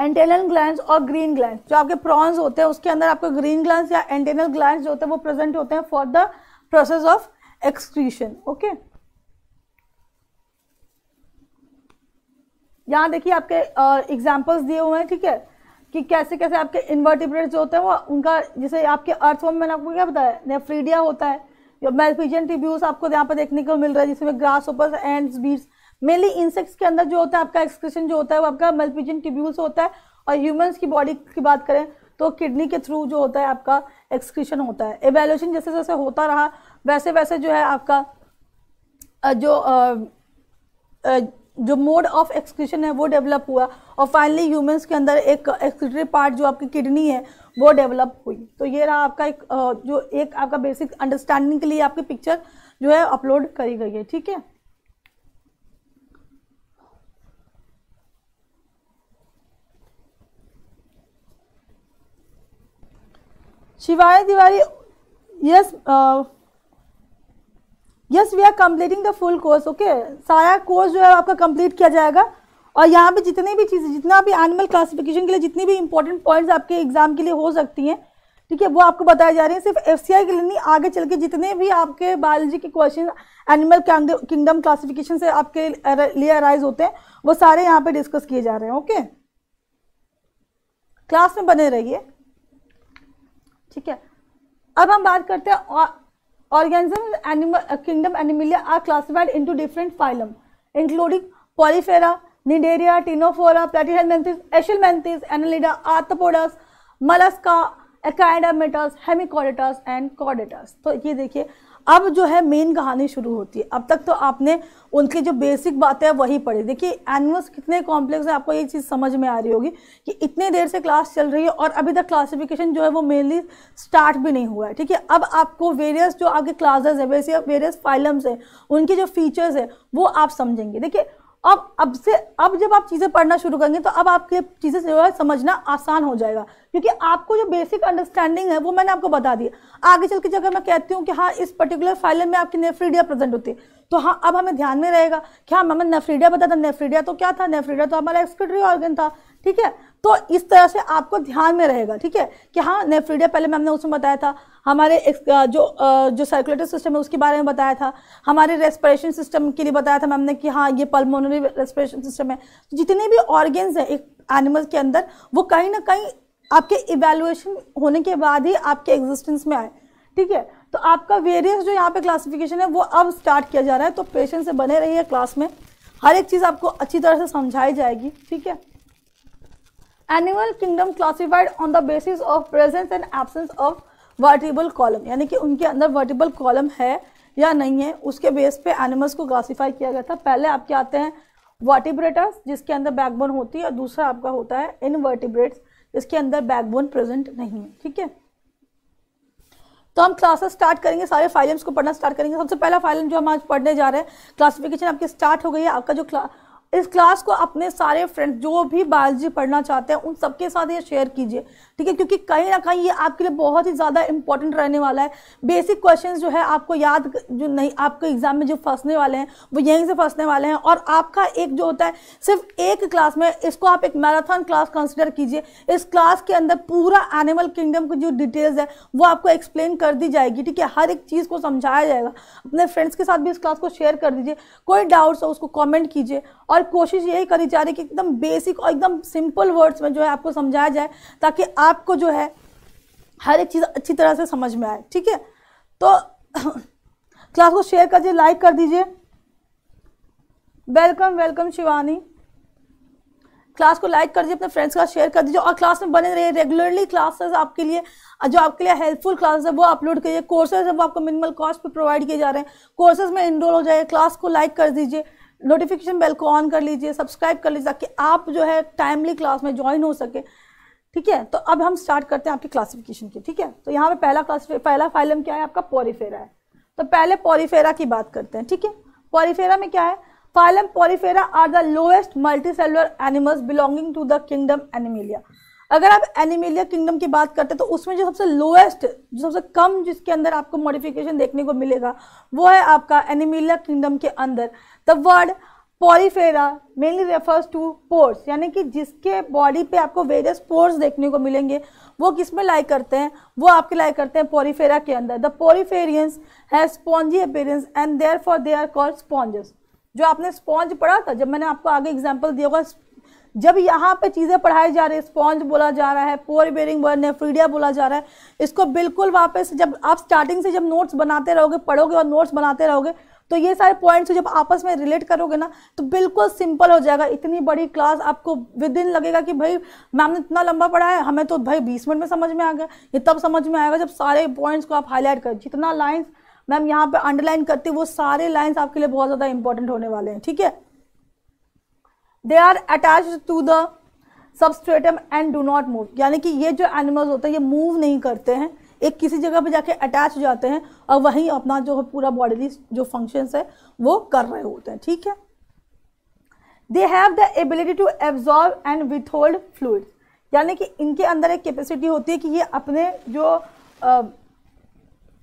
एंटेनल ग्लैंड और ग्रीन ग्लैंड जो आपके प्रॉन्स होते हैं उसके अंदर आपको ग्रीन ग्लैंड या एंटेनल ग्लैंड जो होते हैं वो प्रेजेंट होते हैं for the process of excretion okay यहाँ देखिए आपके एग्जाम्पल्स दिए हुए हैं ठीक है कि कैसे कैसे आपके इन्वर्टिब्रेट जो होते हैं वो उनका जैसे आपके अर्थ फॉर्म मैंने आपको क्या बताया नेफ्रीडिया होता है मेलफिजन टिब्यूस आपको यहाँ पर देखने को मिल रहा है जिसमें ग्रास ओपर एंड बीड्स मेनली इंसेक्ट्स के अंदर जो होता है आपका एक्सक्रेशन जो होता है वो आपका मेलफिजन टिब्यूल्स होता है और ह्यूमन्स की बॉडी की बात करें तो किडनी के थ्रू जो होता है आपका एक्सक्रीशन होता है एवेल्यूशन जैसे जैसे होता रहा वैसे वैसे जो है आपका जो जो मोड ऑफ एक्सक्रीशन है वो डेवलप हुआ और फाइनली ह्यूमंस के अंदर एक एक्सक्रीटरी पार्ट जो आपकी किडनी है वो डेवलप हुई तो ये रहा आपका एक जो एक आपका बेसिक अंडरस्टैंडिंग के लिए आपकी पिक्चर जो है अपलोड करी गई है ठीक है Shivay Tiwari yes yes we are completing the full course okay सारा कोर्स जो है आपका कंप्लीट किया जाएगा और यहाँ पे जितने भी चीज़ें जितना भी एनिमल क्लासिफिकेशन के लिए जितनी भी इंपॉर्टेंट पॉइंट्स आपके एग्जाम के लिए हो सकती हैं ठीक है वो आपको बताए जा रहे हैं सिर्फ एफ के लिए नहीं आगे चल के जितने भी आपके बायोलॉजी के क्वेश्चन एनिमल किंगडम क्लासिफिकेशन से आपके लिए अराइज होते हैं वो सारे यहाँ पर डिस्कस किए जा रहे हैं ओके क्लास में बने रहिए ठीक है अब हम बात करते हैं organism animal kingdom animalia are classified into different phylum including porifera cnidaria ctenophora platyhelminthes aschelminthes annelida arthropods mollusca एकाइडामेटस हेमिकॉडेटस एंड कॉडेटस तो ये देखिए अब जो है मेन कहानी शुरू होती है अब तक तो आपने उनकी जो बेसिक बातें हैं वही पढ़ी देखिए एनिमल्स कितने कॉम्प्लेक्स है आपको ये चीज़ समझ में आ रही होगी कि इतने देर से क्लास चल रही है और अभी तक क्लासिफिकेशन जो है वो मेनली स्टार्ट भी नहीं हुआ है ठीक है अब आपको वेरियस जो आपके क्लासेज है वेरियस फाइलम्स हैं उनके जो फीचर्स है वो आप समझेंगे देखिए अब अब से अब जब आप चीज़ें पढ़ना शुरू करेंगे तो अब आपके चीज़ें जो है समझना आसान हो जाएगा क्योंकि आपको जो बेसिक अंडरस्टैंडिंग है वो मैंने आपको बता दी आगे चल के जगह मैं कहती हूँ कि हाँ इस पर्टिकुलर फाइल में आपकी नेफ्रीडिया प्रेजेंट होती है तो हाँ अब हमें ध्यान में रहेगा क्या हमें नेफ्रीडिया बताता था नेफ्रीडिया तो क्या था नेफ्रीडिया तो हमारा एक्सक्रेटरी ऑर्गन था ठीक है तो इस तरह से आपको ध्यान में रहेगा ठीक है कि हाँ नेफ्रीडिया पहले मैम ने उसमें बताया था हमारे जो जो सर्कुलेटरी सिस्टम है उसके बारे में बताया था हमारे रेस्पिरेशन सिस्टम के लिए बताया था मैम ने कि हाँ ये पल्मोनरी रेस्पिरेशन सिस्टम है तो जितने भी ऑर्गेन्स हैं एक एनिमल के अंदर वो कहीं ना कहीं आपके इवेलुएशन होने के बाद ही आपके एग्जिस्टेंस में आए ठीक है तो आपका वेरियस जो यहाँ पे क्लासिफिकेशन है वो अब स्टार्ट किया जा रहा है तो पेशेंस से बने रहिए क्लास में हर एक चीज़ आपको अच्छी तरह से समझाई जाएगी ठीक है animal kingdom classified on the basis of presence and absence of vertebral column यानी कि उनके अंदर वर्टिबल कॉलम है या नहीं है उसके बेस पे एनिमल्स को क्लासीफाई किया गया था पहले आपके आते हैं वाटिब्रेटस जिसके अंदर बैकबोन होती है और दूसरा आपका होता है इनवर्टिब्रेट्स जिसके अंदर बैकबोन प्रेजेंट नहीं है ठीक है तो हम क्लासेस स्टार्ट करेंगे सारे फाइलम्स को पढ़ना स्टार्ट करेंगे सबसे पहला फाइलम जो हम आज पढ़ने जा रहे हैं क्लासिफिकेशन आपकी स्टार्ट हो गई है आपका जो इस क्लास को अपने सारे फ्रेंड्स जो भी बायोलॉजी पढ़ना चाहते हैं उन सबके साथ ये शेयर कीजिए ठीक है क्योंकि कहीं ना कहीं ये आपके लिए बहुत ही ज़्यादा इंपॉर्टेंट रहने वाला है बेसिक क्वेश्चंस जो है आपको याद जो नहीं आपके एग्ज़ाम में जो फंसने वाले हैं वो यहीं से फंसने वाले हैं और आपका एक जो होता है सिर्फ एक क्लास में इसको आप एक मैराथन क्लास कंसिडर कीजिए इस क्लास के अंदर पूरा एनिमल किंगडम की जो डिटेल्स है वो आपको एक्सप्लेन कर दी जाएगी ठीक है हर एक चीज़ को समझाया जाएगा अपने फ्रेंड्स के साथ भी इस क्लास को शेयर कर दीजिए कोई डाउट्स हो उसको कॉमेंट कीजिए और और कोशिश यही करी जा रही कि एकदम बेसिक और एकदम सिंपल वर्ड्स में जो है आपको समझाया जाए ताकि आपको जो है हर एक चीज़ अच्छी तरह से समझ में आए ठीक है तो क्लास [coughs] को शेयर कर दीजिए लाइक कर दीजिए वेलकम वेलकम शिवानी क्लास को लाइक कर दीजिए अपने फ्रेंड्स का शेयर कर दीजिए और क्लास में बने रहिए रेगुलरली क्लासेस आपके लिए जो आपके लिए हेल्पफुल क्लासेस है वो अपलोड करिए कोर्सेज है वो आपको मिनिमल कॉस्ट पर प्रोवाइड किए जा रहे हैं कोर्सेज में इनरोल हो जाए क्लास को लाइक कर दीजिए नोटिफिकेशन बेल को ऑन कर लीजिए सब्सक्राइब कर लीजिए ताकि आप जो है टाइमली क्लास में ज्वाइन हो सके ठीक है तो अब हम स्टार्ट करते हैं आपकी क्लासिफिकेशन की ठीक है तो यहाँ पे पहला क्लासिफे पहला फाइलम क्या है आपका पॉरीफेरा है तो पहले पॉरीफेरा की बात करते हैं ठीक है पॉरीफेरा में क्या है phylum porifera are the lowest multicellular animals belonging to the kingdom animalia अगर आप एनिमिलिया किंगडम की बात करते हैं तो उसमें जो सबसे लोएस्ट जो सबसे कम जिसके अंदर आपको मॉडिफिकेशन देखने को मिलेगा वो है आपका एनिमिलिया किंगडम के अंदर the word porifera mainly refers to pores यानी कि जिसके बॉडी पे आपको वेरियस पोर्स देखने को मिलेंगे वो किस में लाइक करते हैं वो आपके लाइक करते हैं पॉलीफेरा के अंदर the poriferans has spongy appearance and therefore they are called sponges जो आपने स्पॉन्ज पढ़ा था जब मैंने आपको आगे एग्जाम्पल दिया होगा जब यहाँ पे चीज़ें पढ़ाई जा रही है स्पॉन्ज बोला जा रहा है पोर बेरिंग वर्ड नेफ्रीडिया बोला जा रहा है इसको बिल्कुल वापस जब आप स्टार्टिंग से जब नोट्स बनाते रहोगे पढ़ोगे और नोट्स बनाते रहोगे तो ये सारे पॉइंट्स जब आपस में रिलेट करोगे ना तो बिल्कुल सिंपल हो जाएगा इतनी बड़ी क्लास आपको विद इन लगेगा कि भाई मैम ने इतना लंबा पढ़ा है हमें तो भाई बीस मिनट में समझ में आ गया ये तब समझ में आएगा जब सारे पॉइंट्स को आप हाईलाइट करें जितना लाइन्स मैम यहाँ पर अंडरलाइन करते वो सारे लाइन्स आपके लिए बहुत ज़्यादा इंपॉर्टेंट होने वाले हैं ठीक है they are attach to the substratum and do not move यानी कि ये जो एनिमल्स होते हैं ये मूव नहीं करते हैं एक किसी जगह पे जाके अटैच हो जाते हैं और वहीं अपना जो है पूरा बॉडीली जो फंक्शंस है वो कर रहे होते हैं ठीक है they have the ability to absorb and withhold fluid यानी कि इनके अंदर एक कैपेसिटी होती है कि ये अपने जो आ,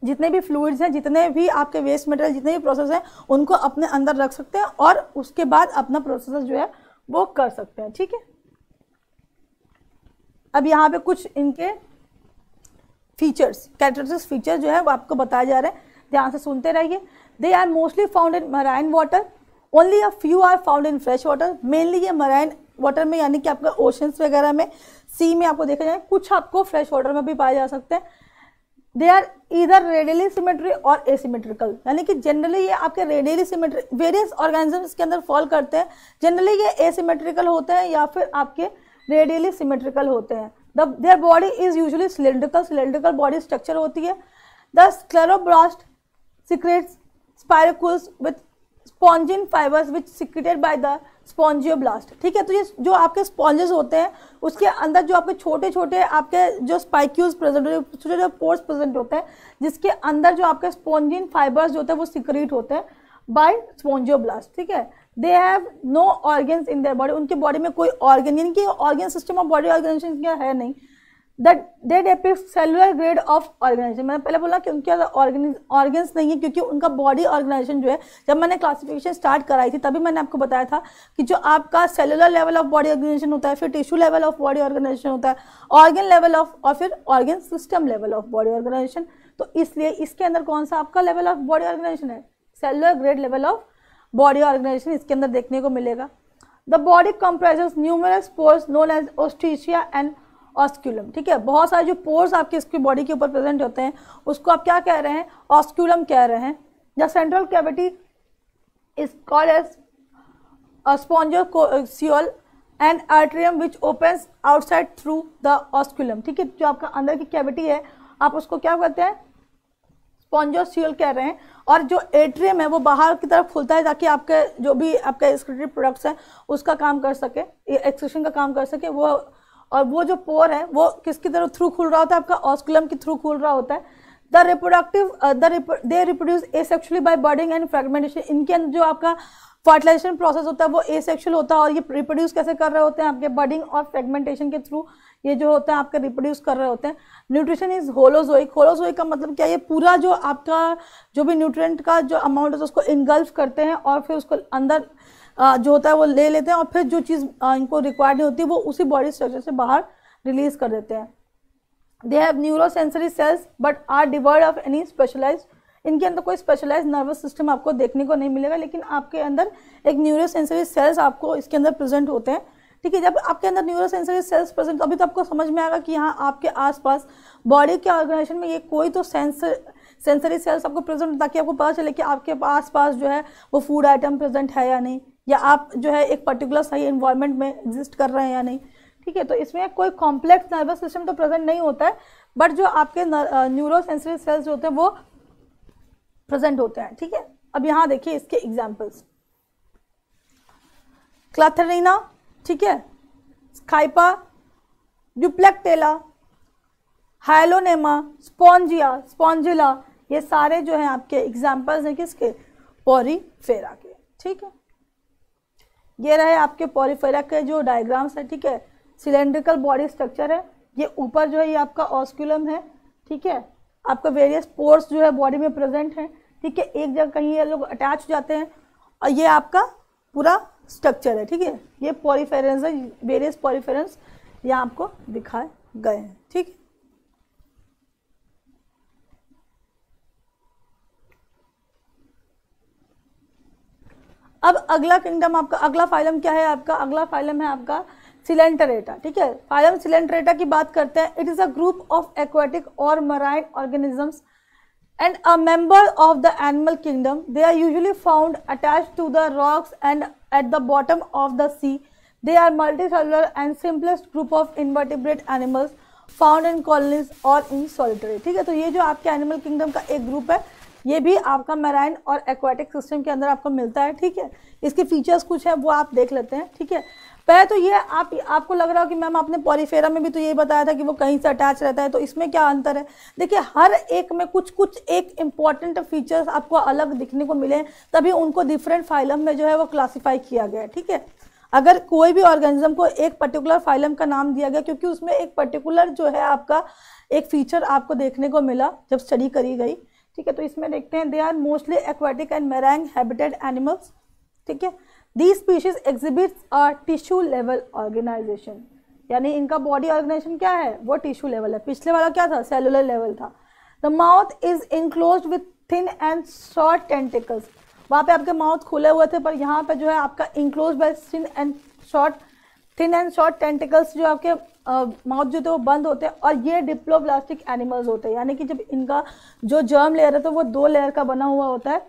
जितने भी फ्लूड्स हैं जितने भी आपके वेस्ट मटेरियल जितने भी प्रोसेस हैं उनको अपने अंदर रख सकते हैं और उसके बाद अपना प्रोसेस जो है वो कर सकते हैं ठीक है अब यहाँ पे कुछ इनके फीचर्स कैरेक्टरिस्टिक्स फीचर जो है वो आपको बताया जा रहे हैं ध्यान से सुनते रहिए they are mostly found in marine water only a few are found in fresh water mainly ये मराइन वाटर में यानी कि आपका ओशंस वगैरह में सी में आपको देखा जाए कुछ आपको फ्रेश वाटर में भी पाए जा सकते हैं they are either radially symmetry और एसीमेट्रिकल यानी कि जनरली ये आपके रेडियली सीमेट्री वेरियस ऑर्गेनिजम्स के अंदर फॉल करते हैं जनरली ये एसीमेट्रिकल होते हैं या फिर आपके रेडियली सीमेट्रिकल होते हैं the their body is usually cylindrical cylindrical body structure होती है the scleroblast secretes spicules with spongin fibres which secreted by the spongioblast ठीक है तो ये जो आपके स्पॉन्जेस होते हैं उसके अंदर जो आपके छोटे छोटे आपके जो स्पाइक्यूज प्रेजेंट होते हैं छोटे छोटे पोर्स प्रेजेंट होते हैं जिसके अंदर जो आपके स्पॉन्जिन फाइबर्स जो होते हैं वो सिक्रेट होते हैं बाय ब्लास्ट ठीक है they have no organs in their body उनके बॉडी में कोई ऑर्गन यानी कि organ system of body organisation क्या है नहीं that they depict cellular grade of organisation मैंने पहले बोला कि उनके ऑर्गन ऑर्गन्स नहीं है क्योंकि उनका बॉडी ऑर्गेनाइजेशन जो है जब मैंने क्लासिफिकेशन स्टार्ट कराई थी तभी मैंने आपको बताया था कि जो आपका cellular level of body organisation होता है फिर tissue level of body organisation होता है ऑर्गन लेवल ऑफ और फिर organ system level of body organisation तो इसलिए इसके अंदर कौन सा आपका लेवल ऑफ बॉडी ऑर्गेनाइजेशन है cellular grade level of body organisation इसके अंदर देखने को मिलेगा the body compress numerous pores known as ostia and osculum ठीक है बहुत सारे जो पोर्स आपके इसकी बॉडी के ऊपर प्रेजेंट होते हैं उसको आप क्या कह रहे हैं ऑस्क्यूलम कह रहे हैं the central cavity is called as spongocoel and atrium which open outside through the osculum ठीक है जो आपका अंदर की कैविटी है आप उसको क्या कहते हैं स्पॉन्जोसियल कह रहे हैं और जो एट्रियम है वो बाहर की तरफ खुलता है ताकि आपके जो भी आपके एक्सक्रेटरी प्रोडक्ट्स हैं उसका काम कर सके एक्सक्रेशन का काम कर सके वो और वो जो पोर है वो किसकी तरफ थ्रू खुल रहा होता है आपका ऑस्कुलम के थ्रू खुल रहा होता है the reproductive the they reproduce asexually by budding and fragmentation इनके अंदर जो आपका फर्टिलाइजेशन प्रोसेस होता है वो ए होता है और ये रिप्रोड्यूस कैसे कर रहे होते हैं आपके बर्डिंग और फ्रेगमेंटेशन के थ्रू ये जो होता है आपका रिप्रोड्यूस कर रहे होते हैं न्यूट्रिशन इज होलोजोइक होलोजोइक का मतलब क्या है ये पूरा जो आपका जो भी न्यूट्रेंट का जो अमाउंट होता है उसको इनगल्फ करते हैं और फिर उसको अंदर जो होता है वो ले लेते हैं और फिर जो चीज़ इनको रिक्वायर्ड नहीं होती है वो उसी बॉडी स्ट्रक्चर से बाहर रिलीज कर देते हैं they have neurosensory cells but are डिवर्ड ऑफ एनी स्पेशलाइज इनके अंदर कोई स्पेशलाइज नर्वस सिस्टम आपको देखने को नहीं मिलेगा लेकिन आपके अंदर एक न्यूरोसेंसरी सेल्स आपको इसके अंदर प्रेजेंट होते हैं ठीक है जब आपके अंदर न्यूरो सेंसरी सेल्स प्रेजेंट अभी तो आपको समझ में आएगा कि यहाँ आपके आसपास बॉडी के ऑर्गेनाइजेशन में ये कोई तो सेंसर सेंसरी सेल्स आपको प्रेजेंट ताकि आपको पता चले कि आपके आस पास जो है वो फूड आइटम प्रेजेंट है या नहीं या आप जो है एक पर्टिकुलर सही इन्वायरमेंट में एग्जिस्ट कर रहे हैं या नहीं ठीक है तो इसमें कोई कॉम्प्लेक्स नर्वस सिस्टम तो प्रेजेंट नहीं होता है बट जो आपके न्यूरो सेंसरी सेल्स होते हैं वो प्रेजेंट होते हैं ठीक है अब यहाँ देखिए इसके एग्जाम्पल्स क्लाथरीना ठीक है स्काइपा डुप्लेक्टेला हाइलोनेमा स्पॉन्जिया स्पॉन्जिला ये सारे जो हैं आपके एग्जाम्पल्स हैं किसके पॉरीफेरा के ठीक है ये रहे आपके पोरीफेरा के जो डायग्राम्स हैं ठीक है सिलेंड्रिकल बॉडी स्ट्रक्चर है ये ऊपर जो है ये आपका ऑस्कुलम है ठीक है आपका वेरियस पोर्स जो है बॉडी में प्रेजेंट हैं ठीक है एक जगह कहीं ये लोग अटैच हो जाते हैं और ये आपका पूरा स्ट्रक्चर है ठीक है ये पॉलीफेरेंस है वेरियस पॉलीफेरेंस यहाँ आपको दिखाए गए हैं ठीक है अब अगला किंगडम आपका अगला फाइलम क्या है आपका अगला फाइलम है आपका सिलेंटरेटा ठीक है फाइलम सिलेंटरेटा की बात करते हैं it is a group of aquatic और marine organisms and a member of the animal kingdom they are usually found attached to the rocks and at the bottom of the sea they are multicellular and simplest group of invertebrate animals found in colonies or in solitary theek hai to ye jo aapke animal kingdom ka ek group hai ये भी आपका marine और aquatic system के अंदर आपको मिलता है ठीक है इसके फीचर्स कुछ है वो आप देख लेते हैं ठीक है पहले तो ये आप आपको लग रहा हो कि मैम आपने पॉलीफेरा में भी तो यही बताया था कि वो कहीं से अटैच रहता है तो इसमें क्या अंतर है देखिए हर एक में कुछ कुछ एक इम्पॉर्टेंट फीचर्स आपको अलग दिखने को मिले तभी उनको डिफरेंट फाइलम में जो है वो क्लासीफाई किया गया है ठीक है अगर कोई भी ऑर्गेनिज्म को एक पर्टिकुलर फाइलम का नाम दिया गया क्योंकि उसमें एक पर्टिकुलर जो है आपका एक फीचर आपको देखने को मिला जब स्टडी करी गई ठीक है तो इसमें देखते हैं they are mostly aquatic and marine habited animals ठीक है the species exhibits a tissue level organisation यानी इनका बॉडी ऑर्गेनाइजेशन क्या है वो टिश्यू लेवल है पिछले वाला क्या था सेलुलर लेवल था the mouth is enclose with thin and short tentacles वहाँ पे आपके माउथ खुले हुए थे पर यहाँ पे जो है आपका enclose by thin and short thin and short tentacles जो आपके माउथ जो थे वो बंद होते हैं और ये डिप्लोब्लास्टिक एनिमल्स होते हैं यानी कि जब इनका जो जर्म लेयर है तो वो दो लेयर का बना हुआ होता है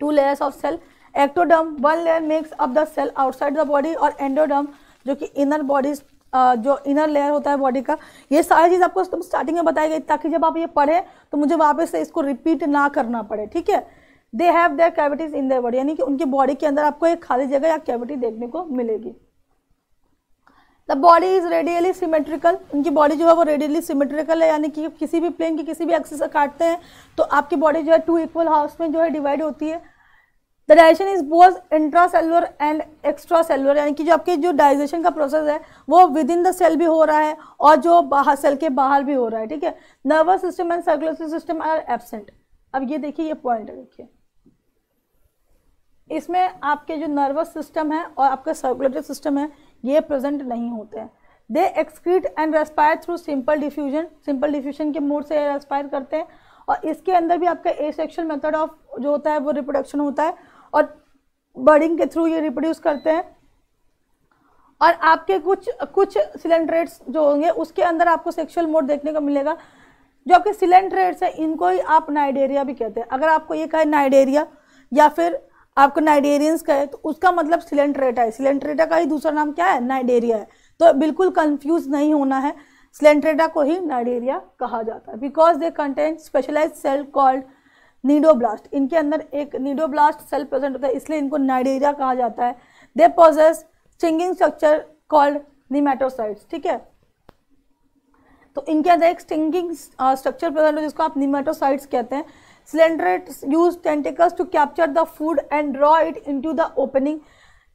two layers of cell ectoderm one layer makes up the cell outside the body और एंडोडर्म जो कि इनर बॉडी जो इनर लेयर होता है बॉडी का ये सारी चीज़ आपको तुम स्टार्टिंग में बताई गई ताकि जब आप ये पढ़े तो मुझे वापस से इसको रिपीट ना करना पड़े ठीक है they have their cavities in their body यानी कि उनकी बॉडी के अंदर आपको एक खाली जगह या कैविटी देखने को मिलेगी the body is radially symmetrical उनकी बॉडी जो है वो रेडियली सिमेट्रिकल है यानी कि किसी भी प्लेन की किसी भी एक्सिस से काटते हैं तो आपकी बॉडी जो है टू इक्वल हाउस में जो है डिवाइड होती है the digestion is intra intracellular and cellular यानी कि जो आपके जो डाइजेशन का प्रोसेस है वो विद इन द सेल भी हो रहा है और जो बाहर सेल के बाहर भी हो रहा है ठीक है nervous system and circulatory system are absent अब ये देखिए ये पॉइंट देखिए इसमें आपके जो नर्वस सिस्टम है और आपका सर्कुलेटरी सिस्टम है ये प्रेजेंट नहीं होते हैं they excrete and respire through simple diffusion simple diffusion के मोड से रेस्पायर करते हैं और इसके अंदर भी आपका ए सेक्शुअल मेथड ऑफ जो होता है वो रिप्रोडक्शन होता है और बर्डिंग के थ्रू ये रिप्रोड्यूस करते हैं और आपके कुछ कुछ सिलेंड्रेट्स जो होंगे उसके अंदर आपको सेक्सुअल मोड देखने को मिलेगा जो आपके सिलेंड्रेट्स हैं इनको ही आप नाइडेरिया भी कहते हैं अगर आपको ये कहे नाइडेरिया या फिर आपको नाइडेरियंस कहे तो उसका मतलब सिलेंट्रेटा है सिलेंट्रेटा का ही दूसरा नाम क्या है नाइडेरिया है तो बिल्कुल कन्फ्यूज नहीं होना है सिलेंट्रेटा को ही नाइडेरिया कहा जाता है because they contain specialise cell called cnidoblast इनके अंदर एक नीडोब्लास्ट सेल प्रेजेंट होता है इसलिए इनको नाइडेरिया कहा जाता है they possess stinging structure called nematocytes ठीक है तो इनके अंदर एक स्टिंगिंग स्ट्रक्चर प्रेजेंट होता है जिसको आप निमेटोसाइट्स कहते हैं cylinder use tentacles to capture the food and draw it into the opening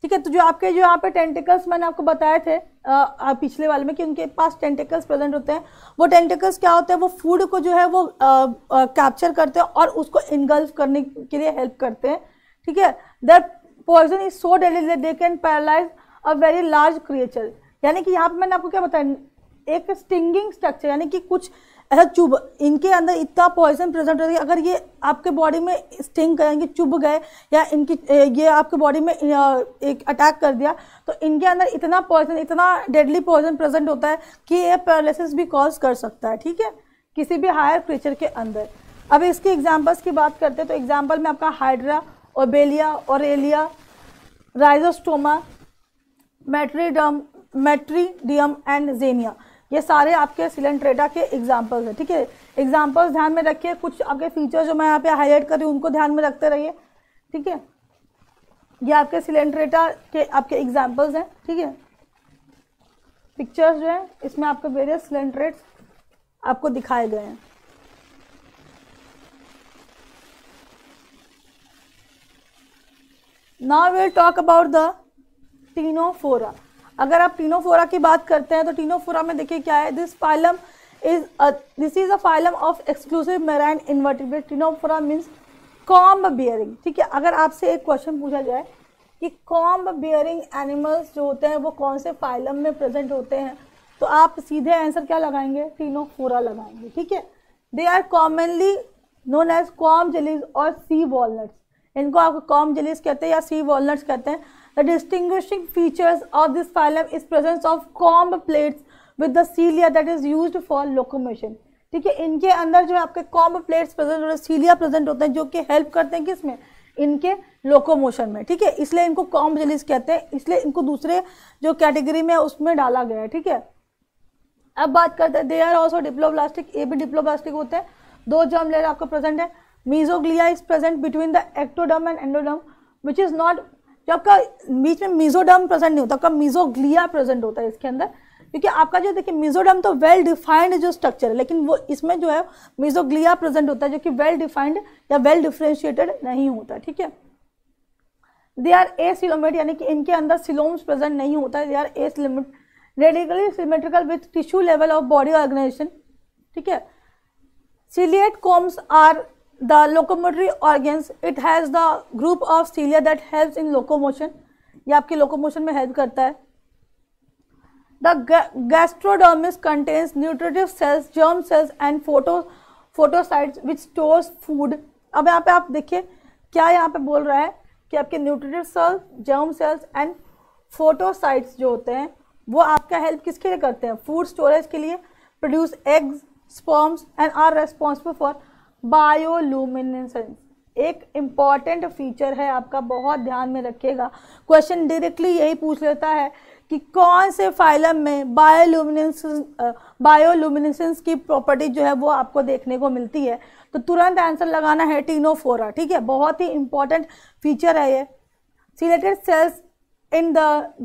ठीक है तो जो आपके जो यहाँ पे टेंटिकल्स मैंने आपको बताए थे आ, आ, पिछले वाले में कि उनके पास टेंटिकल्स प्रेजेंट होते हैं वो टेंटिकल्स क्या होते हैं वो फूड को जो है वो कैप्चर करते हैं और उसको इनगल्फ करने के लिए हेल्प करते हैं ठीक है their poison is so deadly they can paralyse a very large creature यानी कि यहाँ पे मैंने आपको क्या बताया एक स्टिंगिंग स्ट्रक्चर यानी कि कुछ ऐसा चुभ इनके अंदर इतना पॉइजन प्रेजेंट होता है अगर ये आपके बॉडी में स्टिंग करेंगे चुभ गए या इनकी ये आपके बॉडी में एक अटैक कर दिया तो इनके अंदर इतना पॉइजन इतना डेडली पॉइजन प्रेजेंट होता है कि ये पैरालिसिस भी कॉज कर सकता है ठीक है किसी भी हायर क्रीचर के अंदर अब इसके एग्जाम्पल्स की बात करते हैं तो एग्जाम्पल में आपका hydra obelia aurelia rhizostoma metridum metridium and xenia ये सारे आपके सिलेंट्रेटा के एग्जाम्पल्स हैं ठीक है एग्जाम्पल्स ध्यान में रखिए कुछ आपके फीचर जो मैं यहाँ पे हाईलाइट कर रही हूँ उनको ध्यान में रखते रहिए ठीक है ये आपके सिलेंट्रेटा के आपके एग्जाम्पल्स हैं ठीक है पिक्चर्स जो हैं इसमें आपके वेरियस सिलेंट्रेट्स आपको दिखाए गए हैं will talk about the ctenophora अगर आप टीनोफोरा की बात करते हैं तो टीनोफोरा में देखिए क्या है this phylum is this is a phylum of exclusive marine invertebrate ctenophora means comb bearing ठीक है अगर आपसे एक क्वेश्चन पूछा जाए कि कॉम्ब बियरिंग एनिमल्स जो होते हैं वो कौन से फाइलम में प्रेजेंट होते हैं तो आप सीधे आंसर क्या लगाएंगे टीनोफोरा लगाएंगे ठीक है they are commonly known as comb jellies और सी वॉलनट्स इनको आप कॉम जलीज कहते हैं या सी वॉलनट्स कहते हैं the distinguishing features of this phylum is presence of comb plates with the cilia that is use for locomotion ठीक है इनके अंदर जो है आपके कॉम्ब प्लेट्स प्रेजेंट होते हैं सीलिया प्रेजेंट होते हैं जो कि हेल्प करते हैं किसमें इनके लोकोमोशन में ठीक है इसलिए इनको कॉम्ब जेलिस कहते हैं इसलिए इनको दूसरे जो कैटेगरी में उसमें डाला गया है ठीक है अब बात करते हैं दे आर ऑल्सो डिप्लोब्लास्टिक ए भी डिप्लोब्लास्टिक होते हैं दो जर्म लेयर आपको प्रेजेंट है mesoglea is present between the ectoderm and endoderm which is not जो आपका बीच में मिजोडम प्रेजेंट नहीं होता आपका मिजोग्लिया प्रेजेंट होता है इसके अंदर क्योंकि आपका जो देखिए मिजोडम तो वेल डिफाइंड जो स्ट्रक्चर है लेकिन वो इसमें जो है मिजोग्लिया प्रेजेंट होता है जो कि वेल डिफाइंड या वेल डिफ्रेंशिएटेड नहीं होता ठीक है दे आर ए सिलोमेट यानी कि इनके अंदर सिलोम्स प्रेजेंट नहीं होता है they are acoelomate radially symmetrical with tissue level of body organisation ठीक है ciliated combs are the locomotory organs it has the group of cilia that helps in locomotion ये आपकी locomotion में help करता है the gastrodermis contains nutritive cells germ cells and photo photocytes which stores food अब यहाँ पे आप देखिए क्या यहाँ पे बोल रहा है कि आपके nutritive cells germ cells and photocytes जो होते हैं वो आपका हेल्प किसके लिए करते हैं फूड स्टोरेज के लिए produce eggs sperms and are responsible for bioluminescence एक इम्पॉर्टेंट फीचर है आपका बहुत ध्यान में रखिएगा क्वेश्चन डायरेक्टली यही पूछ लेता है कि कौन से फाइलम में बायोलूमिनेंस बायोलूमिनेसेंस की प्रॉपर्टी जो है वो आपको देखने को मिलती है तो तुरंत आंसर लगाना है टीनोफोरा ठीक है बहुत ही इंपॉर्टेंट फीचर है ये ciliated cells in the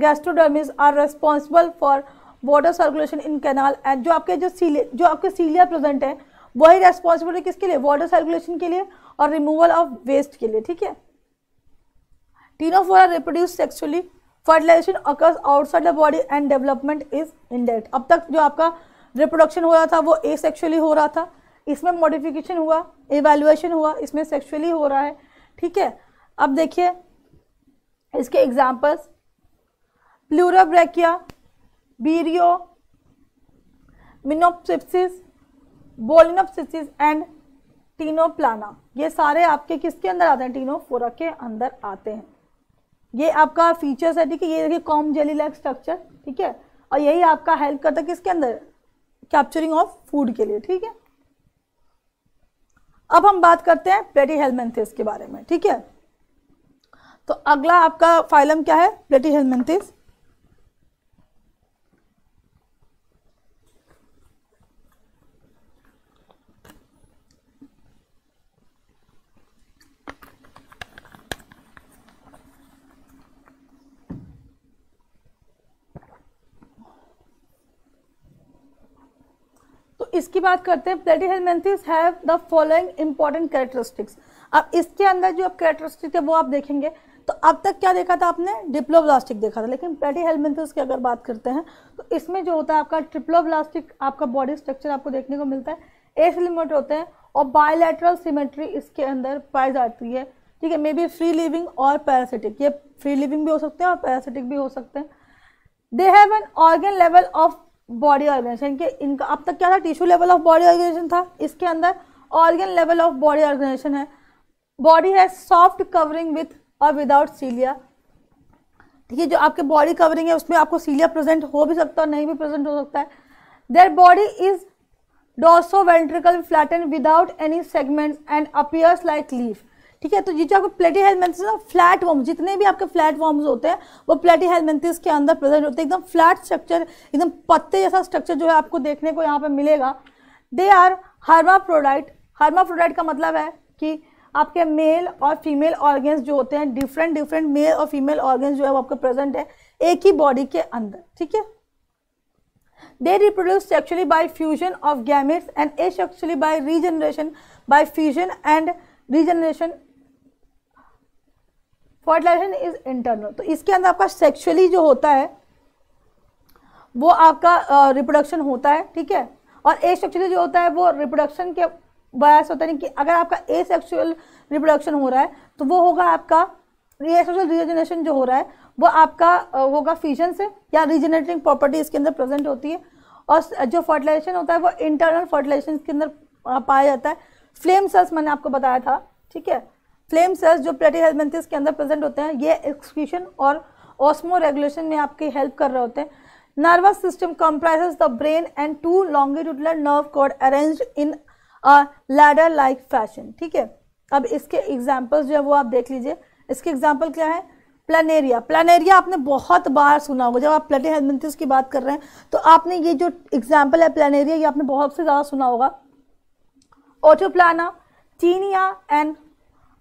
gastrodermis are responsible for water circulation in canal and जो आपके जो सीले जो आपके सीलिया प्रेजेंट है वही रेस्पॉन्सिबिलिटी किसके लिए वाटर सर्कुलेशन के लिए और रिमूवल ऑफ वेस्ट के लिए ठीक है Ctenophora reproduce sexually fertilisation occurs outside the body and development is indirect अब तक जो आपका रिप्रोडक्शन हो रहा था वो ए सेक्सुअली हो रहा था इसमें मॉडिफिकेशन हुआ एवेल्युएशन हुआ इसमें सेक्सुअली हो रहा है ठीक है अब देखिए इसके examples Pleurobrachia Beroe Mnemiopsis Bolinopsis and Ctenoplana ये सारे आपके किसके अंदर आते हैं टीनोफोरा के अंदर आते हैं ये आपका फीचर्स है ठीक है ये देखिए कॉम जेली लाइक स्ट्रक्चर ठीक है और यही आपका हेल्प करता है किसके अंदर कैप्चरिंग ऑफ फूड के लिए ठीक है अब हम बात करते हैं प्लेटी हेलमेंथिस के बारे में ठीक है तो अगला आपका फाइलम क्या है प्लेटी हेलमेंथिस इसकी बात करते हैं Platyhelminthes have the following important characteristics अब इसके अंदर जो कैरेक्टरिस्टिक है वो आप देखेंगे तो अब तक क्या देखा था आपने डिप्लोब्लास्टिक देखा था लेकिन प्लेटी हेलमेंथिस की अगर बात करते हैं तो इसमें जो होता है आपका ट्रिप्लोब्लास्टिक आपका बॉडी स्ट्रक्चर आपको देखने को मिलता है एस लिमिट होते हैं और बायोलेट्रल सीमेट्री इसके अंदर पाई जाती है ठीक है मे बी फ्री लिविंग और पैरासिटिक ये फ्री लिविंग भी हो सकते हैं और पैरासिटिक भी हो सकते हैं they have an organ level of body organisation के इनका अब तक क्या था tissue level of body organisation था इसके अंदर organ level of body organisation है बॉडी है सॉफ्ट कवरिंग विथ और विदाउट सीलिया ठीक है जो आपके बॉडी कवरिंग है उसमें आपको सीलिया प्रेजेंट हो भी सकता है नहीं भी प्रेजेंट हो सकता है their body is dorsoventrally flatten without any segments and appears like leaf ठीक है तो ये जो आपके प्लेटी हेलमेंथिस ना फ्लैट वॉर्म जितने भी आपके फ्लैट वॉर्म्स होते हैं वो प्लेटी हेलमेंथिस के अंदर प्रेजेंट होते हैं एकदम फ्लैट स्ट्रक्चर एकदम पत्ते जैसा स्ट्रक्चर जो है आपको देखने को यहाँ पर मिलेगा they are hermaphrodite hermaphrodite का मतलब है कि आपके मेल और फीमेल ऑर्गेन्स जो होते हैं डिफरेंट डिफरेंट मेल और फीमेल ऑर्गेन्स जो है वो आपके प्रेजेंट है एक ही बॉडी के अंदर ठीक है they reproduce actually by fusion of gametes and actually by regeneration by fusion and regeneration fertilisation is internal तो इसके अंदर आपका सेक्सुअली जो होता है वो आपका रिप्रोडक्शन uh, होता है ठीक है और ए सेक्चुअली जो होता है वो रिप्रोडक्शन के बयास होता है कि अगर आपका ए सेक्चुअल रिप्रोडक्शन हो रहा है तो वो होगा आपका सेक्सुअल रिजनरेशन जो हो रहा है वो आपका होगा फ्यूजन से या रिजनरेटिंग प्रॉपर्टी इसके अंदर प्रेजेंट होती है और जो फर्टिलाइजेशन होता है वो इंटरनल फर्टिलाइजेशन के अंदर पाया जाता है फ्लेम सेल्स मैंने आपको बताया था ठीक है फ्लेम सेल्स जो हेलमेंथिस के अंदर प्रेजेंट होते हैं ये एक्सक्यूशन और ऑस्मो रेगुलेशन में आपकी हेल्प कर रहे होते हैं nervous system comprises the brain and two longitudinal nerve cord arrange in a ladder like fashion ठीक है अब इसके एग्जाम्पल्स जो है वो आप देख लीजिए इसके एग्जाम्पल क्या है प्लानेरिया प्लानेरिया आपने बहुत बार सुना होगा जब आप प्लेटे हेलमेंथिस की बात कर रहे हैं तो आपने ये जो एग्जाम्पल है प्लानेरिया ये आपने बहुत से ज़्यादा सुना होगा ऑटोप्लाना टीनिया एंड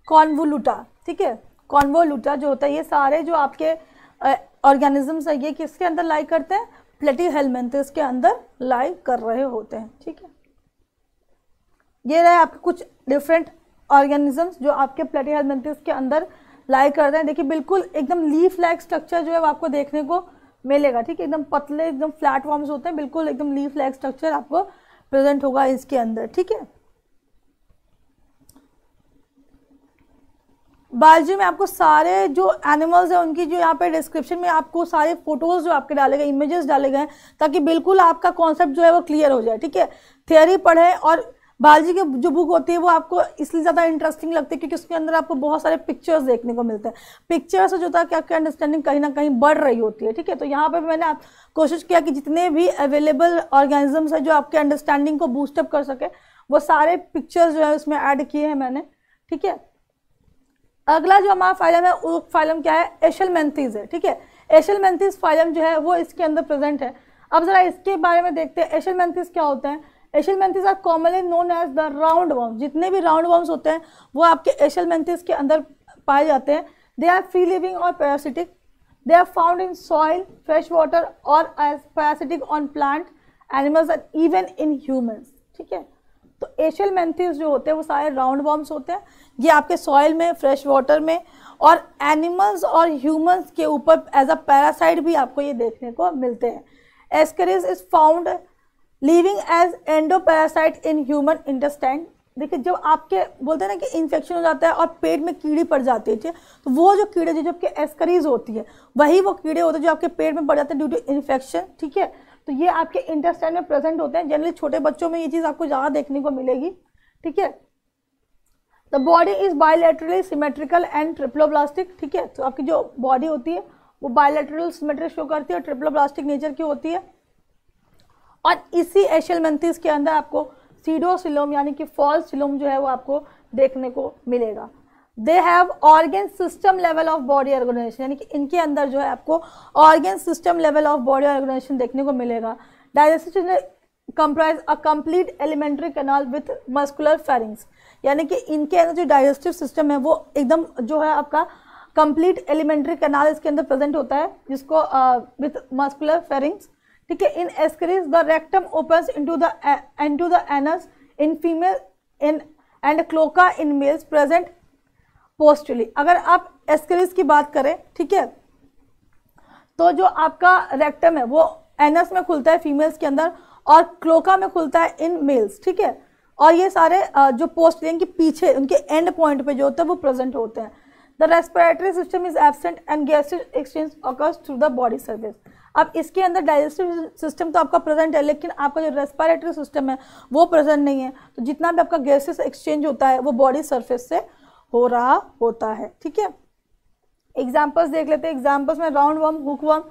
कॉन्वोलूटा ठीक है कॉन्वोलूटा जो होता है ये सारे जो आपके ऑर्गेनिजम्स है ये किसके अंदर लाई करते हैं प्लेटी हेलमेंथस के अंदर लाई कर रहे होते हैं ठीक है ये रहे आपके कुछ डिफरेंट ऑर्गेनिजम्स जो आपके प्लेटी हेलमेंथस के अंदर लाई करते हैं देखिए बिल्कुल एकदम लीफ लाइक स्ट्रक्चर जो है आपको देखने को मिलेगा ठीक है एकदम पतले एकदम फ्लैट फॉर्म्स होते हैं बिल्कुल एकदम लीफ लाइक स्ट्रक्चर आपको प्रेजेंट होगा इसके अंदर ठीक है बायोलॉजी में आपको सारे जो एनिमल्स हैं उनकी जो यहाँ पे डिस्क्रिप्शन में आपको सारे फोटोज़ जो आपके डाले गए इमेजेस डाले गए ताकि बिल्कुल आपका कॉन्सेप्ट जो है वो क्लियर हो जाए ठीक है थियोरी पढ़े और बायोलॉजी की जो बुक होती है वो आपको इसलिए ज़्यादा इंटरेस्टिंग लगती है क्योंकि उसके अंदर आपको बहुत सारे पिक्चर्स देखने को मिलते हैं पिक्चर्स जो था कि आपकी अंडरस्टैंडिंग कहीं ना कहीं बढ़ रही होती है ठीक है तो यहाँ पर मैंने कोशिश किया कि जितने भी अवेलेबल ऑर्गेनिजम्स हैं जो आपके अंडरस्टैंडिंग को बूस्टअप कर सके वो सारे पिक्चर्स जो है उसमें ऐड किए हैं मैंने ठीक है अगला जो हमारा फाइलम है वो फाइलम क्या है एशल मैंथीज है ठीक है एशल मैंथीज फाइलम जो है वो इसके अंदर प्रेजेंट है अब ज़रा इसके बारे में देखते हैं एशल मैंथीज क्या होते हैं एशल are commonly known as the round worms जितने भी राउंड वॉम्स होते हैं वो आपके एशल के अंदर पाए जाते हैं दे आर फ्री लिविंग और parasitic they are found in soil fresh water और as parasitic on plant animals and even in humans ठीक है तो एशियल मैंथिस जो होते हैं वो सारे राउंड वॉम्स होते हैं ये आपके सॉइल में फ्रेश वाटर में और एनिमल्स और ह्यूमंस के ऊपर एज अ पैरासाइट भी आपको ये देखने को मिलते हैं Ascaris is found living as endoparasite in human intestine देखिए जब आपके बोलते हैं ना कि इन्फेक्शन हो जाता है और पेट में कीड़ी पड़ जाती है ठीक तो वो जो कीड़े जो आपके एस्करीज होती है वही वो कीड़े होते हैं जो आपके पेट में पड़ जाते हैं ड्यू टू इन्फेक्शन ठीक है तो ये आपके इंटेस्टाइन में प्रेजेंट होते हैं जनरली छोटे बच्चों में ये चीज़ आपको ज़्यादा देखने को मिलेगी ठीक है the body is bilaterally symmetrical and triploblastic ठीक है तो आपकी जो बॉडी होती है वो बायोलेट्रल सिमेट्रिक शो करती है और ट्रिप्लोब्लास्टिक नेचर की होती है और इसी एशियल मंथिस के अंदर आपको सीडोसिलोम यानी कि फॉल्स सिलोम जो है वो आपको देखने को मिलेगा they have organ system level of body organisation यानी कि इनके अंदर जो है आपको organ system level of body organisation देखने को मिलेगा digestive comprise a complete alimentary canal with muscular pharynx यानी कि इनके अंदर जो डाइजेस्टिव सिस्टम है वो एकदम जो है आपका कंप्लीट एलिमेंट्री कैनाल इसके अंदर प्रेजेंट होता है जिसको विथ मस्कुलर फेरिंग्स ठीक है in Ascaris the rectum in to the to the anus in female in and cloaca in males present posteriorly अगर आप एस्करीज की बात करें ठीक है तो जो आपका रेक्टम है वो एनस में खुलता है फीमेल्स के अंदर और क्लोका में खुलता है इन मेल्स ठीक है और ये सारे जो पोस्ट प्लेन के पीछे उनके एंड पॉइंट पे जो होते हैं वो प्रेजेंट होते हैं the respiratory system is absent and gas exchange occurs through the body surface अब इसके अंदर डाइजेस्टिव सिस्टम तो आपका प्रेजेंट है लेकिन आपका जो रेस्पिरेटरी सिस्टम है वो प्रेजेंट नहीं है तो जितना भी आपका गैसेस एक्सचेंज होता है वो बॉडी सर्फेस से हो रहा होता है ठीक है एग्जाम्पल्स देख लेते हैं एग्जाम्पल्स में round worm hook worm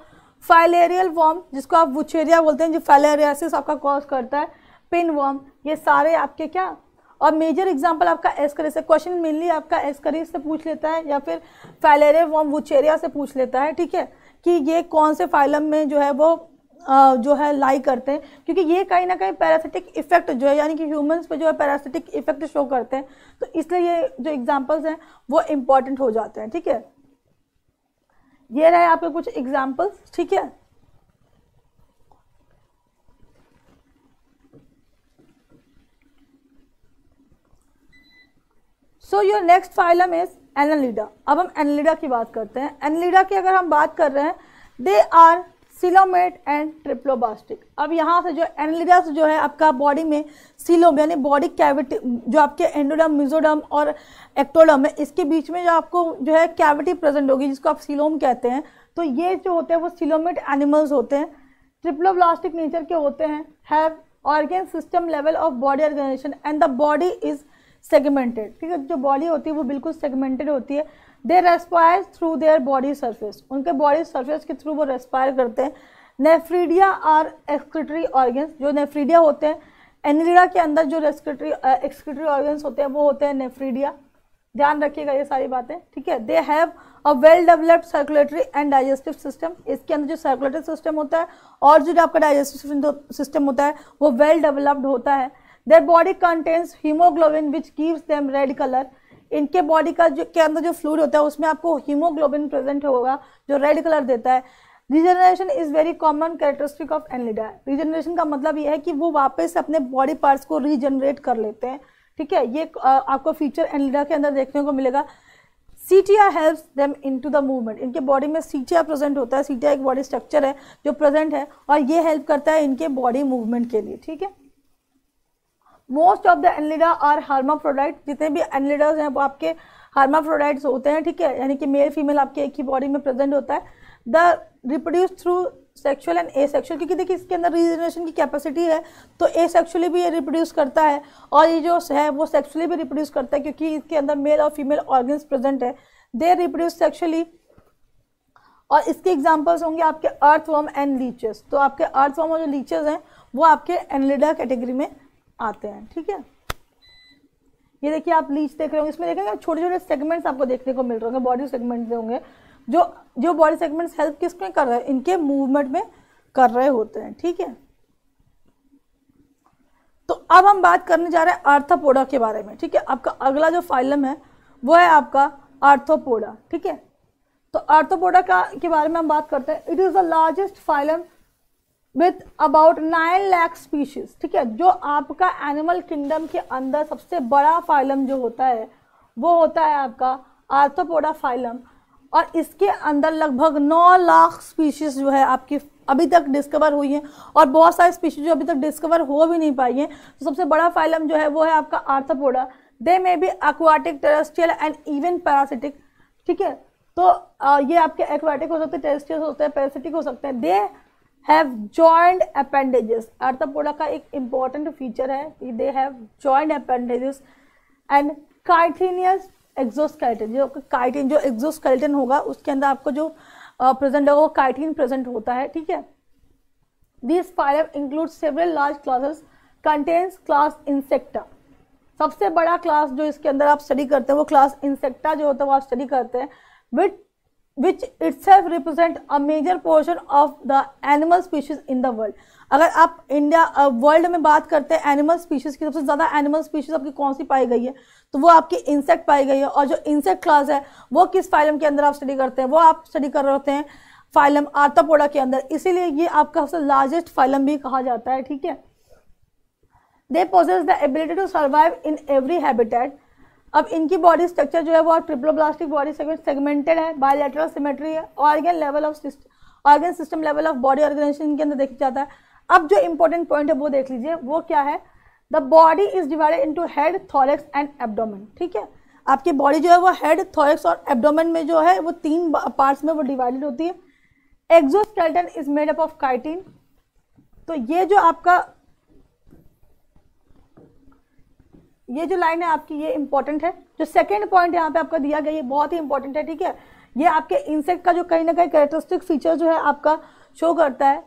filarial worm जिसको आप वुचेरिया बोलते हैं जो फाइलेरियासिस आपका कॉज करता है पिन वर्म ये सारे आपके क्या और मेजर एग्जाम्पल आपका एस्करी से क्वेश्चन मेनली आपका एस्करी से पूछ लेता है या फिर फैलेरे वर्म वुचेरिया से पूछ लेता है ठीक है कि ये कौन से फाइलम में जो है वो जो है लाई करते हैं क्योंकि ये कहीं ना कहीं पैरासिटिक इफेक्ट जो है यानी कि ह्यूमंस पे जो है पैरासिटिक इफेक्ट शो करते हैं तो इसलिए ये जो एग्जाम्पल्स हैं वो इम्पॉर्टेंट हो जाते हैं ठीक है ये रहे आपके कुछ एग्जाम्पल्स ठीक है so your next phylum is Annelida अब हम एनलिडा की बात करते हैं एनलिडा की अगर हम बात कर रहे हैं they are coelomate and triploblastic अब यहाँ से जो एनलिडस जो है आपका बॉडी में सिलोम यानी बॉडी कैविटी जो आपके एंडोडम मिजोडम और एक्टोडम है इसके बीच में जो आपको जो है कैविटी प्रेजेंट होगी जिसको आप सिलोम कहते हैं तो ये जो होते हैं वो सिलोमेट एनिमल्स होते हैं ट्रिप्लोब्लास्टिक नेचर के होते हैं have organ system level of body organisation and the body is segmented ठीक है जो बॉडी होती है वो बिल्कुल सेगमेंटेड होती है they respire through their body surface उनके बॉडी सर्फेस के थ्रू वो रेस्पायर करते हैं नेफ्रीडिया आर एक्सक्रिटरी ऑर्गन्स जो नेफ्रीडिया होते हैं एनिलिडा के अंदर जो रेस्क्रिटरी एक्सक्रिटरी ऑर्गन्स होते हैं वो होते हैं नेफ्रीडिया ध्यान रखिएगा ये सारी बातें ठीक है they have a well developed circulatory and digestive system इसके अंदर जो सर्कुलेटरी सिस्टम होता है और जो आपका डाइजेस्टिव सिस्टम होता है वो वेल well डेवलप्ड होता है their body contains haemoglobin which gives them red colour इनके बॉडी का जो के अंदर जो फ्लूड होता है उसमें आपको हीमोग्लोबिन प्रेजेंट होगा जो रेड कलर देता है regeneration is very common characteristic of Annelida regeneration का मतलब ये है कि वो वापस अपने बॉडी पार्ट्स को रिजनरेट कर लेते हैं ठीक है ये आपको फीचर एनलिडा के अंदर देखने को मिलेगा setae helps them in to the movement इनके बॉडी में सी टी प्रेजेंट होता है सी टी एक बॉडी स्ट्रक्चर है जो प्रेजेंट है और ये हेल्प करता है इनके बॉडी मूवमेंट के लिए ठीक है most of the Annelida are hermaphrodite जितने भी एनलिडाज हैं वो आपके हार्माफ्रोडाइट्स होते हैं ठीक है यानी कि मेल फीमेल आपके एक ही बॉडी में प्रेजेंट होता है they reproduce through sexual and asexual क्योंकि देखिए इसके अंदर रिजनरेशन की कैपेसिटी है तो ए सेक्शुअली भी ये रिप्रोड्यूस करता है और ये जो है वो सेक्सुअली भी रिप्रोड्यूस करता है क्योंकि इसके अंदर मेल और फीमेल ऑर्गन्स प्रेजेंट है दे रिप्रोड्यूस सेक्शुअली और इसके एग्जाम्पल्स होंगे आपके अर्थ वॉम एंड लीचेस तो आपके अर्थ वॉम और जो लीचेस हैं वो आपके एनलिडा कैटेगरी में आते हैं ठीक है ये देखिए आप लीच देख रहे होंगे इसमें देखेंगे छोटे छोटे सेगमेंट्स आपको देखने को मिल रहे होंगे बॉडी सेगमेंट्स होंगे जो जो बॉडी सेगमेंट्स हेल्प किस में कर रहे हैं इनके मूवमेंट में कर रहे होते हैं ठीक है तो अब हम बात करने जा रहे हैं आर्थोपोडा के बारे में ठीक है आपका अगला जो फाइलम है वो है आपका आर्थोपोडा ठीक है तो आर्थोपोडा का के बारे में हम बात करते हैं it is the largest phylum with about nine lakh species ठीक है जो आपका एनिमल किंगडम के अंदर सबसे बड़ा फाइलम जो होता है वो होता है आपका आर्थोपोडा फाइलम और इसके अंदर लगभग नौ लाख स्पीशीज़ जो है आपकी अभी तक डिस्कवर हुई हैं और बहुत सारी स्पीशीज जो अभी तक डिस्कवर हो भी नहीं पाई हैं तो सबसे बड़ा फाइलम जो है वो है आपका Arthropoda they may be aquatic terrestrial and even parasitic ठीक है तो ये आपके एक्वाटिक हो सकते हैं टेरेस्ट्रियल होते हैं पैरासिटिक हो सकते हैं they have jointed appendages Arthropoda का एक इम्पॉर्टेंट फीचर है कि they have jointed appendages and chitinous exoskeleton जो काइटिन जो एग्जोस्केलेटन होगा उसके अंदर आपको जो प्रेजेंट होगा वो काइटीन प्रेजेंट होता है ठीक है this phylum include several large classes contains class Insecta सबसे बड़ा क्लास जो इसके अंदर आप स्टडी करते हैं वो क्लास इंसेक्टा जो होता है वो आप स्टडी करते हैं with which itself represent a major portion of the animal species in the world अगर आप इंडिया वर्ल्ड में बात करते हैं एनिमल स्पीशीज़ की सबसे ज़्यादा एनिमल स्पीशीज़ आपकी कौन सी पाई गई है तो वो आपकी इंसेक्ट पाई गई है और जो इंसेक्ट क्लास है वो किस फाइलम के अंदर आप स्टडी करते हैं वो आप स्टडी कर रहे होते हैं फाइलम आर्थापोडा के अंदर इसीलिए ये आपका सबसे लार्जेस्ट फाइलम भी कहा जाता है ठीक है they possess the ability to survive in every habitat अब इनकी बॉडी स्ट्रक्चर जो है वो ट्रिप्लोब्लास्टिक बॉडी सेगमेंटेड है बायोलेट्रल सिमेट्री है organ level of system organ system level of body organisation इनके अंदर देखा जाता है अब जो इंपॉर्टेंट पॉइंट है वो देख लीजिए वो क्या है the body is divided into head thorax and abdomen ठीक है आपकी बॉडी जो है वो हेड थॉरेक्स और एबडोमन में जो है वो तीन पार्ट्स में वो डिवाइडेड होती है exoskeleton is made up of chitin तो ये जो आपका ये जो लाइन है आपकी ये इंपॉर्टेंट है जो सेकेंड पॉइंट यहाँ पे आपका दिया गया ये बहुत ही इंपॉर्टेंट है ठीक है ये आपके इंसेक्ट का जो कहीं ना कहीं कैरेक्टरिस्टिक फीचर जो है आपका शो करता है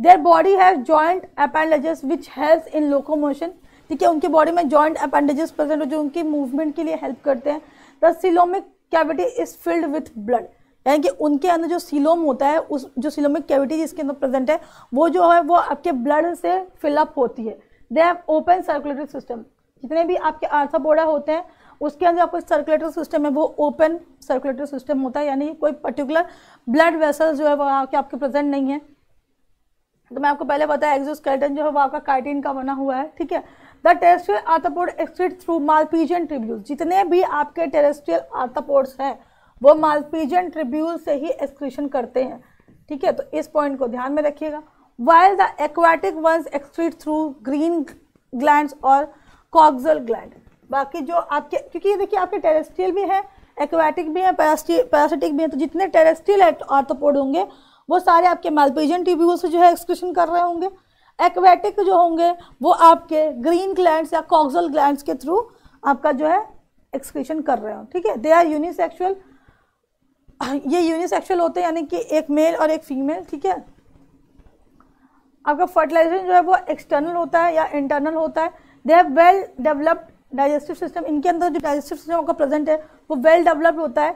their body have joint appendages which help in locomotion ठीक है उनकी बॉडी में जॉइंट अपेंडेजेस प्रेजेंट हो जो उनकी मूवमेंट के लिए हेल्प करते हैं the coelomic cavity is filled with blood यानी कि उनके अंदर जो सिलोम होता है उस जो सिलोमिक कैविटी जिसके अंदर प्रेजेंट है वो जो है वो आपके ब्लड से फिलअप होती है they have open circulatory system जितने भी आपके आर्थापोडा होते हैं उसके अंदर आपका सर्कुलेटरी सिस्टम है वो ओपन सर्कुलेटरी सिस्टम होता है यानी कोई पर्टिकुलर ब्लड वेसल जो है वो आपके आपके प्रेजेंट नहीं है तो मैं आपको पहले बताया एक्सोस्केलेटन जो है वो आपका काइटिन का बना हुआ है ठीक है the terrestrial arthropod excrete through Malpighian tubule जितने भी आपके टेरेस्ट्रियल आर्थापोड्स हैं वो मालपीजियन ट्रिब्यूल से ही एक्सक्रीशन करते हैं ठीक है तो इस पॉइंट को ध्यान में रखिएगा while the aquatic ones excrete through green gland और कॉक्सल ग्लैंड बाकी जो आपके क्योंकि ये देखिए आपके टेरेस्ट्रियल भी है एक्वाटिक भी है पैरासिटिक भी है तो जितने टेरेस्ट्रियल आर्थोपोड होंगे वो सारे आपके मालपीजन टिब्यूल से जो है एक्सक्रेशन कर रहे होंगे एक्वेटिक जो होंगे वो आपके ग्रीन ग्लैंड या कॉक्सल ग्लैंड के थ्रू आपका जो है एक्सक्रीशन कर रहे हो ठीक है दे आर यूनिसेक्चुअल ये यूनिसेक्चुअल होते हैं यानी कि एक मेल और एक फीमेल ठीक है आपका फर्टिलाइजेशन जो है वो एक्सटर्नल होता है या इंटरनल होता है they have well developed digestive system इनके अंदर जो डाइजेस्टिव सिस्टम का प्रेजेंट है वो वेल डेवलप्ड होता है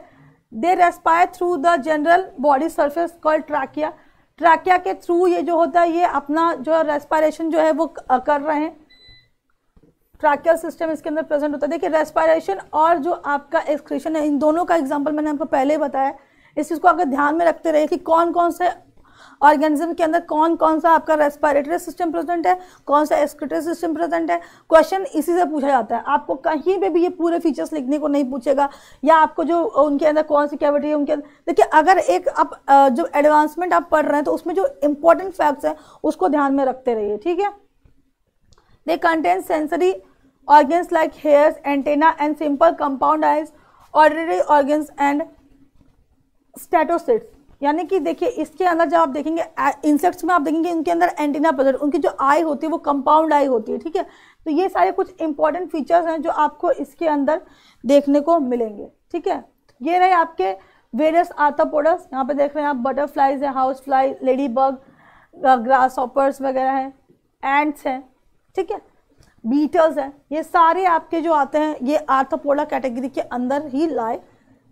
they respire through the general body surface call trachea trachea के थ्रू ये जो होता है ये अपना जो रेस्पायरेशन जो है वो कर रहे हैं ट्रैकियल सिस्टम इसके अंदर प्रेजेंट होता है देखिए रेस्पायरेशन और जो आपका एक्सक्रीशन है इन दोनों का एग्जाम्पल मैंने आपको पहले बताया इस चीज़ को अगर ध्यान में रखते रहे कि कौन कौन से ऑर्गेनिज्म के अंदर कौन कौन सा आपका रेस्पायरेटरी सिस्टम प्रेजेंट है कौन सा एक्सक्रेटरी सिस्टम प्रेजेंट है क्वेश्चन इसी से पूछा जाता है आपको कहीं पे भी ये पूरे फीचर्स लिखने को नहीं पूछेगा या आपको जो उनके अंदर कौन सी कैविटी है उनके अंदर देखिए अगर एक आप जो एडवांसमेंट आप पढ़ रहे हैं तो उसमें जो इंपॉर्टेंट फैक्ट्स हैं उसको ध्यान में रखते रहिए ठीक है they contain sensory organs like hairs antenna and simple compound eyes ordinary organs and statocysts यानी कि देखिए इसके अंदर जब आप देखेंगे इंसेक्ट्स में आप देखेंगे उनके अंदर एंटीना प्रेजेंट उनकी जो आई होती है वो कंपाउंड आई होती है ठीक है तो ये सारे कुछ इंपॉर्टेंट फीचर्स हैं जो आपको इसके अंदर देखने को मिलेंगे ठीक है ये रहे आपके वेरियस आर्थापोडस यहाँ पे देख रहे हैं आप बटरफ्लाइज है house fly lady bug grasshoppers वगैरह हैं एंट्स हैं ठीक है बीटल्स हैं ये सारे आपके जो आते हैं ये आर्थापोडा कैटेगरी के अंदर ही लाए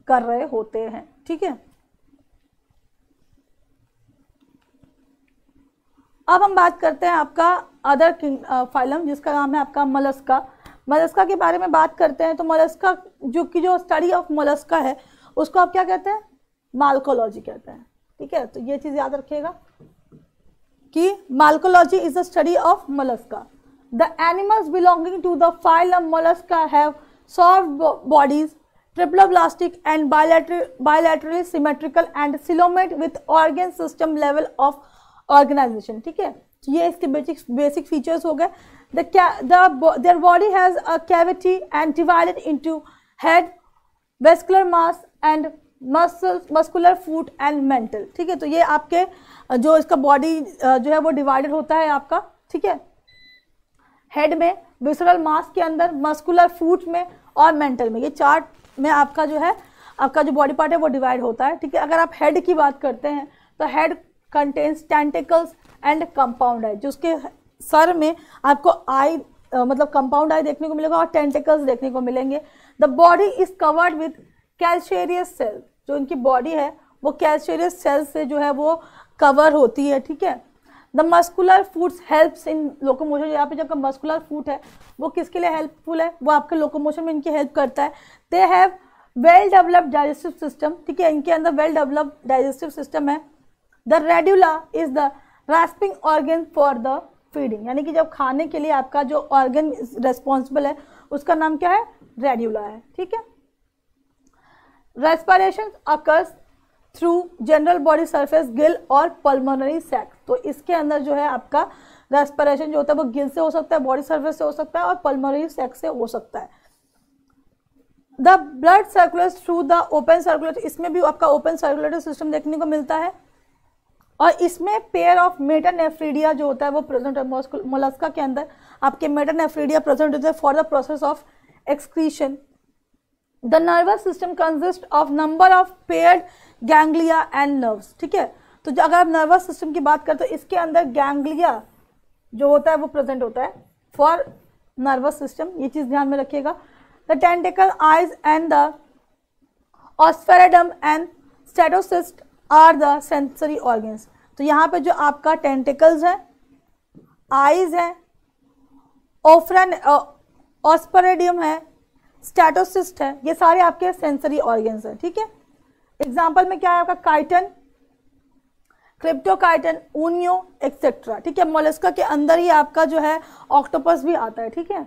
कर रहे होते हैं ठीक है अब हम बात करते हैं आपका अदर किंग फाइलम जिसका नाम है आपका मलस्का मलस्का के बारे में बात करते हैं तो मलस्का जो कि जो स्टडी ऑफ मलस्का है उसको आप क्या कहते हैं मालकोलॉजी कहते हैं ठीक है तो ये चीज़ याद रखिएगा कि malacology is the study of Mollusca the animals belonging to the phylum Mollusca have soft bodies plastic and bilaterally symmetrical and coelomate with organ system level of organisation ठीक है तो ये इसके बेसिक बेसिक फीचर्स हो गए the their body has a cavity and divided into head vascular mass and muscle muscular foot and mantle ठीक है तो ये आपके जो इसका बॉडी जो है वो डिवाइडेड होता है आपका ठीक है हेड में विसरल मास के अंदर मस्कुलर फूट में और मेंटल में ये चार्ट में आपका जो है आपका जो बॉडी पार्ट है वो डिवाइड होता है ठीक है अगर आप हेड की बात करते हैं तो head contains tentacles and compound eye जिसके सर में आपको आई मतलब कंपाउंड आई देखने को मिलेगा और टेंटिकल्स देखने को मिलेंगे the body is covered with calcareous shell जो इनकी बॉडी है वो कैल्शियरियस सेल से जो है वो कवर होती है ठीक है the muscular foot helps in locomotion यहाँ पे जब आपका मस्कुलर फूड है वो किसके लिए हेल्पफुल है वो आपके लोकोमोशन में इनकी हेल्प करता है they have well developed digestive system ठीक है इनके अंदर वेल डेवलप्ड डाइजेस्टिव सिस्टम है the radula is the rasping organ for the feeding यानी कि जब खाने के लिए आपका जो ऑर्गन रेस्पॉन्सिबल है उसका नाम क्या है रेड्यूला है ठीक है respiration occurs through general body surface gill और पल्मोनरी सैक तो इसके अंदर जो है आपका रेस्पारेशन जो होता है वो गिल से हो सकता है बॉडी सर्फेस से हो सकता है और पल्मोनरी सैक से हो सकता है the blood circular through the open circulator इसमें भी आपका ओपन सर्कुलेटर सिस्टम देखने को मिलता है और इसमें पेयर ऑफ मेटन एफ्रीडिया जो होता है वो प्रेजेंट है मोलस्का के अंदर आपके मेटन एफ्रीडिया प्रेजेंट होते हैं for the process of excretion the nervous system consist of number of pair ganglia and nerves ठीक है तो जो अगर आप नर्वस सिस्टम की बात करते तो इसके अंदर गैंग्लिया जो होता है वो प्रेजेंट होता है फॉर नर्वस सिस्टम ये चीज़ ध्यान में रखिएगा the tentacle eyes and the osphradium and statocyst are the sensory organs तो यहाँ पे जो आपका टेंटिकल्स है आइज है ओफ्रेन ऑस्परेडियम है स्टैटोसिस्ट है ये सारे आपके सेंसरी ऑर्गन्स हैं ठीक है एग्जाम्पल में क्या है आपका काइटन क्रिप्टोकाइटन ऊनियो एक्सेट्रा ठीक है मोलस्का के अंदर ही आपका जो है ऑक्टोपस भी आता है ठीक है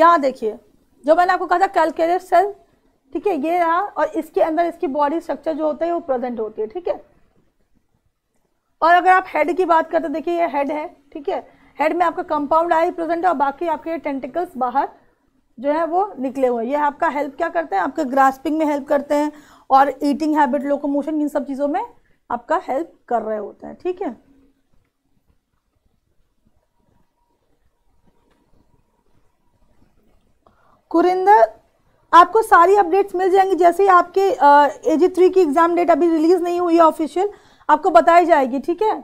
यहाँ देखिए जो मैंने आपको कहा था कैलकेरियर सेल ठीक है ये रहा और इसके अंदर इसकी बॉडी स्ट्रक्चर जो होता है वो प्रेजेंट होती है ठीक है और अगर आप हेड की बात करते देखिए ये हेड है ठीक है हेड में आपका कंपाउंड आई प्रेजेंट है और बाकी आपके टेंटिकल्स बाहर जो है वो निकले हुए हैं ये आपका हेल्प क्या करते हैं आपके ग्रास्पिंग में हेल्प करते हैं और ईटिंग हैबिट लोकोमोशन इन सब चीज़ों में आपका हेल्प कर रहे होते हैं ठीक है कुरिंदर आपको सारी अपडेट्स मिल जाएंगी जैसे ही आपके ए जी थ्री की एग्ज़ाम डेट अभी रिलीज़ नहीं हुई है ऑफिशियल आपको बताई जाएगी ठीक है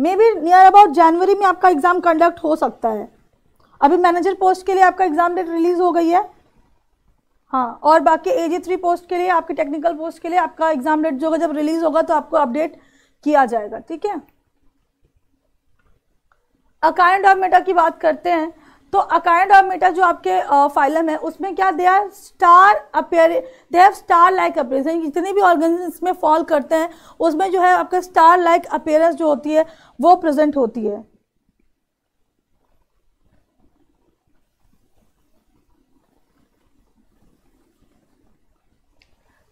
मे बी नियर अबाउट जनवरी में आपका एग्ज़ाम कंडक्ट हो सकता है अभी मैनेजर पोस्ट के लिए आपका एग्ज़ाम डेट रिलीज़ हो गई है हाँ और बाकी ए जी थ्री पोस्ट के लिए आपके टेक्निकल पोस्ट के लिए आपका एग्ज़ाम डेट जो जब रिलीज़ होगा तो आपको अपडेट किया जाएगा ठीक है अकाउंट ऑफ मेटा की बात करते हैं तो अकाइनोडर्मेटा जो आपके फाइलम है उसमें क्या they are star appear they have star like appearance जितने भी ऑर्गन इसमें फॉल करते हैं उसमें जो है आपका स्टार लाइक अपेयरेंस जो होती है वो प्रेजेंट होती है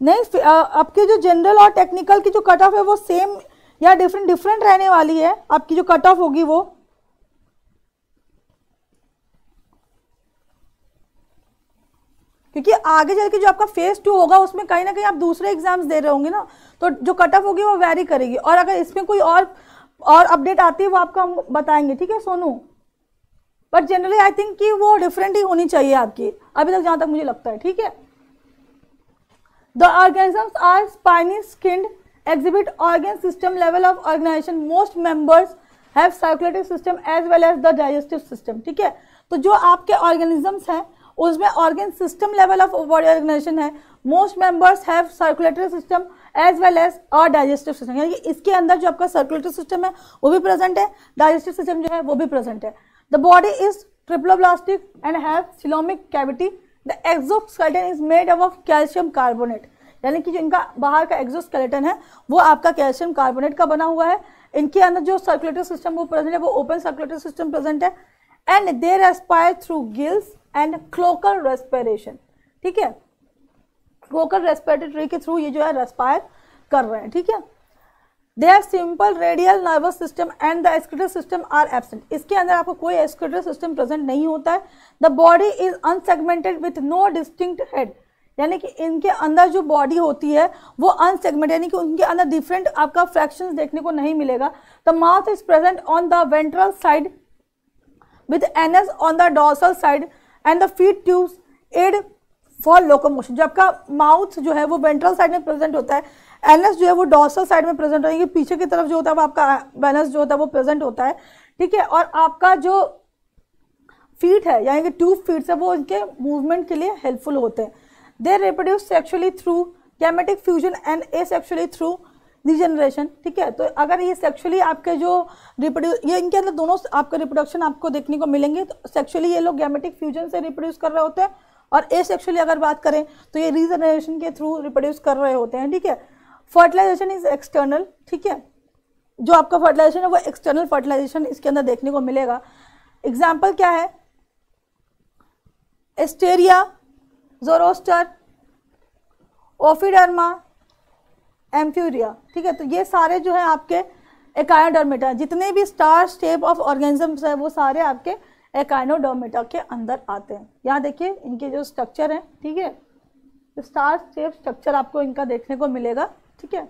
नहीं आपके जो जनरल और टेक्निकल की जो कट ऑफ है वो सेम या डिफरेंट डिफरेंट रहने वाली है आपकी जो कट ऑफ होगी वो क्योंकि आगे चल के जो आपका फेज टू होगा उसमें कहीं ना कहीं आप दूसरे एग्जाम्स दे रहे होंगे ना तो जो कट ऑफ होगी वो वेरी करेगी और अगर इसमें कोई और और अपडेट आती है वो आपको हम बताएंगे ठीक है Sonu but generally I think कि वो डिफरेंट ही होनी चाहिए आपकी अभी तक जहाँ तक मुझे लगता है ठीक है the organisms are spiny skinned exhibit organ system level of organization most members have circulatory system as well as the digestive system ठीक है तो जो आपके ऑर्गेनिजम्स हैं उसमें organ system level of body organisation है most members have circulatory system as well as और digestive system यानी कि इसके अंदर जो आपका सर्कुलेटरी सिस्टम है वो भी प्रेजेंट है डाइजेस्टिव सिस्टम जो है वो भी प्रेजेंट है the body is triploblastic and have coelomic cavity the exoskeleton is made of calcium carbonate यानी कि जो इनका बाहर का एक्सोस्केलेटन है वो आपका कैल्शियम कार्बोनेट का बना हुआ है इनके अंदर जो सर्कुलेटरी सिस्टम वो प्रेजेंट है वो ओपन सर्कुलेटरी सिस्टम प्रेजेंट है and they respire through gills and cloacal respiration ठीक है क्लोकल रेस्पिरेटरी के थ्रू ये जो है रेस्पायर कर रहे हैं ठीक है they are simple radial nervous system and the excretory system are absent इसके अंदर आपको कोई एक्सक्रेटर सिस्टम प्रेजेंट नहीं होता है the body is unsegmented with no distinct head यानी कि इनके अंदर जो बॉडी होती है वो अनसेगमेंट यानी कि उनके अंदर डिफरेंट आपका फ्रैक्शन देखने को नहीं मिलेगा the mouth is present on the ventral side with anus on the dorsal side and the feed tubes aid for locomotion जो आपका माउथ जो है वो वेंट्रल साइड में प्रेजेंट होता है एनस जो है वो डॉसल साइड में प्रेजेंट होता है पीछे की तरफ जो होता है वो आपका बैनस जो होता है वो प्रेजेंट होता है ठीक है और आपका जो फीट है यानी कि ट्यूब फीट है वो इनके मूवमेंट के लिए हेल्पफुल होते हैं they reproduce sexually through gametic fusion and asexually through regeneration ठीक है तो अगर ये सेक्सुअली आपके जो रिप्रोड्यू ये इनके अंदर दोनों आपके रिप्रोडक्शन आपको देखने को मिलेंगे तो सेक्सुअली ये लोग गैमेटिक फ्यूजन से रिप्रोड्यूस कर रहे होते हैं और ए सेक्सुअली अगर बात करें तो ये रीजनरेशन के थ्रू रिप्रोड्यूस कर रहे होते हैं ठीक है फर्टिलाइजेशन इज एक्सटर्नल ठीक है जो आपका फर्टिलाइजेशन है वो एक्सटर्नल फर्टिलाइजेशन इसके अंदर देखने को मिलेगा एग्जाम्पल क्या है एस्टेरिया जोरोस्टर ओफिडर्मा एम्फ्यूरिया ठीक है तो ये सारे जो है आपके एकाइनोडर्मेटा जितने भी स्टार शेप ऑफ ऑर्गेनिजम्स है वो सारे आपके एकाइनोडर्मेटा के अंदर आते हैं यहाँ देखिए इनके जो स्ट्रक्चर हैं ठीक है तो स्टार शेप स्ट्रक्चर आपको इनका देखने को मिलेगा ठीक है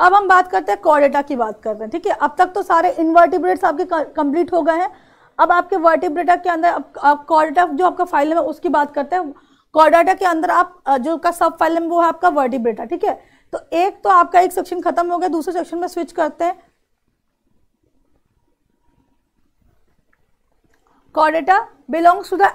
अब हम बात करते हैं कॉडेटा की बात कर रहे हैं ठीक है अब तक तो सारे इन्वर्टिब्रेट्स आपके कंप्लीट हो गए हैं अब आपके वर्टिब्रेटा के अंदर अब, कॉर्डाटा जो आपका फाइलम है उसकी बात करते हैं कॉर्डाटा के अंदर आप जो का सब फाइलम वो है आपका वर्टिब्रेटा ठीक है तो एक तो आपका एक सेक्शन खत्म हो गया दूसरे सेक्शन में स्विच करते हैं Chordata belongs to the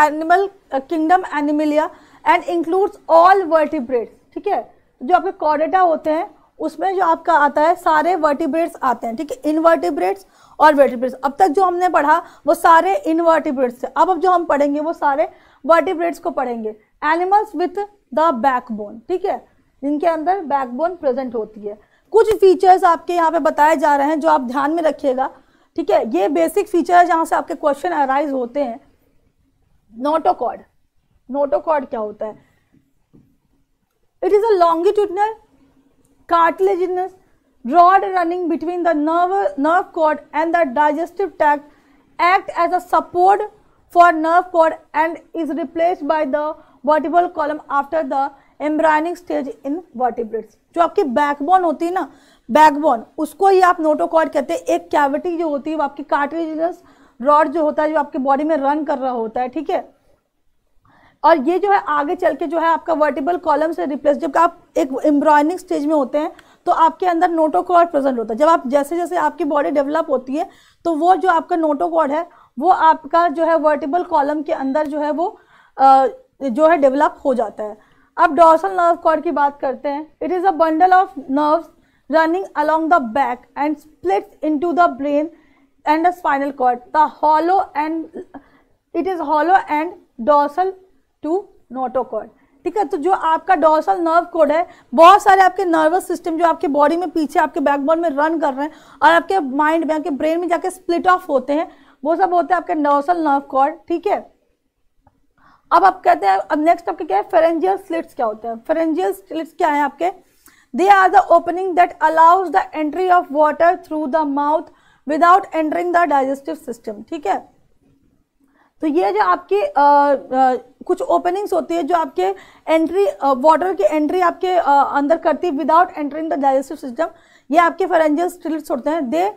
animal kingdom Animalia and includes all all ठीक है जो आपके कॉर्डेटा होते हैं उसमें जो आपका आता है सारे वर्टिब्रेट्स आते हैं ठीक है इनवर्टिब्रेट्स और वर्टिब्रेट्स अब तक जो हमने पढ़ा वो सारे इनवर्टिब्रेट्स थे अब अब जो हम पढ़ेंगे वो सारे वर्टिब्रेट्स को पढ़ेंगे एनिमल्स विथ द बैकबोन ठीक है जिनके अंदर बैकबोन प्रेजेंट होती है कुछ फीचर्स आपके यहाँ पे बताए जा रहे हैं जो आप ध्यान में रखिएगा ठीक है ये बेसिक फीचर है जहाँ से आपके क्वेश्चन अराइज होते हैं नोटोकॉड नोटोकॉड क्या होता है it is a longitudinal cartilaginous rod running between the nerve nerve cord and the digestive tract act as a support for nerve cord and is replaced by the vertebral column after the embryonic stage in vertebrates जो आपकी backbone होती है ना backbone उसको ही आप notochord कहते हैं एक कैविटी जो होती है वो आपकी कार्टिलेजनस रॉड जो होता है जो आपके बॉडी में रन कर रहा होता है ठीक है और ये जो है आगे चल के जो है आपका वर्टिबल कॉलम से रिप्लेस जब आप एक एम्ब्रॉयनिंग स्टेज में होते हैं तो आपके अंदर नोटोकॉर्ड प्रेजेंट होता है जब आप जैसे जैसे आपकी बॉडी डेवलप होती है तो वो जो आपका नोटोकॉर्ड है वो आपका जो है वर्टिबल कॉलम के अंदर जो है वो आ, जो है डेवलप हो जाता है अब डॉर्सल नर्व कॉर्ड की बात करते हैं it is a bundle of nerve running running the back and split in to the brain and the spinal cord the hollow and it is hollow and dorsal to notochord ठीक है तो जो आपका dorsal nerve code है बहुत सारे आपके nervous system जो आपके बॉडी में पीछे आपके बैकबोन में रन कर रहे हैं और आपके माइंड में आपके ब्रेन में जाके स्प्लिट ऑफ होते हैं वो सब होते हैं आपके डॉर्सल नर्व कोड ठीक है अब आप कहते हैं अब नेक्स्ट आपके क्या है फेरेंजियल स्लिट्स क्या होते हैं फेरेंजियल स्लिट्स क्या है आपके they are the opening that allows the entry of water through the mouth without entering the digestive system ठीक है तो ये जो आपकी कुछ ओपनिंग्स होती है जो आपके एंट्री वाटर की एंट्री आपके अंदर करती है without entering the digestive system ये आपके फेरेंजियल स्ट्रिल्स होते हैं they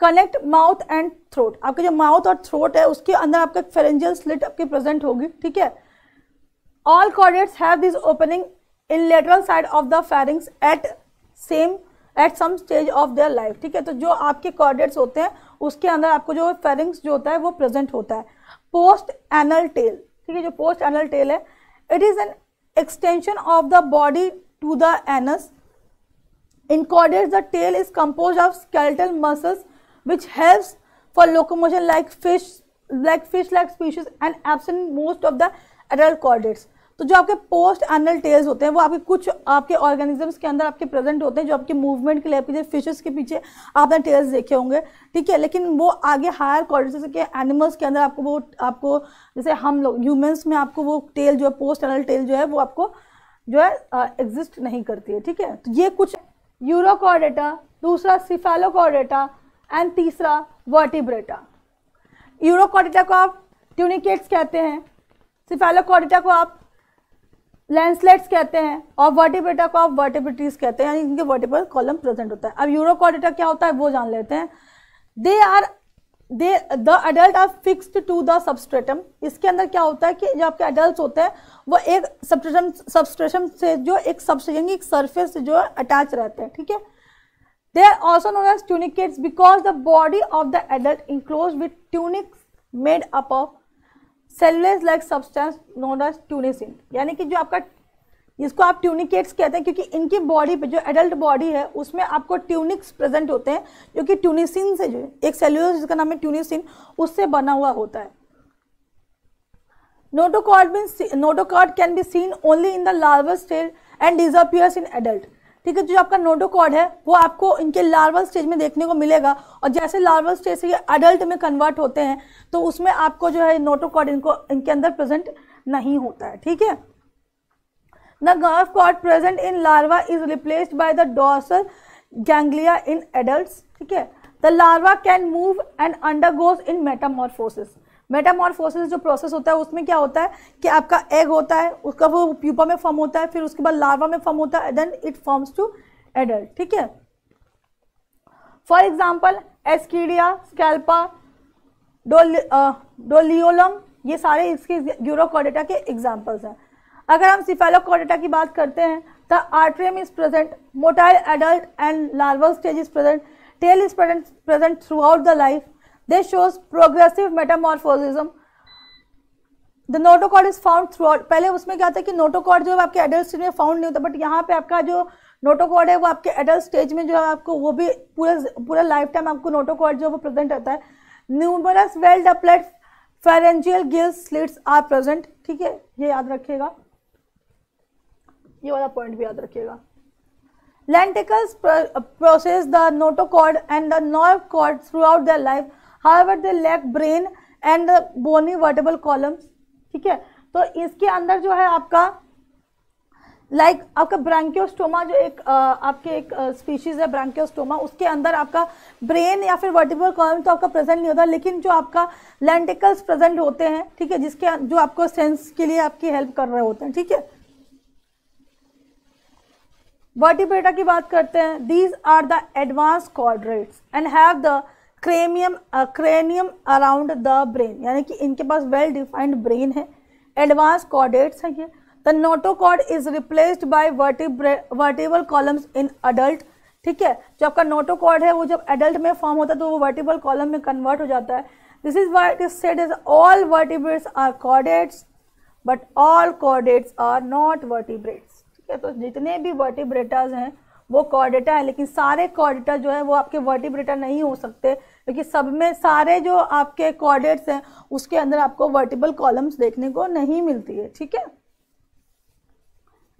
connect mouth and throat आपके जो माउथ और थ्रोट है उसके अंदर आपका फेरेंजियल स्लिट आपकी प्रेजेंट होगी ठीक है all chordates have this opening in lateral side of the pharynx at same at some stage of their life ठीक है तो जो आपके कॉर्डेट्स होते हैं उसके अंदर आपको जो फेरिंग्स जो होता है वो प्रेजेंट होता है पोस्ट एनल टेल ठीक है जो पोस्ट एनल टेल है it is an extension of the body to the anus in chordate the tail is compose of skeletal muscles which helps for locomotion like fish like fish like species and absent most of the adult chordates तो जो आपके post anal tales होते हैं वो आपके कुछ आपके organisms के अंदर आपके प्रेजेंट होते हैं जो आपके मूवमेंट के लिए आपके फिशेस के पीछे आपने टेल्स देखे होंगे ठीक है लेकिन वो आगे हायर क्वालिटी के एनिमल्स के अंदर आपको वो आपको जैसे हम लोग ह्यूमन्स में आपको वो टेल जो है पोस्ट एनल टेल जो है वो आपको जो है एग्जिस्ट नहीं करती है ठीक है तो ये कुछ यूरोकॉर्डेटा दूसरा सिफेलोकॉर्डेटा एंड तीसरा वर्टिब्रेटा यूरोकॉर्डेटा को आप ट्यूनिकेट्स कहते हैं सिफेलोकॉर्डेटा को आप लैंडस्लेट्स कहते हैं और वर्टिब्रेटा को आप वर्टिब्रिटीज कहते हैं यानी इनके वर्टिबल कॉलम प्रेजेंट होता है अब यूरोकॉडेटा क्या होता है वो जान लेते हैं they are they the adult are fixed to the substratum इसके अंदर क्या होता है कि जो आपके अडल्ट होते हैं वो एक सबस्ट्रेटम सबस्ट्रेटम से जो एक सबस्ट्रेशन की सरफेस से जो है अटैच रहते हैं ठीक है they are also known as tunicates because the body of the adult enclose with tunics made up of cellulose like substance known as tunicin यानी कि जो आपका इसको आप ट्यूनिकेट्स कहते हैं क्योंकि इनकी बॉडी पे जो एडल्ट बॉडी है उसमें आपको ट्यूनिक्स प्रेजेंट होते हैं जो कि ट्यूनिसिन से जो एक सेल्यूलोज जिसका नाम है ट्यूनिसिन उससे बना हुआ होता है notochord mean notochord can be seen only in the larval stage and disappears in adult ठीक है जो आपका नोडोकॉड है वो आपको इनके लार्वल स्टेज में देखने को मिलेगा और जैसे लार्वल स्टेज से ये अडल्ट में कन्वर्ट होते हैं तो उसमें आपको जो है नोटोकॉड इनको इनके अंदर प्रेजेंट नहीं होता है ठीक है the nerve cord present in larva is replaced by the dorsal ganglia in adult ठीक है the larva can move and undergoes in metamorphosis metamorphosis जो प्रोसेस होता है उसमें क्या होता है कि आपका एग होता है उसका वो प्यूपा में फॉर्म होता है फिर उसके बाद लार्वा में फॉर्म होता है then it forms to adult ठीक है for example Ascidia Salpa Doliolum ये सारे इसके यूरोकॉडेटा के एग्जाम्पल्स हैं अगर हम सिफेलोकॉडेटा की बात करते हैं the atrium is present motile adult and larval stage is present tail is present present throughout the life This shows progressive metamorphism. The notochord is found throughout पहले उसमें क्या था कि नोटोकॉड जो है आपके एडल्ट स्टेज में found नहीं होता बट यहाँ पे आपका जो नोटोकॉड है वो आपके एडल्ट स्टेज में जो है आपको वो भी पूरे पूरा लाइफ टाइम आपको नोटोकॉड जो है वो प्रेजेंट रहता है numerous well developed pharyngeal gill slits are present ठीक है ये याद रखिएगा ये वाला पॉइंट भी याद रखिएगा lancelets process the notochord and the the nerve throughout the life however they lack brain and the bony vertebral ठीक है तो इसके अंदर जो है आपका लाइक like, आपका ब्रांकियोस्टोमा जो एक आ, आपके एक स्पीशीज है ब्रांकियोस्टोमा उसके अंदर आपका ब्रेन या फिर वर्टिबल कॉलम तो आपका प्रेजेंट नहीं होता लेकिन जो आपका लेंटिकल्स प्रेजेंट होते हैं ठीक है जिसके जो आपको सेंस के लिए आपकी हेल्प कर रहे होते हैं ठीक है वर्टिब्रेटा की बात करते हैं these are the advance chordates and have the cranium cranium around the brain यानी कि इनके पास वेल डिफाइंड ब्रेन है एडवांस कॉर्डेट्स हैं ये the notochord is replaced by vertebral columns in adult ठीक है जो आपका नोटोकॉर्ड है वो जब एडल्ट में फॉर्म होता है तो वो वर्टिबल कॉलम में कन्वर्ट हो जाता है this is why it is said is all vertebrates are chordates but all chordates are not vertebrates ठीक है तो जितने भी वर्टिब्रेटाज हैं वो कॉर्डेटा है लेकिन सारे कॉर्डेटा जो है वो आपके वर्टिब्रेटा नहीं हो सकते क्योंकि सब में सारे जो आपके कॉर्डेट्स हैं उसके अंदर आपको वर्टिबल कॉलम्स देखने को नहीं मिलती है ठीक है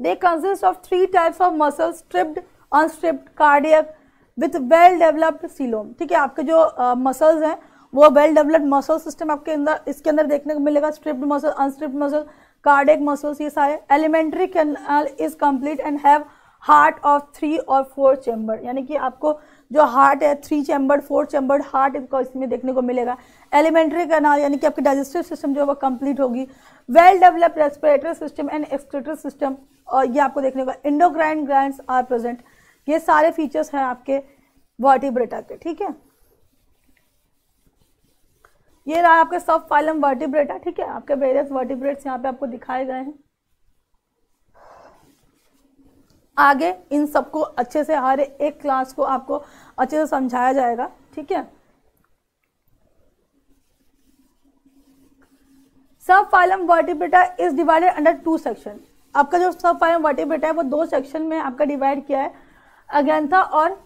they consist of three types of muscle striped unstriped cardiac with well developed coelom ठीक है आपके जो मसल्स uh, हैं वो वेल डेवलप्ड मसल सिस्टम आपके अंदर इसके अंदर देखने को मिलेगा striped muscle unstriped muscle cardiac muscles ये सारे alimentary canal is complete and have heart of three और फोर चैम्बर यानी कि आपको जो हार्ट है three chamber four chamber heart इसको इसमें देखने को मिलेगा एलिमेंट्री कैनाल यानी कि आपकी डाइजेस्टिव सिस्टम जो है वो कंप्लीट होगी well develop respiratory system and excretory system और ये आपको देखने को इंडोग्राइन ग्रैंड आर प्रेजेंट ये सारे फीचर्स हैं आपके वर्टिब्रेटा के ठीक है ये रहा आपके सब फाइलम वर्टिब्रेटा ठीक है आपके वेरियस वर्टिब्रेट्स यहाँ पे आपको दिखाए गए हैं आगे इन सबको अच्छे से हर एक क्लास को आपको अच्छे से समझाया जाएगा ठीक है subphylum Vertebrata is divided under two section आपका जो सब फाइलम वर्टिब्रेटा है वो दो सेक्शन में आपका डिवाइड किया है अग्रंथा और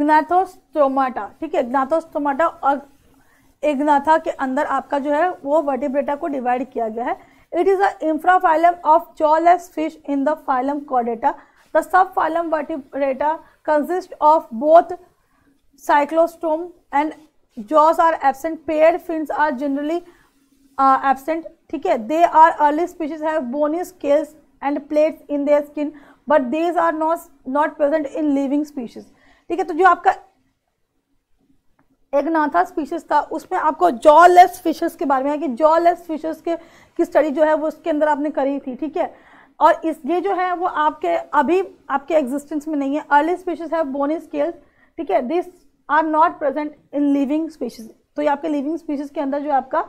ग्नाथोस्टोमाटा ठीक है ग्नाथोस्टोमाटा और एग्नाथा के अंदर आपका जो है वो वर्टिब्रेटा को डिवाइड किया गया है It is an infraphylum of jawless fish in the phylum Chordata. The subphylum Vertebrata consists of both cyclostome and jaws are absent. Paired fins are generally uh, absent. Okay? They are early species have bony scales and plates in their skin but these are not not present in living species. ठीक है तो जो आपका एक नाथा species था उसमें आपको जॉ लेस फिशेस के बारे में है कि जॉ लेस फिशेस के की स्टडी जो है वो उसके अंदर आपने करी थी ठीक है और इस ये जो है वो आपके अभी आपके एग्जिस्टेंस में नहीं है अर्ली स्पीशीज है बोनी स्केल्स ठीक है this are not present in living species तो ये आपके लिविंग स्पीशीज के अंदर जो आपका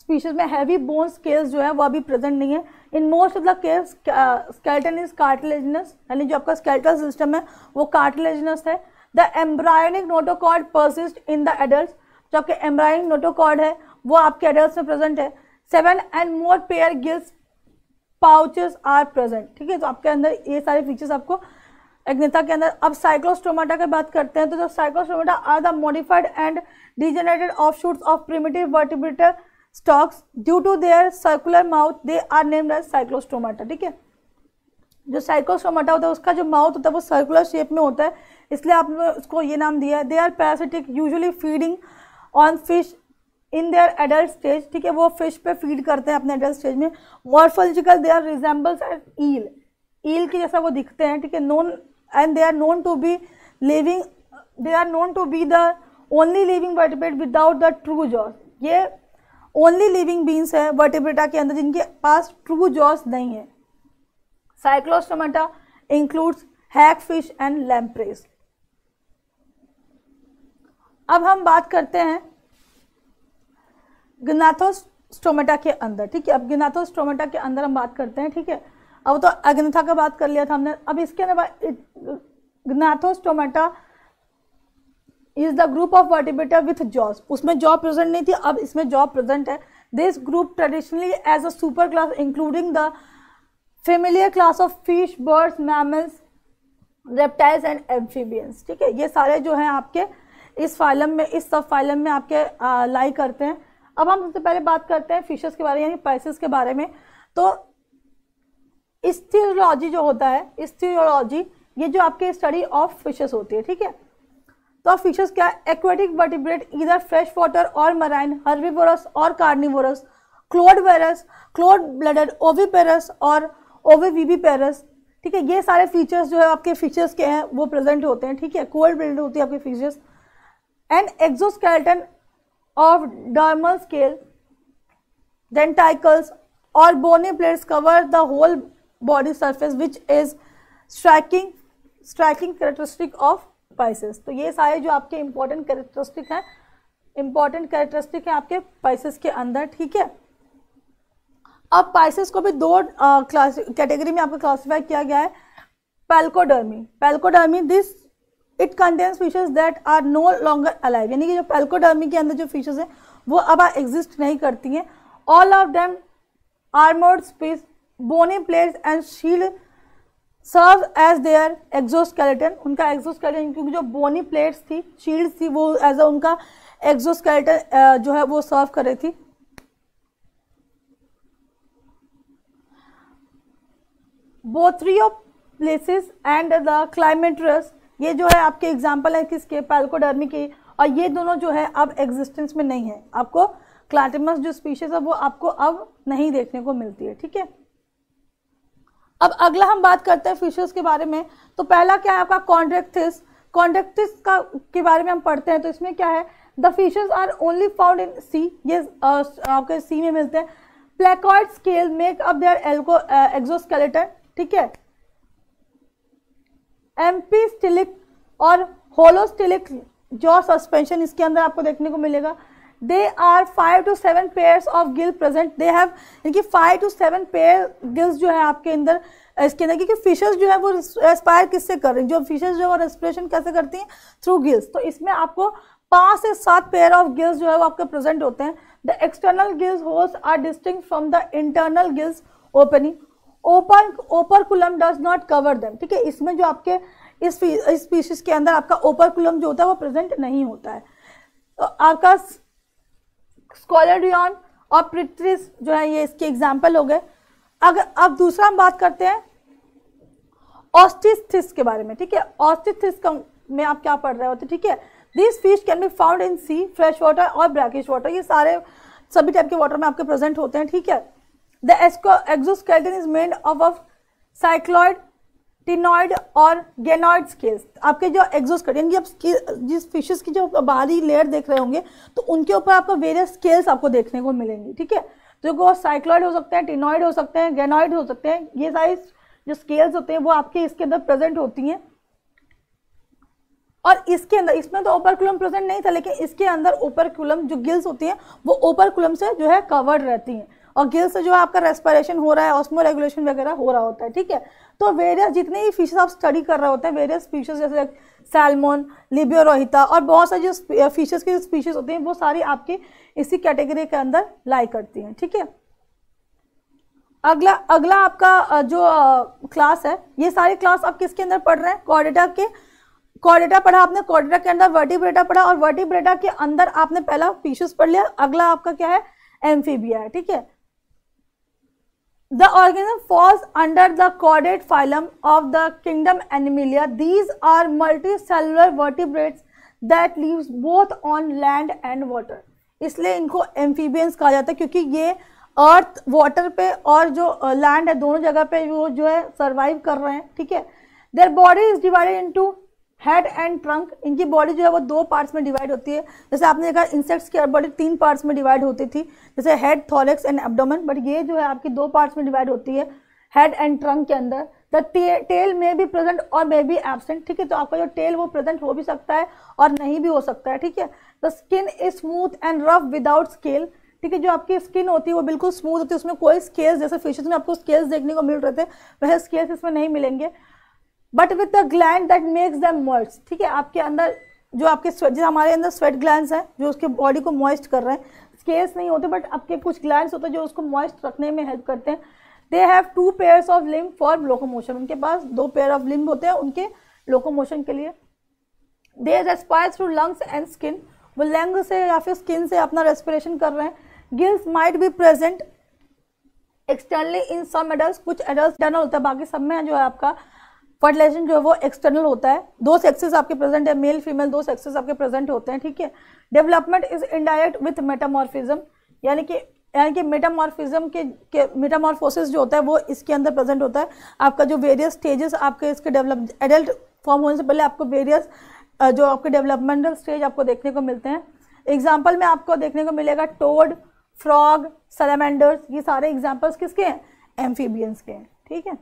स्पीशीज में हैवी बोन स्केल्स जो है वो अभी प्रेजेंट नहीं है in most of the case skeleton is cartilaginous यानी जो आपका स्केल्टल सिस्टम है वो कार्टिलेजनस है the embryonic notochord persist in the adult जो आपके एम्ब्रायनिक नोटोकॉर्ड है वो आपके एडल्ट में प्रेजेंट है seven and more pair gills pouches are present ठीक है तो आपके अंदर ये सारे फीचर्स आपको एग्नेता के अंदर अब साइक्लोस्टोमाटा की बात करते हैं तो जो Cyclostomata are the modified and degenerated of shoots of primitive vertebrate stocks due to their circular mouth they are named as Cyclostomata ठीक है जो साइक्लोस्टोमाटा होता है उसका जो माउथ होता है वो सर्कुलर शेप में होता है इसलिए आपने उसको ये नाम दिया है they are parasitic usually feeding on fish in their adult stage ठीक है वो फिश पे फीड करते हैं अपने एडल्ट स्टेज में morphological they are resembles at eel eel की जैसा वो दिखते हैं ठीक है known and they are known to be living they are known to be the only living vertebrate without the true jaws ये ओनली लिविंग बीन्स है Vertebrata के अंदर जिनके पास ट्रू जॉस नहीं है Cyclostomata includes hagfish and lampreys अब हम बात करते हैं गिनाथोस्टोमेटा के अंदर ठीक है अब गिनाथोस्टोमेटा के अंदर हम बात करते हैं ठीक है अब तो अग्नथा का बात कर लिया था हमने अब इसके अंदर Gnathostomata is the group of Vertebrata with jaw उसमें जॉब प्रेजेंट नहीं थी अब इसमें जॉब प्रेजेंट है this group traditionally as a super class including the familiar class of fish birds mammals reptiles and amphibians ठीक है ये सारे जो हैं आपके इस फाइलम में इस सब फाइलम में आपके लाई करते हैं अब हम सबसे पहले बात करते हैं फिशेस के बारे में यानी पैसेस के बारे में तो इस्थियोलॉजी जो होता है स्थियोलॉजी ये जो आपके स्टडी ऑफ फिशेस होती है ठीक है तो अब फिशेस क्या है एक्वेटिक वर्टिब्रेट इधर फ्रेश वाटर और मराइन हर्बीवोरस और कार्निवोरस क्लोड वेरस क्लोड ब्लडेड ओवीपेरस और ओवीवीवीपेरस ठीक है ये सारे फीचर्स जो है आपके फीचर्स के हैं वो प्रेजेंट होते हैं ठीक है कोल्ड ब्लडेड होती है आपके features and exoskeleton of dermal scale denticles और bony plates cover the whole body surface which is striking striking characteristic of Pisces तो ये सारे जो आपके इंपॉर्टेंट करेक्टरिस्टिक हैं इंपॉर्टेंट करेक्टरिस्टिक हैं आपके पाइसिस के अंदर ठीक है अब पाइसिस को भी दो क्लास कैटेगरी में आपको क्लासीफाई किया गया है Placodermi Placodermi this it contains fishes that are no longer alive यानी कि जो पेल्कोडर्मी के अंदर जो फिशेज हैं वो अब एग्जिस्ट नहीं करती हैं all of them armoured space bony plates and shield serve as their exoskeleton उनका एग्जोस्केलेटन क्योंकि जो बोनी प्लेट्स थी शील्ड थी वो एज अ उनका एग्जोस्केलेटन जो है वो सर्व कर रही थी बोथ्रियो प्लेसेस एंड द क्लाइमेट्रस्ट ये जो है आपके एग्जाम्पल है किसके पैल्कोडर्मी की और ये दोनों जो है अब एग्जिस्टेंस में नहीं है आपको क्लाटिमस जो स्पीशीज है वो आपको अब नहीं देखने को मिलती है ठीक है अब अगला हम बात करते हैं फिशेस के बारे में तो पहला क्या है आपका कॉन्ट्रेक्टिस कॉन्ट्रेक्टिस का के बारे में हम पढ़ते हैं तो इसमें क्या है the fishes are only found in sea ये आपके सी में मिलते हैं placoid scale make up their एल्को एग्जोस्केलेटर ठीक है एमपी स्टिलिक और स्टिलिक जो सस्पेंशन इसके अंदर आपको देखने को मिलेगा they are five to seven pairs of gill present they have इनकी five to seven pair gills जो है आपके अंदर इसके अंदर क्योंकि फिशेस जो है वो रेस्पायर किससे कर रही हैं जो फिशेस जो है वो रेस्पिरेशन कैसे करती हैं थ्रू गिल्स तो इसमें आपको पाँच से सात पेयर ऑफ गिल्स जो है वो आपके प्रेजेंट होते हैं the external gills holes are distinct from the internal gills opening ओपर operculum does not cover them ठीक है इसमें जो आपके इस इस स्पीशीज के अंदर आपका ओपरकुलम जो होता है वो प्रेजेंट नहीं होता है तो आपका स्कॉलरियन और प्रिट्रिस जो है ये इसके एग्जाम्पल हो गए अगर अब दूसरा हम बात करते हैं ऑस्टिस्थिस के बारे में ठीक है का में आप क्या पढ़ रहे होते ठीक है this fish can be found in sea fresh water और ब्रैकिश वाटर ये सारे सभी टाइप के वाटर में आपके प्रेजेंट होते हैं ठीक है The exoskeleton is made up of cycloid ctenoid और गेनॉइड स्केल्स आपके जो एक्सोस्केलेटन की आप जिस फिशेस की जो बाहरी लेयर देख रहे होंगे तो उनके ऊपर आपको वेरियस स्केल्स आपको देखने को मिलेंगी ठीक है तो वो साइक्लॉइड हो सकते हैं टिनॉइड हो सकते हैं गेनॉइड हो सकते हैं ये सारी जो स्केल्स होते हैं वो आपके इसके अंदर प्रेजेंट होती हैं और इसके अंदर इसमें तो ओपरकुलम प्रेजेंट नहीं था लेकिन इसके अंदर ओपरकुलम जो गिल्स होती हैं वो ओपरकुलम से जो है कवर्ड रहती हैं और गिल से जो आपका रेस्पिरेशन हो रहा है ऑस्मो रेगुलेशन वगैरह हो रहा होता है ठीक है तो वेरियस जितने ही फिशेज आप स्टडी कर रहे होते हैं वेरियस स्पीशीज जैसे सैलमोन लिबियोरोहिता और बहुत सारी जो फिशेज की जो स्पीशीज होती हैं वो सारी आपकी इसी कैटेगरी के अंदर लाई करती हैं ठीक है अगला अगला आपका जो क्लास है ये सारी क्लास आप किसके अंदर पढ़ रहे हैं कॉर्डेटा के कॉर्डेटा पढ़ा आपने कॉर्डेटा के अंदर वर्टिब्रेटा पढ़ा और वर्टिब्रेटा के अंदर आपने पहला फिशेज पढ़ लिया अगला आपका क्या है एम्फीबिया है ठीक है The organism falls under the chordate phylum of the kingdom Animalia. These are multicellular vertebrates that lives both on land and water. इसलिए इनको एम्फीबियंस कहा जाता है क्योंकि ये अर्थ वाटर पे और जो लैंड है दोनों जगह पे वो जो है सर्वाइव कर रहे हैं ठीक है their body is divided into head and trunk इनकी बॉडी जो है वो दो पार्ट्स में डिवाइड होती है जैसे आपने देखा इंसेक्ट्स की बॉडी तीन पार्ट्स में डिवाइड होती थी जैसे head thorax and abdomen but ये जो है आपकी दो पार्ट्स में डिवाइड होती है हेड एंड ट्रंक के अंदर द टेल में भी प्रेजेंट और मे बी एबसेंट ठीक है तो आपका जो टेल वो प्रेजेंट हो भी सकता है और नहीं भी हो सकता है ठीक है the skin is smooth and rough without scale ठीक है जो आपकी स्किन होती है वो बिल्कुल स्मूथ होती है उसमें कोई स्केल्स जैसे फिशेज में आपको स्केल्स देखने को मिल रहे थे वह स्केल्स इसमें नहीं मिलेंगे but with the gland that makes them moist ठीक है आपके अंदर जो आपके जैसे हमारे अंदर स्वेट ग्लैंड हैं जो उसके बॉडी को मॉइस्ट कर रहे हैं स्केल्स नहीं होते बट आपके कुछ ग्लैंड होते हैं जो उसको मॉइस्ट रखने में हेल्प करते हैं they have two pairs of limb for locomotion उनके पास दो पेयर ऑफ लिम्ब होते हैं उनके लोकोमोशन के लिए they respire through lungs and skin वो लंग से या फिर स्किन से अपना रेस्पिरेशन कर रहे हैं gills might be present externally in some adult कुछ एडल्ट डन होता है बाकी सब में जो है आपका फर्टिलाइजेशन जो है वो एक्सटर्नल होता है दो सेक्सेस आपके प्रेजेंट है मेल फीमेल दो सेक्सेस आपके प्रेजेंट होते हैं ठीक है development is indirect with metamorphism यानी कि यानी कि मेटामॉर्फिज्म के, के मेटामॉर्फोसिस जो होता है वो इसके अंदर प्रेजेंट होता है आपका जो वेरियस स्टेजेस आपके इसके डेवलप एडल्ट फॉर्म होने से पहले आपको वेरियस जो आपके डेवलपमेंटल स्टेज आपको देखने को मिलते हैं एग्जाम्पल में आपको देखने को मिलेगा टोड फ्रॉग सलेमेंडर्स ये सारे एग्जाम्पल्स किसके हैं एम्फीबियंस के हैं ठीक है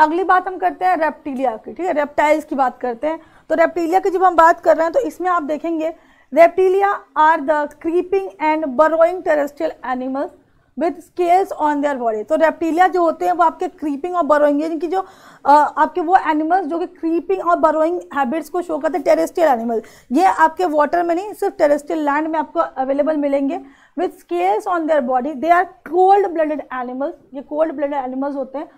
अगली बात हम करते हैं रेप्टिलिया की ठीक है रेप्टाइल्स की बात करते हैं तो रेप्टिलिया की जब हम बात कर रहे हैं तो इसमें आप देखेंगे Reptilia are the creeping and burrowing terrestrial animals with scales on their body तो रेप्टिलिया जो होते हैं वो आपके क्रीपिंग और बरोइंग यानी कि जो आपके वो एनिमल्स जो कि क्रीपिंग और बरोइंग हैबिट्स को शो करते हैं टेरेस्ट्रियल एनिमल्स ये आपके वाटर में नहीं सिर्फ टेरेस्ट्रियल लैंड में आपको अवेलेबल मिलेंगे with scales on their body they are cold blooded animals ये कोल्ड ब्लडेड एनिमल्स होते हैं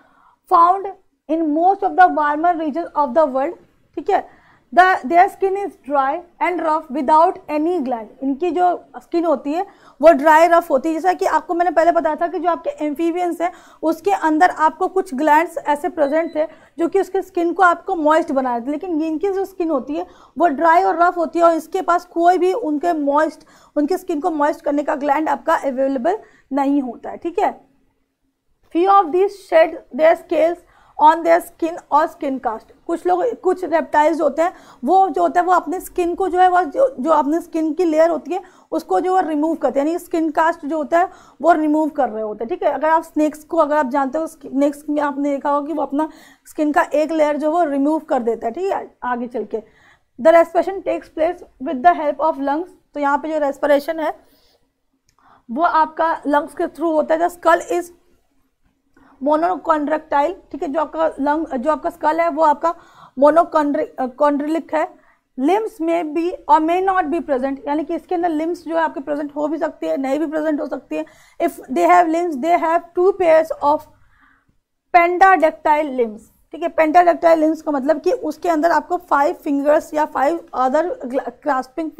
found in most of the warmer region of the world ठीक है the their skin is dry and rough without any gland इनकी जो skin होती है वो ड्राई रफ होती है जैसा कि आपको मैंने पहले बताया था कि जो आपके एम्फीवियंस हैं उसके अंदर आपको कुछ ग्लैंड्स ऐसे प्रेजेंट थे जो कि उसके स्किन को आपको मॉइस्ट बना देते लेकिन इनकी जो स्किन होती है वो ड्राई और रफ होती है और इसके पास कोई भी उनके मॉइस्ट उनके स्किन को मॉइस्ट करने का ग्लैंड आपका अवेलेबल नहीं होता है ठीक है few of this shed their scales on their skin और स्किन कास्ट कुछ लोग कुछ रेप्टाइल्स होते हैं वो जो होता है वो अपने स्किन को जो है वह जो, जो अपने स्किन की लेयर होती है उसको जो है रिमूव करते हैं यानी स्किन कास्ट जो होता है वो रिमूव कर रहे होते हैं ठीक है अगर आप स्नेक्स को अगर आप जानते हो स्नेक्स में आपने देखा होगा कि वो अपना स्किन का एक लेयर जो वो रिमूव कर देता है ठीक है आगे चल के the respiration takes place with the help of lungs तो यहाँ पे जो रेस्परेशन है वो आपका लंग्स के थ्रू होता है द स्कल इज मोनोकॉन्ड्रक्टाइल ठीक है जो आपका लंग जो आपका स्कल है वो आपका मोनोकॉन्ड्रिक है लिम्स में भी और मे नॉट बी प्रेजेंट यानी कि इसके अंदर लिम्स जो है आपके प्रेजेंट हो भी सकती है नहीं भी प्रेजेंट हो सकती है if they have limbs they have two pairs of pentadactyl limbs ठीक है पेंडाडेक्टाइल लिम्स का मतलब कि उसके अंदर आपको फाइव फिंगर्स या फाइव अदर क्रास्पिंग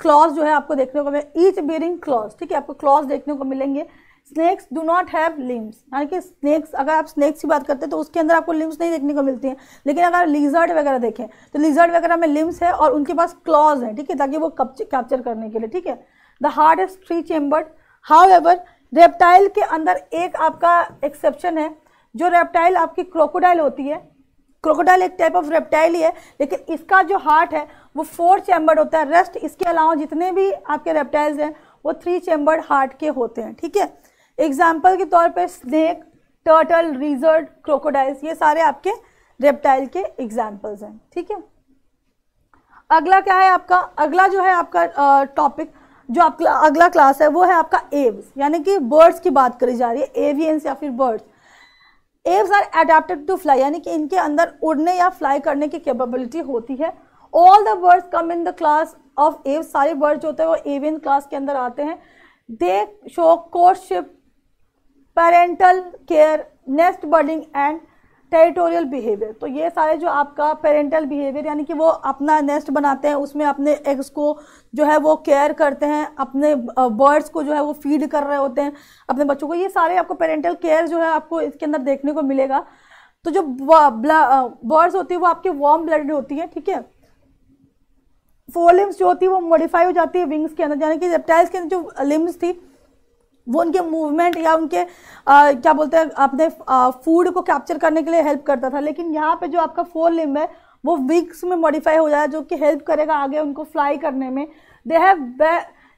क्लॉज जो है आपको देखने को मिले ईच बियरिंग क्लॉज ठीक है आपको क्लॉज देखने को मिलेंगे snakes do not have limbs यानी कि स्नैक्स अगर आप स्नैक्स की बात करते हैं तो उसके अंदर आपको लिम्स नहीं देखने को मिलती हैं लेकिन अगर लिजर्ड वगैरह देखें तो लिजर्ड वगैरह में लिम्स है और उनके पास क्लॉज है ठीक है ताकि वो कैप्चर करने के लिए ठीक है the heart is three chambered however reptile के अंदर एक आपका एक्सेप्शन है जो रेप्टाइल आपकी क्रोकोडाइल होती है क्रोकोडाइल एक टाइप ऑफ रेप्टाइल ही है लेकिन इसका जो हार्ट है वो फोर चैम्बर्ड होता है रेस्ट इसके अलावा जितने भी आपके रेप्टाइल्स हैं वो थ्री चैम्बर्ड हार्ट के होते हैं ठीक है एग्जाम्पल के तौर पर स्नेक टर्टल रिजर्ड क्रोकोडाइल्स ये सारे आपके रेप्टाइल के एग्जाम्पल्स हैं ठीक है अगला क्या है आपका अगला जो है आपका टॉपिक जो आपका अगला क्लास है वो है आपका एव्स यानी कि बर्ड्स की बात करी जा रही है एवियंस या फिर birds Aves are adapted to fly यानी कि इनके अंदर उड़ने या फ्लाई करने की कैपेबिलिटी होती है all the birds come in the class of Aves सारे बर्ड्स जो होते हैं वो एवियन क्लास के अंदर आते हैं they show courtship parental care nest building and territorial behaviour तो ये सारे जो आपका पेरेंटल बिहेवियर यानी कि वो अपना नेस्ट बनाते हैं उसमें अपने एग्स को जो है वो केयर करते हैं अपने बर्ड्स को जो है वो फीड कर रहे होते हैं अपने बच्चों को ये सारे आपको पेरेंटल केयर जो है आपको इसके अंदर देखने को मिलेगा तो जो बर्ड्स होती है वो आपकी वार्म ब्लडेड होती है ठीक है फोर लिम्स जो होती है वो मॉडिफाई हो जाती है विंग्स के अंदर यानी कि रेप्टाइल्स के अंदर जो लिम्स थी वो उनके मूवमेंट या उनके आ, क्या बोलते हैं अपने फूड को कैप्चर करने के लिए हेल्प करता था लेकिन यहाँ पे जो आपका फोर लिम्ब है वो विंग्स में मॉडिफाई हो जाए जो कि हेल्प करेगा आगे उनको फ्लाई करने में they have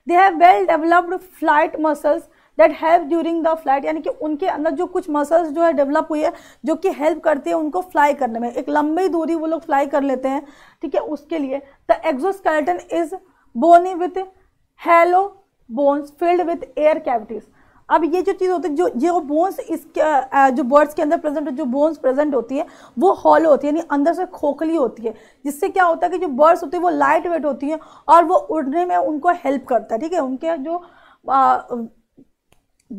they have well developed flight muscles that help during the flight यानी कि उनके अंदर जो कुछ मसल्स जो है डेवलप हुई है जो कि हेल्प करती है उनको फ्लाई करने में एक लंबी दूरी वो लोग फ्लाई कर लेते हैं ठीक है उसके लिए the exoskeleton is bony with hollow bones filled with air cavities अब ये जो चीज़ होती है जो ये वो बोन्स इसके जो बर्ड्स के अंदर प्रेजेंट जो बोन्स प्रेजेंट होती है वो हॉलो होती है यानी अंदर से खोखली होती है जिससे क्या होता है कि जो बर्ड्स होती है वो लाइट वेट होती हैं और वो उड़ने में उनको हेल्प करता है ठीक है उनके जो आ,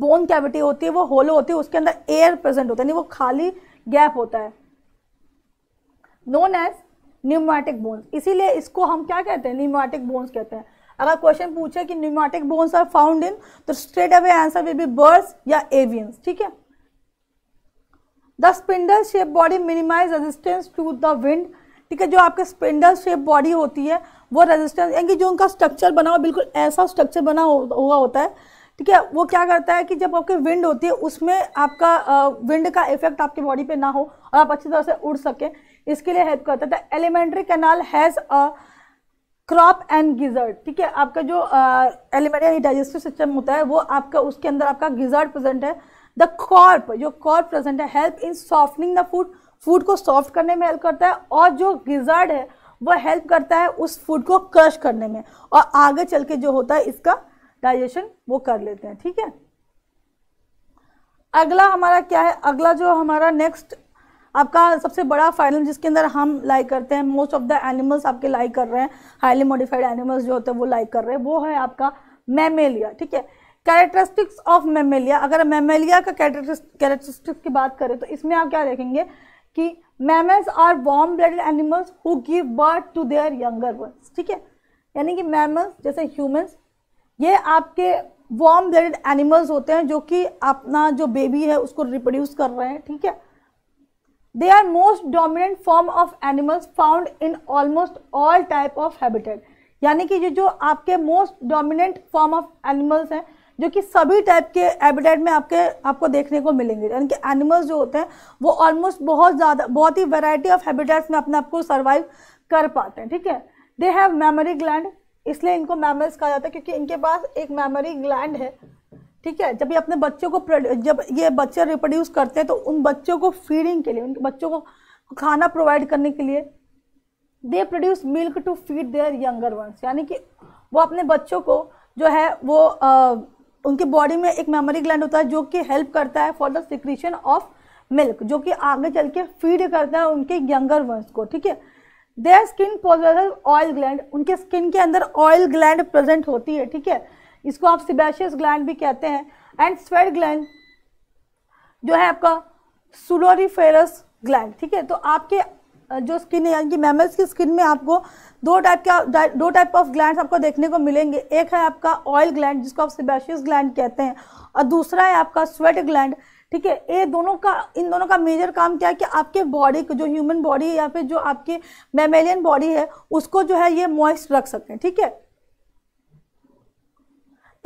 बोन कैविटी होती है वो होलो होती है उसके अंदर एयर प्रेजेंट होता है यानी वो खाली गैप होता है नोन एज न्यूमैटिक बोन्स इसीलिए इसको हम क्या कहते हैं न्यूमैटिक बोन्स कहते हैं अगर क्वेश्चन पूछे कि pneumatic bones are found in तो straight away answer will be birds या एवियंस ठीक है the spindle shape body minimize resistance to the wind ठीक है जो आपके स्पिंडल शेप बॉडी होती है वो रेजिस्टेंस यानी कि जो उनका स्ट्रक्चर बना हुआ बिल्कुल ऐसा स्ट्रक्चर बना हुआ होता है ठीक है वो क्या करता है कि जब आपके विंड होती है उसमें आपका विंड का इफेक्ट आपके बॉडी पे ना हो और आप अच्छी तरह से उड़ सकें इसके लिए हेल्प करता है alimentary canal has a crop and gizzard ठीक है आपका जो एलिमेंट डाइजेस्टिव सिस्टम होता है वो आपका उसके अंदर आपका गिजर्ड प्रेजेंट है द कॉर्प जो कॉर्प प्रेजेंट है help in softening the food food को सॉफ्ट करने में हेल्प करता है और जो गिजर्ड है वो हेल्प करता है उस फूड को क्रश करने में और आगे चल के जो होता है इसका डाइजेशन वो कर लेते हैं ठीक है अगला हमारा क्या है अगला जो हमारा नेक्स्ट आपका सबसे बड़ा फाइनल जिसके अंदर हम लाइक करते हैं मोस्ट ऑफ द एनिमल्स आपके लाइक कर रहे हैं हाईली मॉडिफाइड एनिमल्स जो होते हैं वो लाइक कर रहे हैं वो है आपका मेमेलिया ठीक है कैरेक्टरिस्टिक्स ऑफ मेमेलिया अगर मेमेलिया का कैरेक्टरिस्टिक्स की बात करें तो इसमें आप क्या देखेंगे कि mammals are warm blooded animals who give birth to their younger ones ठीक है यानी कि मैमल्स जैसे ह्यूमन्स ये आपके वॉर्म ब्लडेड एनिमल्स होते हैं जो कि अपना जो बेबी है उसको रिप्रोड्यूस कर रहे हैं ठीक है they are most dominant form of animals found in almost all type of habitat यानी कि ये जो आपके most dominant form of animals हैं जो कि सभी टाइप के हैबिटेट में आपके आपको देखने को मिलेंगे यानी कि एनिमल्स जो होते हैं वो ऑलमोस्ट बहुत ज़्यादा बहुत ही वैरायटी ऑफ हैबिटेट्स में अपने आप को सर्वाइव कर पाते हैं ठीक है दे हैव मेमोरी ग्लैंड इसलिए इनको मैमल्स कहा जाता है क्योंकि इनके पास एक मेमोरी ग्लैंड है ठीक है जब ये अपने बच्चों को जब ये बच्चे रिप्रोड्यूस करते हैं तो उन बच्चों को फीडिंग के लिए उनके बच्चों को खाना प्रोवाइड करने के लिए they produce milk to feed their younger ones यानी कि वो अपने बच्चों को जो है वो आ, उनके बॉडी में एक मेमोरी ग्लैंड होता है जो कि हेल्प करता है for the secretion of milk जो कि आगे चल के फीड करता है उनके यंगर वंस को ठीक है their skin possess oil gland उनके स्किन के अंदर ऑयल ग्लैंड प्रेजेंट होती है ठीक है इसको आप सिबैशियस ग्लैंड भी कहते हैं एंड स्वेट ग्लैंड जो है आपका सुलोरीफेरस ग्लैंड ठीक है तो आपके जो स्किन है यानी कि मैमल्स की स्किन में आपको दो टाइप का दो टाइप ऑफ ग्लैंड आपको देखने को मिलेंगे एक है आपका ऑयल ग्लैंड जिसको आप सिबैशियस ग्लैंड कहते हैं और दूसरा है आपका स्वेट ग्लैंड ठीक है ये दोनों का इन दोनों का मेजर काम क्या है कि आपके बॉडी को जो ह्यूमन बॉडी है या फिर जो आपके मेमेलियन बॉडी है उसको जो है ये मॉइस्ट रख सकें ठीक है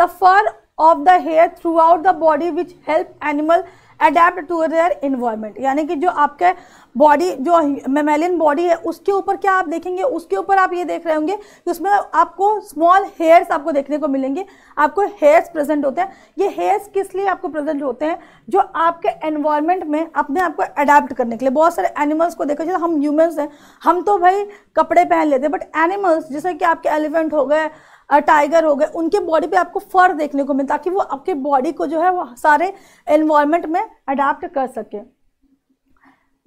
the fur of the hair throughout the body which help animal adapt to their environment यानी कि जो आपके बॉडी जो मेमेलियन बॉडी है उसके ऊपर क्या आप देखेंगे उसके ऊपर आप ये देख रहे होंगे कि उसमें आपको स्मॉल हेयर्स आपको देखने को मिलेंगे आपको हेयर्स प्रेजेंट होते हैं ये हेयर्स किस लिए आपको प्रेजेंट होते हैं जो आपके एनवायरमेंट में अपने आप को अडेप्ट करने के लिए बहुत सारे एनिमल्स को देखा जाए हम ह्यूमन्स हैं हम तो भाई कपड़े पहन लेते हैं बट एनिमल्स जैसे कि आपके एलिफेंट हो गए टाइगर हो गए उनके बॉडी पे आपको फर देखने को मिले ताकि वो आपके बॉडी को जो है वो सारे एनवायरमेंट में अडाप्ट कर सके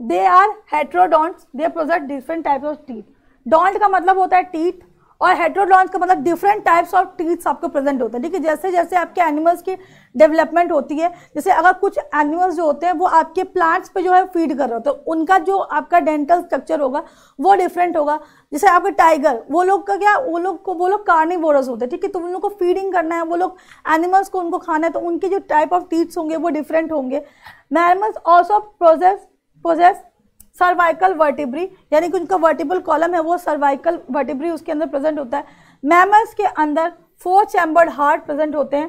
they are heterodonts they project different types of teeth डॉन्ट का मतलब होता है टीथ और हेट्रोलॉन्स का मतलब डिफरेंट टाइप्स ऑफ टीथ्स आपको प्रेजेंट होते हैं ठीक है जैसे जैसे आपके एनिमल्स की डेवलपमेंट होती है जैसे अगर कुछ एनिमल्स जो होते हैं वो आपके प्लांट्स पे जो है फीड कर रहे होते हैं उनका जो आपका डेंटल स्ट्रक्चर होगा वो डिफरेंट होगा जैसे आपका टाइगर वो लोग का क्या वो लोग को वो लोग कार्निवोरस होते हैं ठीक है तो उन लोग को फीडिंग करना है वो लोग एनिमल्स को उनको खाना है तो उनके जो टाइप ऑफ टीथ्स होंगे वो डिफरेंट होंगे mammals also possess possess cervical vertebrae यानी कि उनका वर्टिबल कॉलम है वो सर्वाइकल वर्टिब्री उसके अंदर प्रेजेंट होता है मैमल्स के अंदर फोर चैम्बर्ड हार्ट प्रेजेंट होते हैं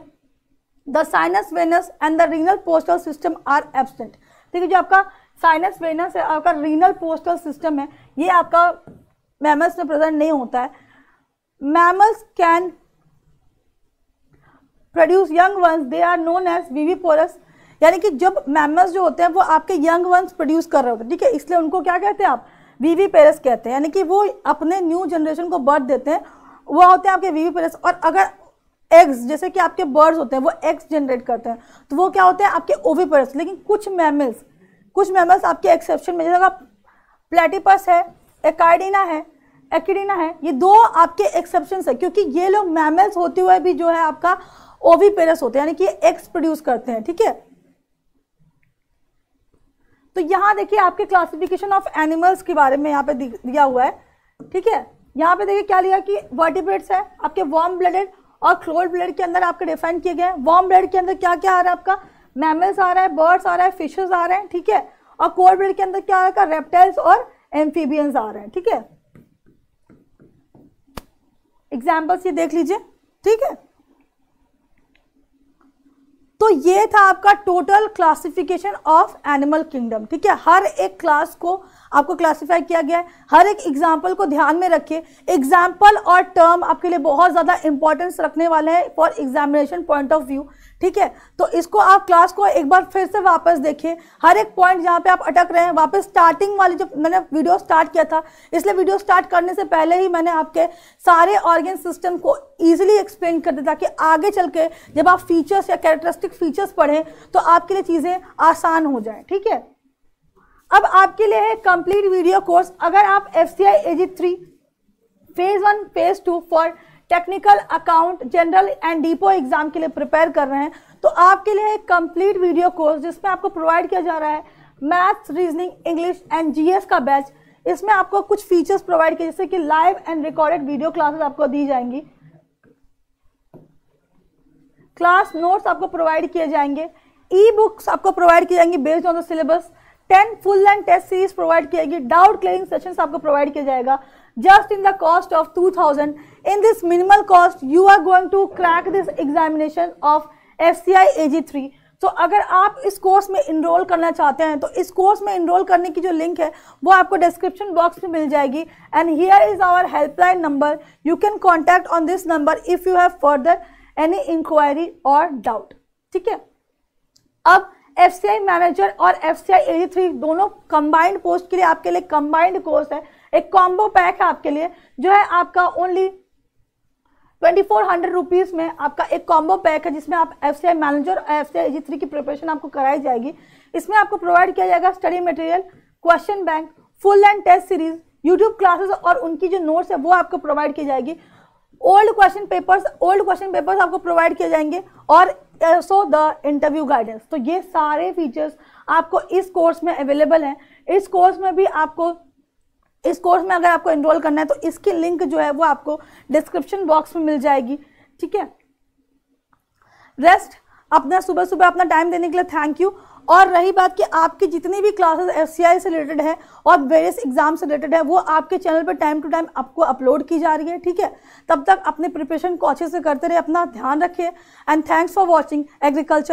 the sinus venosus and the renal portal system are absent ठीक है जो आपका साइनस वेनस है आपका रीनल पोस्टल सिस्टम है ये आपका मैमल्स में प्रेजेंट नहीं होता है mammals can produce young ones they are known as viviparous यानी कि जब मैमल्स जो होते हैं वो आपके यंग वंस प्रोड्यूस कर रहे होते हैं ठीक है इसलिए उनको क्या कहते हैं आप वीवी पेरस कहते हैं यानी कि वो अपने न्यू जनरेशन को बर्थ देते हैं वह होते हैं आपके वीवी पेरस और अगर एग्स जैसे कि आपके बर्ड्स होते हैं वो एग्स जनरेट करते हैं तो वो क्या होते हैं आपके ओवीपेरस लेकिन कुछ मैमल्स कुछ मैमल्स आपके एक्सेप्शन में जैसे प्लेटिपस है एकाइडिना है एक्डिना है ये दो आपके एक्सेप्शन है क्योंकि ये लोग मैमल्स होते हुए भी जो है आपका ओवीपेरस होते हैं यानी कि एग्स प्रोड्यूस करते हैं ठीक है तो यहाँ देखिए आपके क्लासिफिकेशन ऑफ एनिमल्स के बारे में यहाँ पे दिया हुआ है ठीक है यहाँ पे देखिए क्या लिया कि वर्टिब्रेट्स है आपके वार्म ब्लडेड और क्लोल्ड ब्लड के अंदर आपके डिफाइन किए गए हैं वार्म ब्लड के अंदर क्या क्या आ रहा है आपका मैमल्स आ रहा है बर्ड्स आ रहा है फिशेज आ रहे हैं ठीक है और कोल्ड ब्लड के अंदर क्या आ रहा है रेप्टाइल्स और एम्फीबियंस आ रहे हैं ठीक है एग्जाम्पल्स ये देख लीजिए ठीक है तो ये था आपका total classification of animal kingdom ठीक है हर एक क्लास को आपको क्लासिफाई किया गया है हर एक एग्जाम्पल को ध्यान में रखिए एग्जाम्पल और टर्म आपके लिए बहुत ज़्यादा इंपॉर्टेंस रखने वाले हैं for examination point of view ठीक है तो इसको आप क्लास को एक बार फिर से वापस देखिए हर एक पॉइंट जहाँ पे आप अटक रहे हैं वापस स्टार्टिंग वाली जो मैंने वीडियो स्टार्ट किया था इसलिए वीडियो स्टार्ट करने से पहले ही मैंने आपके सारे ऑर्गेन सिस्टम को ईजिली एक्सप्लेन कर दिया ताकि आगे चल के जब आप फीचर्स या कैरेक्टरिस्टिक फीचर्स पढ़ें तो आपके लिए चीज़ें आसान हो जाए ठीक है अब आपके लिए है कंप्लीट वीडियो कोर्स अगर आप F C I AG three phase one phase two for technical account general and depot exam के लिए प्रिपेयर कर रहे हैं तो आपके लिए एक कंप्लीट वीडियो कोर्स जिसमें आपको प्रोवाइड किया जा रहा है maths reasoning English and GS का बैच इसमें आपको कुछ फीचर्स प्रोवाइड किए जैसे कि live and recorded video classes आपको दी जाएंगी क्लास नोट्स आपको प्रोवाइड किए जाएंगे ई बुक्स आपको प्रोवाइड की जाएंगी based on the syllabus ten full and test series provide की जाएगी डाउट क्लियरिंग सेशन आपको प्रोवाइड किया जाएगा just in the cost of two thousand in this minimal cost you are going to crack this examination of FCI AG3 तो so, अगर आप इस course में इनरोल करना चाहते हैं तो इस कोर्स में इनरोल करने की जो लिंक है वो आपको डिस्क्रिप्शन बॉक्स में मिल जाएगी and here is our helpline number you can contact on this number if you have further any enquiry और डाउट ठीक है अब एफ सी आई मैनेजर और F C I AT three दोनों कंबाइंड पोस्ट के लिए आपके लिए कंबाइंड कोर्स है एक कॉम्बो पैक है आपके लिए जो है आपका only twenty four hundred rupees में आपका एक कॉम्बो पैक है जिसमें आप एफ सी आई मैनेजर और F C I G three की प्रिपरेशन आपको कराई जाएगी इसमें आपको प्रोवाइड किया जाएगा study material question bank full and test series YouTube classes और उनकी जो नोट्स है वो आपको प्रोवाइड की जाएगी old question papers old question papers आपको प्रोवाइड किए जाएंगे और सो द इंटरव्यू गाइडेंस तो ये सारे फीचर्स आपको इस कोर्स में अवेलेबल हैं इस कोर्स में भी आपको इस कोर्स में अगर आपको इनरोल करना है तो इसकी लिंक जो है वो आपको डिस्क्रिप्शन बॉक्स में मिल जाएगी ठीक है रेस्ट अपना सुबह सुबह अपना टाइम देने के लिए थैंक यू और रही बात कि आपकी जितनी भी क्लासेस एफ से रिलेटेड है और वेरियस एग्जाम से रिलेटेड है वो आपके चैनल पर टाइम टू टाइम आपको अपलोड की जा रही है ठीक है तब तक अपने प्रिपरेशन को अच्छे से करते रहे अपना ध्यान रखिए and thanks for watching agriculture